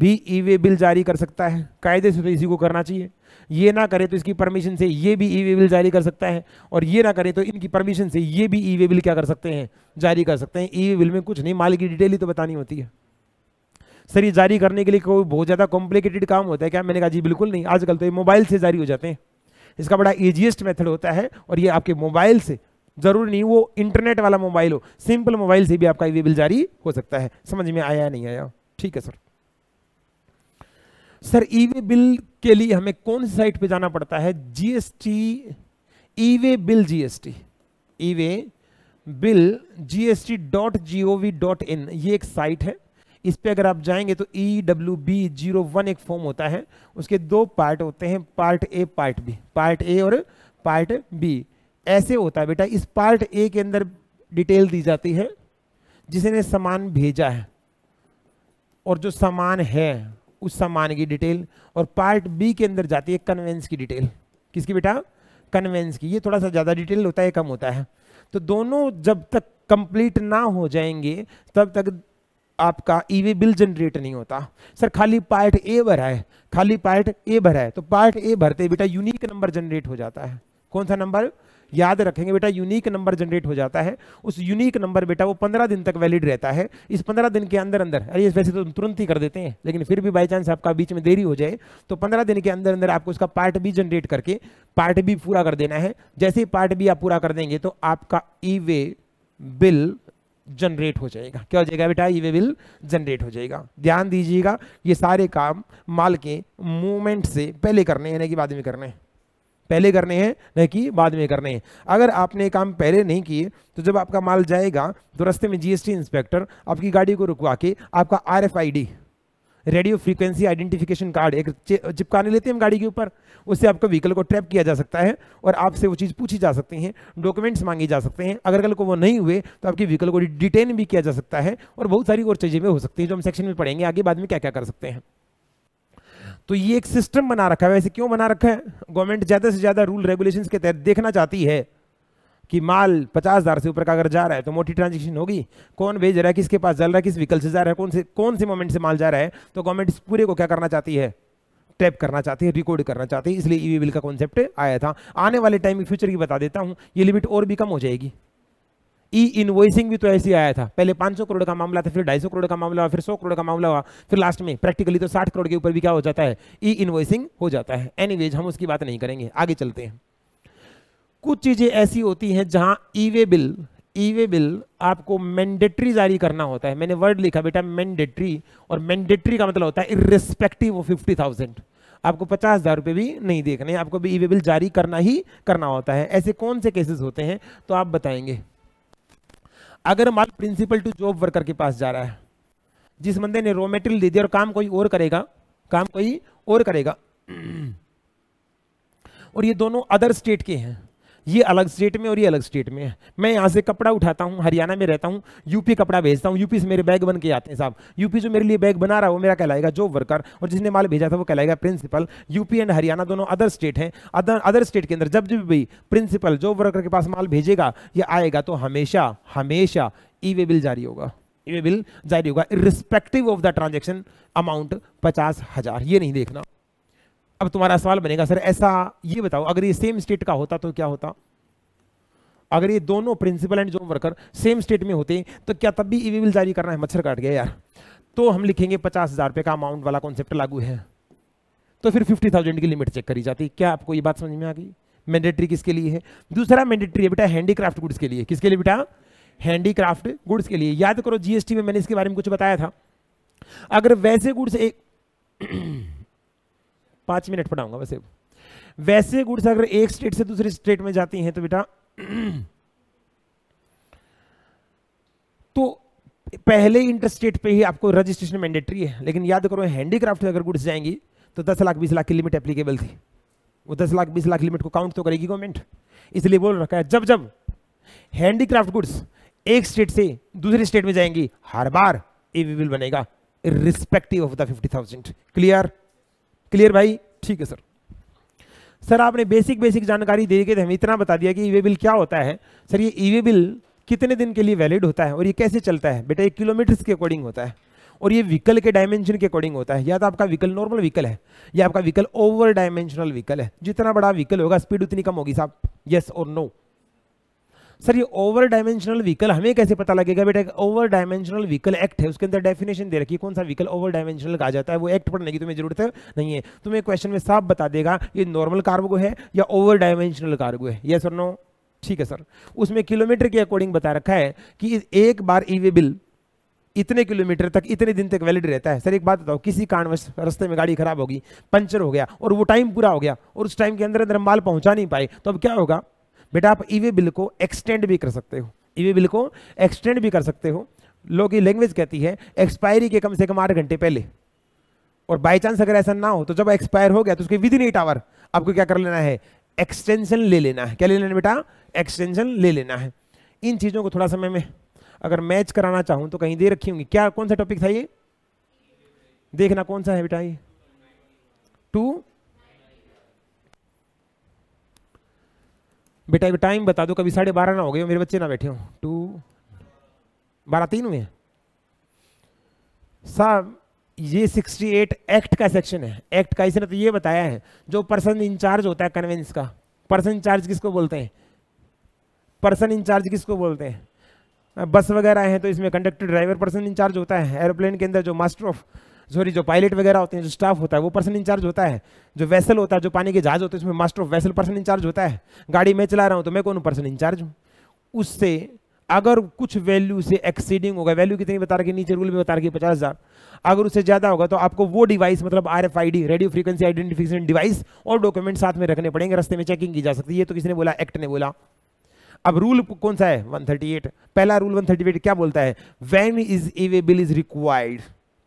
भी ई वे बिल जारी कर सकता है कायदे से तो इसी को करना चाहिए ये ना करे तो इसकी परमिशन से ये भी ई वे बिल जारी कर सकता है और ये ना करे तो इनकी परमिशन से ये भी ई वे बिल क्या कर सकते हैं जारी कर सकते हैं ई वे बिल में कुछ नहीं माल की डिटेल ही तो बतानी होती है सर ये जारी करने के लिए कोई बहुत ज़्यादा कॉम्प्लिकेटेड काम होता है क्या मैंने कहा जी बिल्कुल नहीं आजकल तो ये मोबाइल से जारी हो जाते हैं इसका बड़ा ईजिएस्ट मेथड होता है और ये आपके मोबाइल से जरूरी नहीं वो इंटरनेट वाला मोबाइल हो सिंपल मोबाइल से भी आपका ई वे बिल जारी हो सकता है समझ में आया नहीं आया ठीक है sir sir e way bill के लिए हमें कौन सी साइट पे जाना पड़ता है GST e way bill GST e way bill GST dot G O V dot in ये एक साइट है इस पर अगर आप जाएंगे तो E W B zero one एक फॉर्म होता है उसके दो पार्ट होते हैं part A part B part A और पार्ट बी ऐसे होता है बेटा इस पार्ट ए के अंदर डिटेल दी जाती है जिसने सामान भेजा है और जो सामान है उस सामान की डिटेल और पार्ट बी के अंदर जाती है कन्वेंस की डिटेल किसकी बेटा कन्वेंस की ये थोड़ा सा ज़्यादा डिटेल होता है कम होता है तो दोनों जब तक कंप्लीट ना हो जाएंगे तब तक आपका ईवी e बिल जनरेट नहीं होता सर खाली पार्ट ए भरा है खाली पार्ट ए भरा है तो पार्ट ए भरते बेटा यूनिक नंबर जनरेट हो जाता है कौन सा नंबर याद रखेंगे बेटा यूनिक नंबर जनरेट हो जाता है उस यूनिक नंबर बेटा वो पंद्रह दिन तक वैलिड रहता है इस पंद्रह दिन के अंदर अंदर अरे वैसे तो तुरंत ही कर देते हैं लेकिन फिर भी बाई चांस आपका बीच में देरी हो जाए तो पंद्रह दिन के अंदर अंदर आपको उसका पार्ट बी जनरेट करके पार्ट बी पूरा कर देना है जैसे ही पार्ट बी आप पूरा कर देंगे तो आपका ई वे बिल जनरेट हो जाएगा क्या हो जाएगा बेटा ई वे बिल जनरेट हो जाएगा ध्यान दीजिएगा ये सारे काम माल के मूवमेंट से पहले करने यानी कि बाद में करने हैं पहले करने हैं न कि बाद में करने हैं अगर आपने काम पहले नहीं किए तो जब आपका माल जाएगा तो रस्ते में जीएसटी इंस्पेक्टर आपकी गाड़ी को रुकवा के आपका the radio frequency identification card एक चिपकाने लेते हैं हम गाड़ी के ऊपर उससे आपका व्हीकल को ट्रैप किया जा सकता है और आपसे वो चीज़ पूछी जा सकती हैं डॉक्यूमेंट्स मांगे जा सकते हैं अगर कल को वो नहीं हुए तो आपके व्हीकल को डिटेन भी किया जा सकता है और बहुत सारी और चीज़ें भी हो सकती हैं जो हम सेक्शन में पढ़ेंगे आगे बाद में क्या क्या कर सकते हैं तो ये एक सिस्टम बना रखा है वैसे क्यों बना रखा है गवर्नमेंट ज़्यादा से ज़्यादा रूल रेगुलेशंस के तहत देखना चाहती है कि माल पचास हज़ार से ऊपर का अगर जा रहा है तो मोटी ट्रांजेक्शन होगी कौन भेज रहा है किसके पास चल रहा है किस व्हीकल से जा रहा है कौन से कौन से मोमेंट से माल जा रहा है तो गवर्नमेंट इस पूरे को क्या करना चाहती है टैप करना चाहती है रिकॉर्ड करना चाहती है इसलिए ई e बिल का कॉन्सेप्ट आया था आने वाले टाइम में फ्यूचर की बता देता हूँ ये लिमिट और भी कम हो जाएगी ई इनवॉइसिंग भी तो ऐसे आया था पहले 500 करोड़ का मामला था फिर 250 करोड़ का मामला हुआ फिर 100 करोड़ का मामला हुआ फिर लास्ट में प्रैक्टिकली तो 60 करोड़ के ऊपर भी क्या हो जाता है ई इनवॉइसिंग हो जाता है एनीवेज हम उसकी बात नहीं करेंगे आगे चलते हैं कुछ चीज़ें ऐसी होती हैं जहाँ e way bill e way bill आपको मैंडेटरी जारी करना होता है मैंने वर्ड लिखा बेटा मैंडेटरी और मैंडेटरी का मतलब होता है इरेस्पेक्टिव ऑफ फिफ्टी थाउजेंड आपको पचास हज़ार रुपये भी नहीं देखने आपको भी ई वे बिल जारी करना ही करना होता है ऐसे कौन से केसेस होते हैं तो आप बताएंगे अगर माल प्रिंसिपल टू जॉब वर्कर के पास जा रहा है जिस बंदे ने रॉ मेटेरियल दे दिया और काम कोई और करेगा काम कोई और करेगा और ये दोनों अदर स्टेट के हैं ये अलग स्टेट में और ये अलग स्टेट में है मैं यहाँ से कपड़ा उठाता हूँ हरियाणा में रहता हूँ यूपी कपड़ा भेजता हूँ यूपी से मेरे बैग बन के आते हैं साहब यूपी जो मेरे लिए बैग बना रहा है वो मेरा कहलाएगा जॉब वर्कर और जिसने माल भेजा था वो कहलाएगा प्रिंसिपल यूपी एंड हरियाणा दोनों अदर स्टेट हैं अदर अदर स्टेट के अंदर जब जब भी प्रिंसिपल जॉब वर्कर के पास माल भेजेगा या आएगा तो हमेशा हमेशा ई वे बिल जारी होगा ई वे बिल जारी होगा respective of the transaction amount पचास हजार ये नहीं देखना अब तुम्हारा सवाल बनेगा सर ऐसा ये बताओ अगर ये सेम स्टेट का होता तो क्या होता अगर ये दोनों principal and job worker same state में होते तो क्या तब भी ईवी बिल जारी करना है मच्छर काट गया यार तो हम लिखेंगे पचास हज़ार रुपये का अमाउंट वाला कॉन्सेप्ट लागू है तो फिर फिफ्टी थाउजेंड की लिमिट चेक करी जाती है क्या आपको ये बात समझ में आ गई मैंडेटरी किसके लिए है दूसरा मैंडेटरी है बेटा हैंडीक्राफ्ट गुड्स के लिए किसके लिए बेटा हैंडीक्राफ्ट गुड्स के लिए याद करो जीएसटी में मैंने इसके बारे में कुछ बताया था अगर वैसे गुड्स एक पांच मिनट पढ़ाऊंगा वैसे वैसे गुड्स अगर एक स्टेट से दूसरे स्टेट में जाती हैं तो बेटा तो पहले इंटरस्टेट पे ही आपको रजिस्ट्रेशन मैंडेटरी है लेकिन याद करो हैंडीक्राफ्ट अगर गुड्स जाएंगी तो दस लाख बीस लाख की लिमिट एप्लीकेबल थी वो दस लाख बीस लाख लिमिट को काउंट तो करेगी गवर्नमेंट इसलिए बोल रखा है जब जब हैंडीक्राफ्ट गुड्स एक स्टेट से दूसरे स्टेट में जाएंगी हर बार एवी बिल बनेगा respective of the fifty thousand clear clear भाई ठीक है सर सर आपने बेसिक बेसिक जानकारी दे के तो हमें इतना बता दिया कि ई बिल क्या होता है सर ये ई बिल कितने दिन के लिए वैलिड होता है और ये कैसे चलता है बेटा ये किलोमीटर्स के अकॉर्डिंग होता है और ये व्हीकल के डायमेंशन के अकॉर्डिंग होता है या तो आपका व्हीकल नॉर्मल व्हीकल है या आपका व्हीकल ओवर डायमेंशनल व्हीकल है जितना बड़ा व्हीकल होगा स्पीड उतनी कम होगी साहब येस और नो सर ये ओवर डायमेंशनल व्हीकल हमें कैसे पता लगेगा बेटा ओवर डायमेंशनल व्हीकल एक्ट है उसके अंदर डेफिनेशन दे रखी कौन सा व्हीकल ओवर डायमेंशनल कहा जाता है वो एक्ट पढ़ने की तुम्हें जरूरत है नहीं है तो तुम्हें क्वेश्चन में साफ बता देगा ये नॉर्मल कार्गो है या ओवर डायमेंशनल कार्गो है यह सर नो ठीक है सर उसमें किलोमीटर के अकॉर्डिंग बता रखा है कि एक बार ई वे बिल इतने किलोमीटर तक इतने दिन तक वैलिड रहता है सर एक बात बताओ किसी कारणवश रास्ते में गाड़ी खराब होगी पंचर हो गया और वो टाइम पूरा हो गया और उस टाइम के अंदर अंदर माल पहुंचा नहीं पाए तो अब क्या होगा बेटा आप ईवी बिल को एक्सटेंड भी कर सकते हो ई वे बिल को एक्सटेंड भी कर सकते हो लोग की लैंग्वेज कहती है एक्सपायरी के कम से कम आठ घंटे पहले और बाई चांस अगर ऐसा ना हो तो जब एक्सपायर हो गया तो उसके विद इन एट आवर आपको क्या कर लेना है एक्सटेंशन ले लेना है क्या ले लेना बेटा एक्सटेंशन ले लेना है इन चीज़ों को थोड़ा समय में अगर मैच कराना चाहूँ तो कहीं दे रखी होंगी क्या कौन सा टॉपिक था ये देखना कौन सा है बेटा ये टू बेटा अभी टाइम बता दो कभी साढ़े बारह ना हो गए मेरे बच्चे ना बैठे हो टू बारह तीन हुए साहब ये 68 एक्ट का सेक्शन है एक्ट का इसने तो ये बताया है जो पर्सन इंचार्ज होता है कन्वेंस का पर्सन इंचार्ज किसको बोलते हैं पर्सन इंचार्ज किसको बोलते हैं बस वगैरह हैं तो इसमें कंडक्टर ड्राइवर पर्सन इंचार्ज होता है एरोप्लेन के अंदर जो मास्टर ऑफ सॉरी जो पायलट वगैरह होते हैं जो स्टाफ होता है वो पर्सन इंचार्ज होता है जो वैसल होता है जो पानी के जहाज होते हैं उसमें master of vessel person in charge होता है गाड़ी मैं चला रहा हूँ तो मैं कौन पर्सन इंचार्ज हूँ उससे अगर कुछ वैल्यू से एक्सीडिंग होगा वैल्यू कितनी बता रखी नीचे रूल में बता रखी पचास हज़ार अगर उससे ज़्यादा होगा तो आपको वो डिवाइस मतलब R F I D radio frequency identification device और डॉक्यूमेंट साथ में रखने पड़ेंगे रस्ते में चेकिंग की जा सकती है तो किसी ने बोला एक्ट ने बोला अब रूल कौन सा है 138 पहला रूल 138 क्या बोलता है when is a is required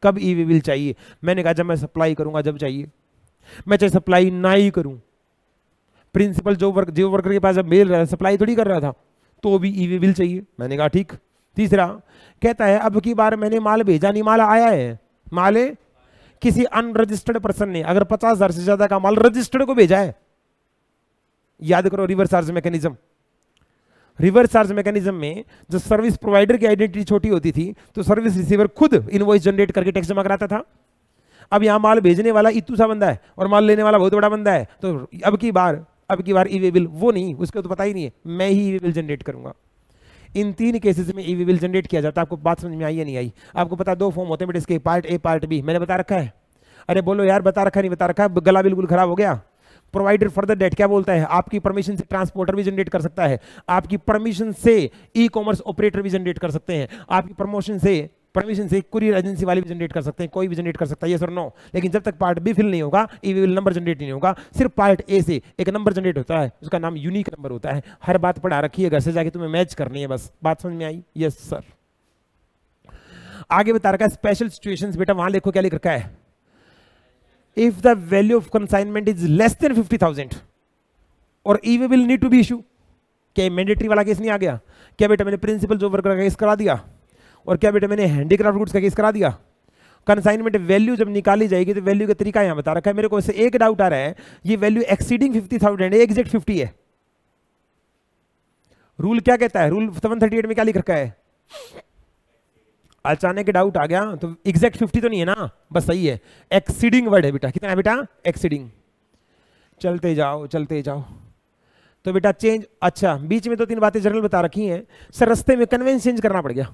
कब ई e बिल चाहिए मैंने कहा जब मैं सप्लाई करूंगा जब चाहिए मैं चाहे सप्लाई ना ही करूं प्रिंसिपल जो वर्क जो वर्कर के पास जब मेल रहा था सप्लाई थोड़ी कर रहा था तो भी ई e बिल चाहिए मैंने कहा ठीक तीसरा कहता है अब की बार मैंने माल भेजा नहीं माल आया है माल किसी अनरजिस्टर्ड पर्सन ने अगर पचास हजार से ज्यादा का माल रजिस्टर्ड को भेजा है याद करो reverse charge mechanism reverse charge mechanism में जब सर्विस प्रोवाइडर की आइडेंटिटी छोटी होती थी तो सर्विस रिसीवर खुद इनवॉइस जनरेट करके टैक्स जमा कराता था अब यहाँ माल भेजने वाला इतू सा बंदा है और माल लेने वाला बहुत बड़ा बंदा है तो अब की बार अब की बार ई बिल वो नहीं उसको तो पता ही नहीं है मैं ही ई बिल जनरेट करूंगा इन तीन केसेस में ई बिल जनरेट किया जाता है आपको बात समझ में आई या नहीं आई आपको पता दो फॉर्म होते हैं बेटे इसके पार्ट ए पार्ट बी मैंने बता रखा है अरे बोलो यार बता रखा नहीं बता रखा गला बिल्कुल खराब हो गया प्रोवाइडर फॉर द डेट क्या बोलता है आपकी परमिशन से ट्रांसपोर्टर भी जनरेट कर सकता है आपकी परमिशन से ई कॉमर्स ऑपरेटर भी जनरेट कर सकते हैं आपकी प्रमोशन से परमिशन से कुरियर एजेंसी वाले भी जनरेट कर सकते हैं कोई भी जनरेट कर सकता है ये सर नो लेकिन जब तक पार्ट बी फिल नहीं होगा ई विल नंबर जनरेट नहीं होगा सिर्फ पार्ट ए से एक नंबर जनरेट होता है उसका नाम यूनिक नंबर होता है हर बात पढ़ा रखी है घर से जाके तुम्हें मैच करनी है बस बात समझ में आई यस सर आगे बता रखा है स्पेशल सिचुएशंस बेटा वहां देखो क्या लिख रखा है if the value of consignment is less than 50,000 or EV will need to be issue क्या मैंडेटरी वाला केस नहीं आ गया क्या बेटा मैंने प्रिंसिपल जो वर्क का केस करा दिया और क्या बेटा मैंने हैंडीक्राफ्ट गुड्स का केस करा दिया कंसाइनमेंट वैल्यू जब निकाली जाएगी तो वैल्यू का तरीका यहाँ बता रखा है मेरे को इससे एक डाउट आ रहा है ये वैल्यू एक्सीडिंग फिफ्टी थाउजेंड है एग्जैक्ट फिफ्टी है रूल क्या कहता है रूल सेवन में क्या लिख रखा है अचानक डाउट आ गया तो एग्जैक्ट फिफ्टी तो नहीं है ना बस सही है एक्सीडिंग वर्ड है बेटा कितना है बेटा एक्सीडिंग चलते जाओ चलते जाओ तो बेटा चेंज अच्छा बीच में तो तीन बातें जनरल बता रखी हैं सर रस्ते में कन्वेंस चेंज करना पड़ गया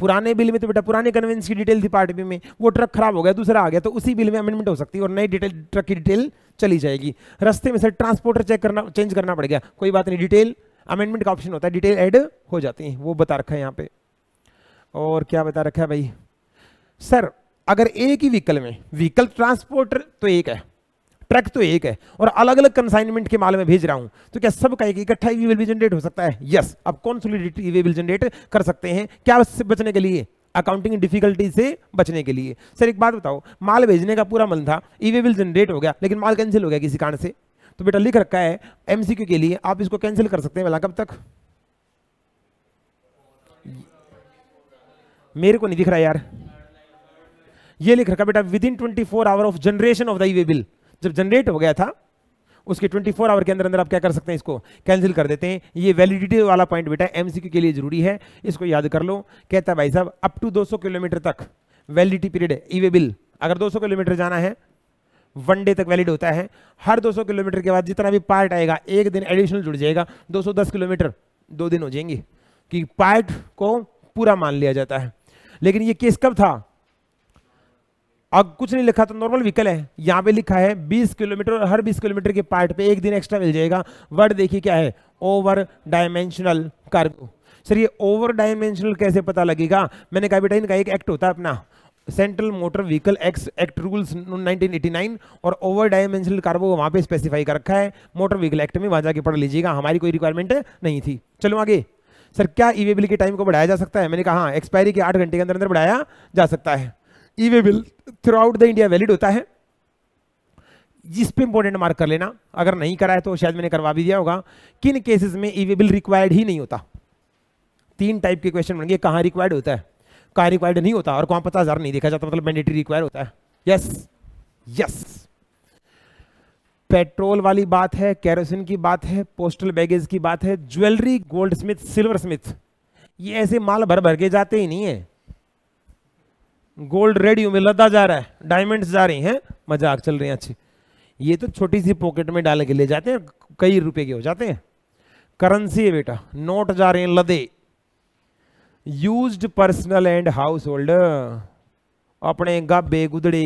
पुराने बिल में तो बेटा पुराने कन्वेंस की डिटेल थी पार्टी में वो ट्रक खराब हो गया दूसरा आ गया तो उसी बिल में अमेंडमेंट हो सकती है और नई डिटेल ट्रक की डिटेल चली जाएगी रस्ते में सर ट्रांसपोर्टर चेक करना चेंज करना पड़ गया कोई बात नहीं डिटेल अमेंडमेंट का ऑप्शन होता है डिटेल एड हो जाती है वो बता रखा है यहाँ पे और क्या बता रखा है भाई सर अगर एक ही व्हीकल में व्हीकल ट्रांसपोर्टर तो एक है ट्रक तो एक है और अलग अलग कंसाइनमेंट के माल में भेज रहा हूं तो क्या सबका एक इकट्ठा ई बिल जनरेट हो सकता है यस अब कॉन्सोलिडेटेड ई बिल जनरेट कर सकते हैं क्या बचने के लिए अकाउंटिंग डिफिकल्टी से बचने के लिए सर एक बात बताओ माल भेजने का पूरा मन था ई बिल जनरेट हो गया लेकिन माल कैंसिल हो गया किसी कारण से तो बेटा लिख रखा है एमसीक्यू के लिए आप इसको कैंसिल कर सकते हैं वाला मतलब कब तक मेरे को नहीं दिख रहा यार ये लिख रखा बेटा within twenty four hour of generation of the way bill जब जनरेट हो गया था उसके 24 फोर आवर के अंदर अंदर आप क्या कर सकते हैं इसको कैंसिल कर देते हैं ये वैलिडिटी वाला पॉइंट बेटा एमसीक्यू के लिए जरूरी है इसको याद कर लो कहता है भाई साहब अप टू 200 किलोमीटर तक वैलिडिटी पीरियड है ई वे बिल अगर 200 किलोमीटर जाना है वन डे तक वैलिड होता है हर 200 किलोमीटर के बाद जितना भी पार्ट आएगा एक दिन एडिशनल जुड़ जाएगा दो किलोमीटर दो दिन हो जाएंगे कि पार्ट को पूरा मान लिया जाता है लेकिन ये केस कब था अब कुछ नहीं लिखा तो नॉर्मल व्हीकल है यहाँ पे लिखा है 20 किलोमीटर हर 20 किलोमीटर के पार्ट पे एक दिन एक्स्ट्रा मिल जाएगा वर्ड देखिए क्या है ओवर डायमेंशनल कार्गो सर ये ओवर डायमेंशनल कैसे पता लगेगा मैंने कहा बेटा इनका एक एक्ट होता है अपना central motor vehicle ex act rules 1989 और ओवर डायमेंशनल कार्गो वहां पर पे स्पेसिफाई कर रखा है मोटर व्हीकल एक्ट में वहां जाके पढ़ लीजिएगा हमारी कोई रिक्वायरमेंट नहीं थी चलो आगे सर क्या ई बिल के टाइम को बढ़ाया जा सकता है मैंने कहा हाँ एक्सपायरी के आठ घंटे के अंदर अंदर बढ़ाया जा सकता है e way bill throughout the India valid होता है जिस पे इंपॉर्टेंट मार्क कर लेना अगर नहीं कराए तो शायद मैंने करवा भी दिया होगा किन केसेस में ई वे बिल रिक्वायर्ड ही नहीं होता तीन टाइप के क्वेश्चन बन गए कहाँ रिक्वायर्ड होता है कहाँ रिक्वायर्ड नहीं होता और कहाँ पचास हज़ार नहीं देखा जाता मतलब मैंडेटरी रिक्वायर होता है यस यस पेट्रोल वाली बात है कैरोसिन की बात है पोस्टल बैगेज की बात है jewellery goldsmith silversmith ये ऐसे माल भर भर के जाते ही नहीं है गोल्ड रेडियो में लदा जा रहा है डायमंड्स जा रही हैं मजाक चल रही हैं अच्छी ये तो छोटी सी पॉकेट में डाल के ले जाते हैं कई रुपए के हो जाते हैं करंसी है बेटा नोट जा रहे हैं लदे used personal and household अपने गाबे गुदड़े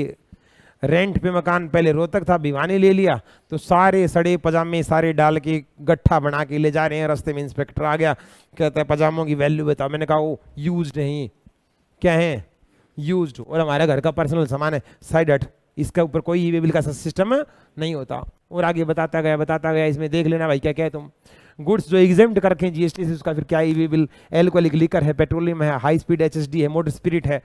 रेंट पे मकान पहले रोहतक था भिवानी ले लिया तो सारे सड़े पजामे सारे डाल के गट्ठा बना के ले जा रहे हैं रास्ते में इंस्पेक्टर आ गया कहता है पजामों की वैल्यू बताओ मैंने कहा वो यूज नहीं क्या है यूज और हमारे घर का पर्सनल सामान है साइड हट इसके ऊपर कोई ई बिल का सिस्टम नहीं होता और आगे बताता गया बताता गया इसमें देख लेना भाई क्या क्या है तुम गुड्स जो एग्जाम्ड कर जी एस जीएसटी से उसका फिर क्या ई बिल एल्कोहलिक लीकर है पेट्रोलियम है हाई स्पीड एच है मोटर स्पिरिट है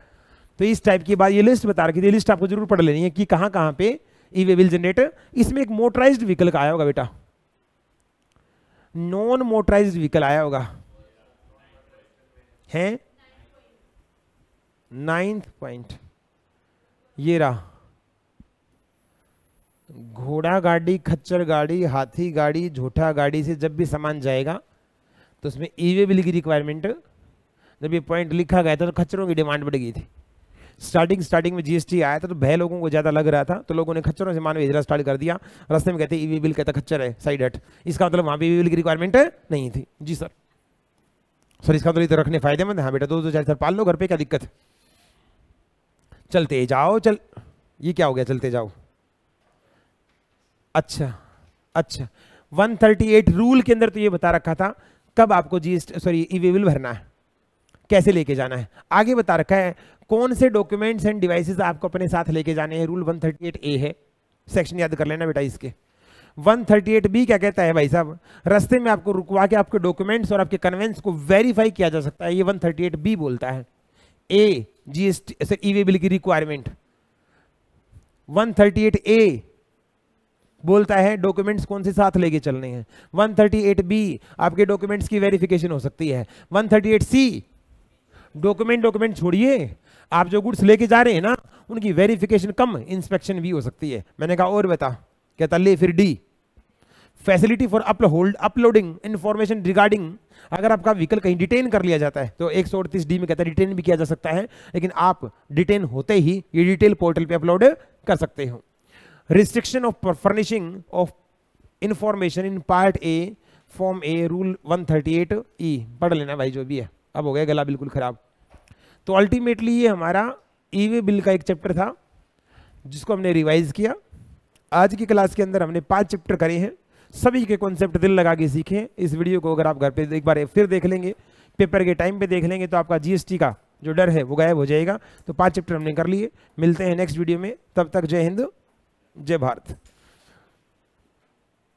तो इस टाइप की बात ये लिस्ट बता रखी थी लिस्ट आपको जरूर पढ़ लेनी है कि कहां कहां पे ई वे विल जनरेटर इसमें एक मोटराइज व्हीकल का आया होगा बेटा नॉन मोटराइज व्हीकल आया होगा है नाइन्थ पॉइंट ये रहा घोड़ा गाड़ी खच्चर गाड़ी हाथी गाड़ी झूठा गाड़ी से जब भी सामान जाएगा तो उसमें ई वे बिल की रिक्वायरमेंट जब ये पॉइंट लिखा गया था तो खच्चरों की डिमांड बढ़ गई थी स्टार्टिंग स्टार्टिंग में जीएसटी आया था तो भय लोगों को ज़्यादा लग रहा था तो लोगों ने खच्चरों से मान भेजना स्टार्ट कर दिया रस्ते में कहते ई बिल कहता खच्चर है साइड हट इसका मतलब वहाँ पे बिल की रिक्वायरमेंट नहीं थी जी सर सर इसका मतलब रखने फायदेमंद हाँ बेटा दो दो चार सर पाल लो घर पर क्या दिक्कत चलते जाओ चल ये क्या हो गया चलते जाओ अच्छा अच्छा 138 रूल के अंदर तो ये बता रखा था कब आपको जीएसटी सॉरी ई बिल भरना है कैसे लेके जाना है आगे बता रखा है कौन से डॉक्यूमेंट्स एंड डिवाइसेस आपको अपने साथ लेके जाने हैं रूल 138 ए है सेक्शन याद कर लेना बेटा इसके 138 बी क्या कहता है भाई साहब रस्ते में आपको रुकवा के आपके डॉक्यूमेंट्स और आपके कन्वेंस को वेरीफाई किया जा सकता है ये 138 बी बोलता है A G S T bill की रिक्वायरमेंट वन ए बोलता है डॉक्यूमेंट्स कौन से साथ लेके चलने हैं 138 बी आपके डॉक्यूमेंट्स की वेरिफिकेशन हो सकती है 138 सी डॉक्यूमेंट डॉक्यूमेंट छोड़िए आप जो गुड्स लेके जा रहे हैं ना उनकी वेरिफिकेशन कम इंस्पेक्शन भी हो सकती है मैंने कहा और बता कहता ले फिर the facility for upload uploading information regarding अगर आपका व्हीकल कहीं डिटेन कर लिया जाता है तो एक सौ अड़तीस डी में कहता है डिटेन भी किया जा सकता है लेकिन आप डिटेन होते ही ये डिटेल पोर्टल पे अपलोड कर सकते हो restriction of furnishing of information in part A form A rule 138 E पढ़ लेना भाई जो भी है अब हो गया गला बिल्कुल खराब तो अल्टीमेटली ये हमारा ई वे बिल का एक चैप्टर था जिसको हमने रिवाइज किया आज की क्लास के अंदर हमने पांच चैप्टर करे हैं सभी के कॉन्सेप्ट दिल लगा के सीखे इस वीडियो को अगर आप घर पे एक बार फिर देख लेंगे पेपर के टाइम पे देख लेंगे तो आपका जीएसटी का जो डर है वो गायब हो जाएगा तो पांच चैप्टर हमने कर लिए मिलते हैं नेक्स्ट वीडियो में तब तक जय हिंद जय भारत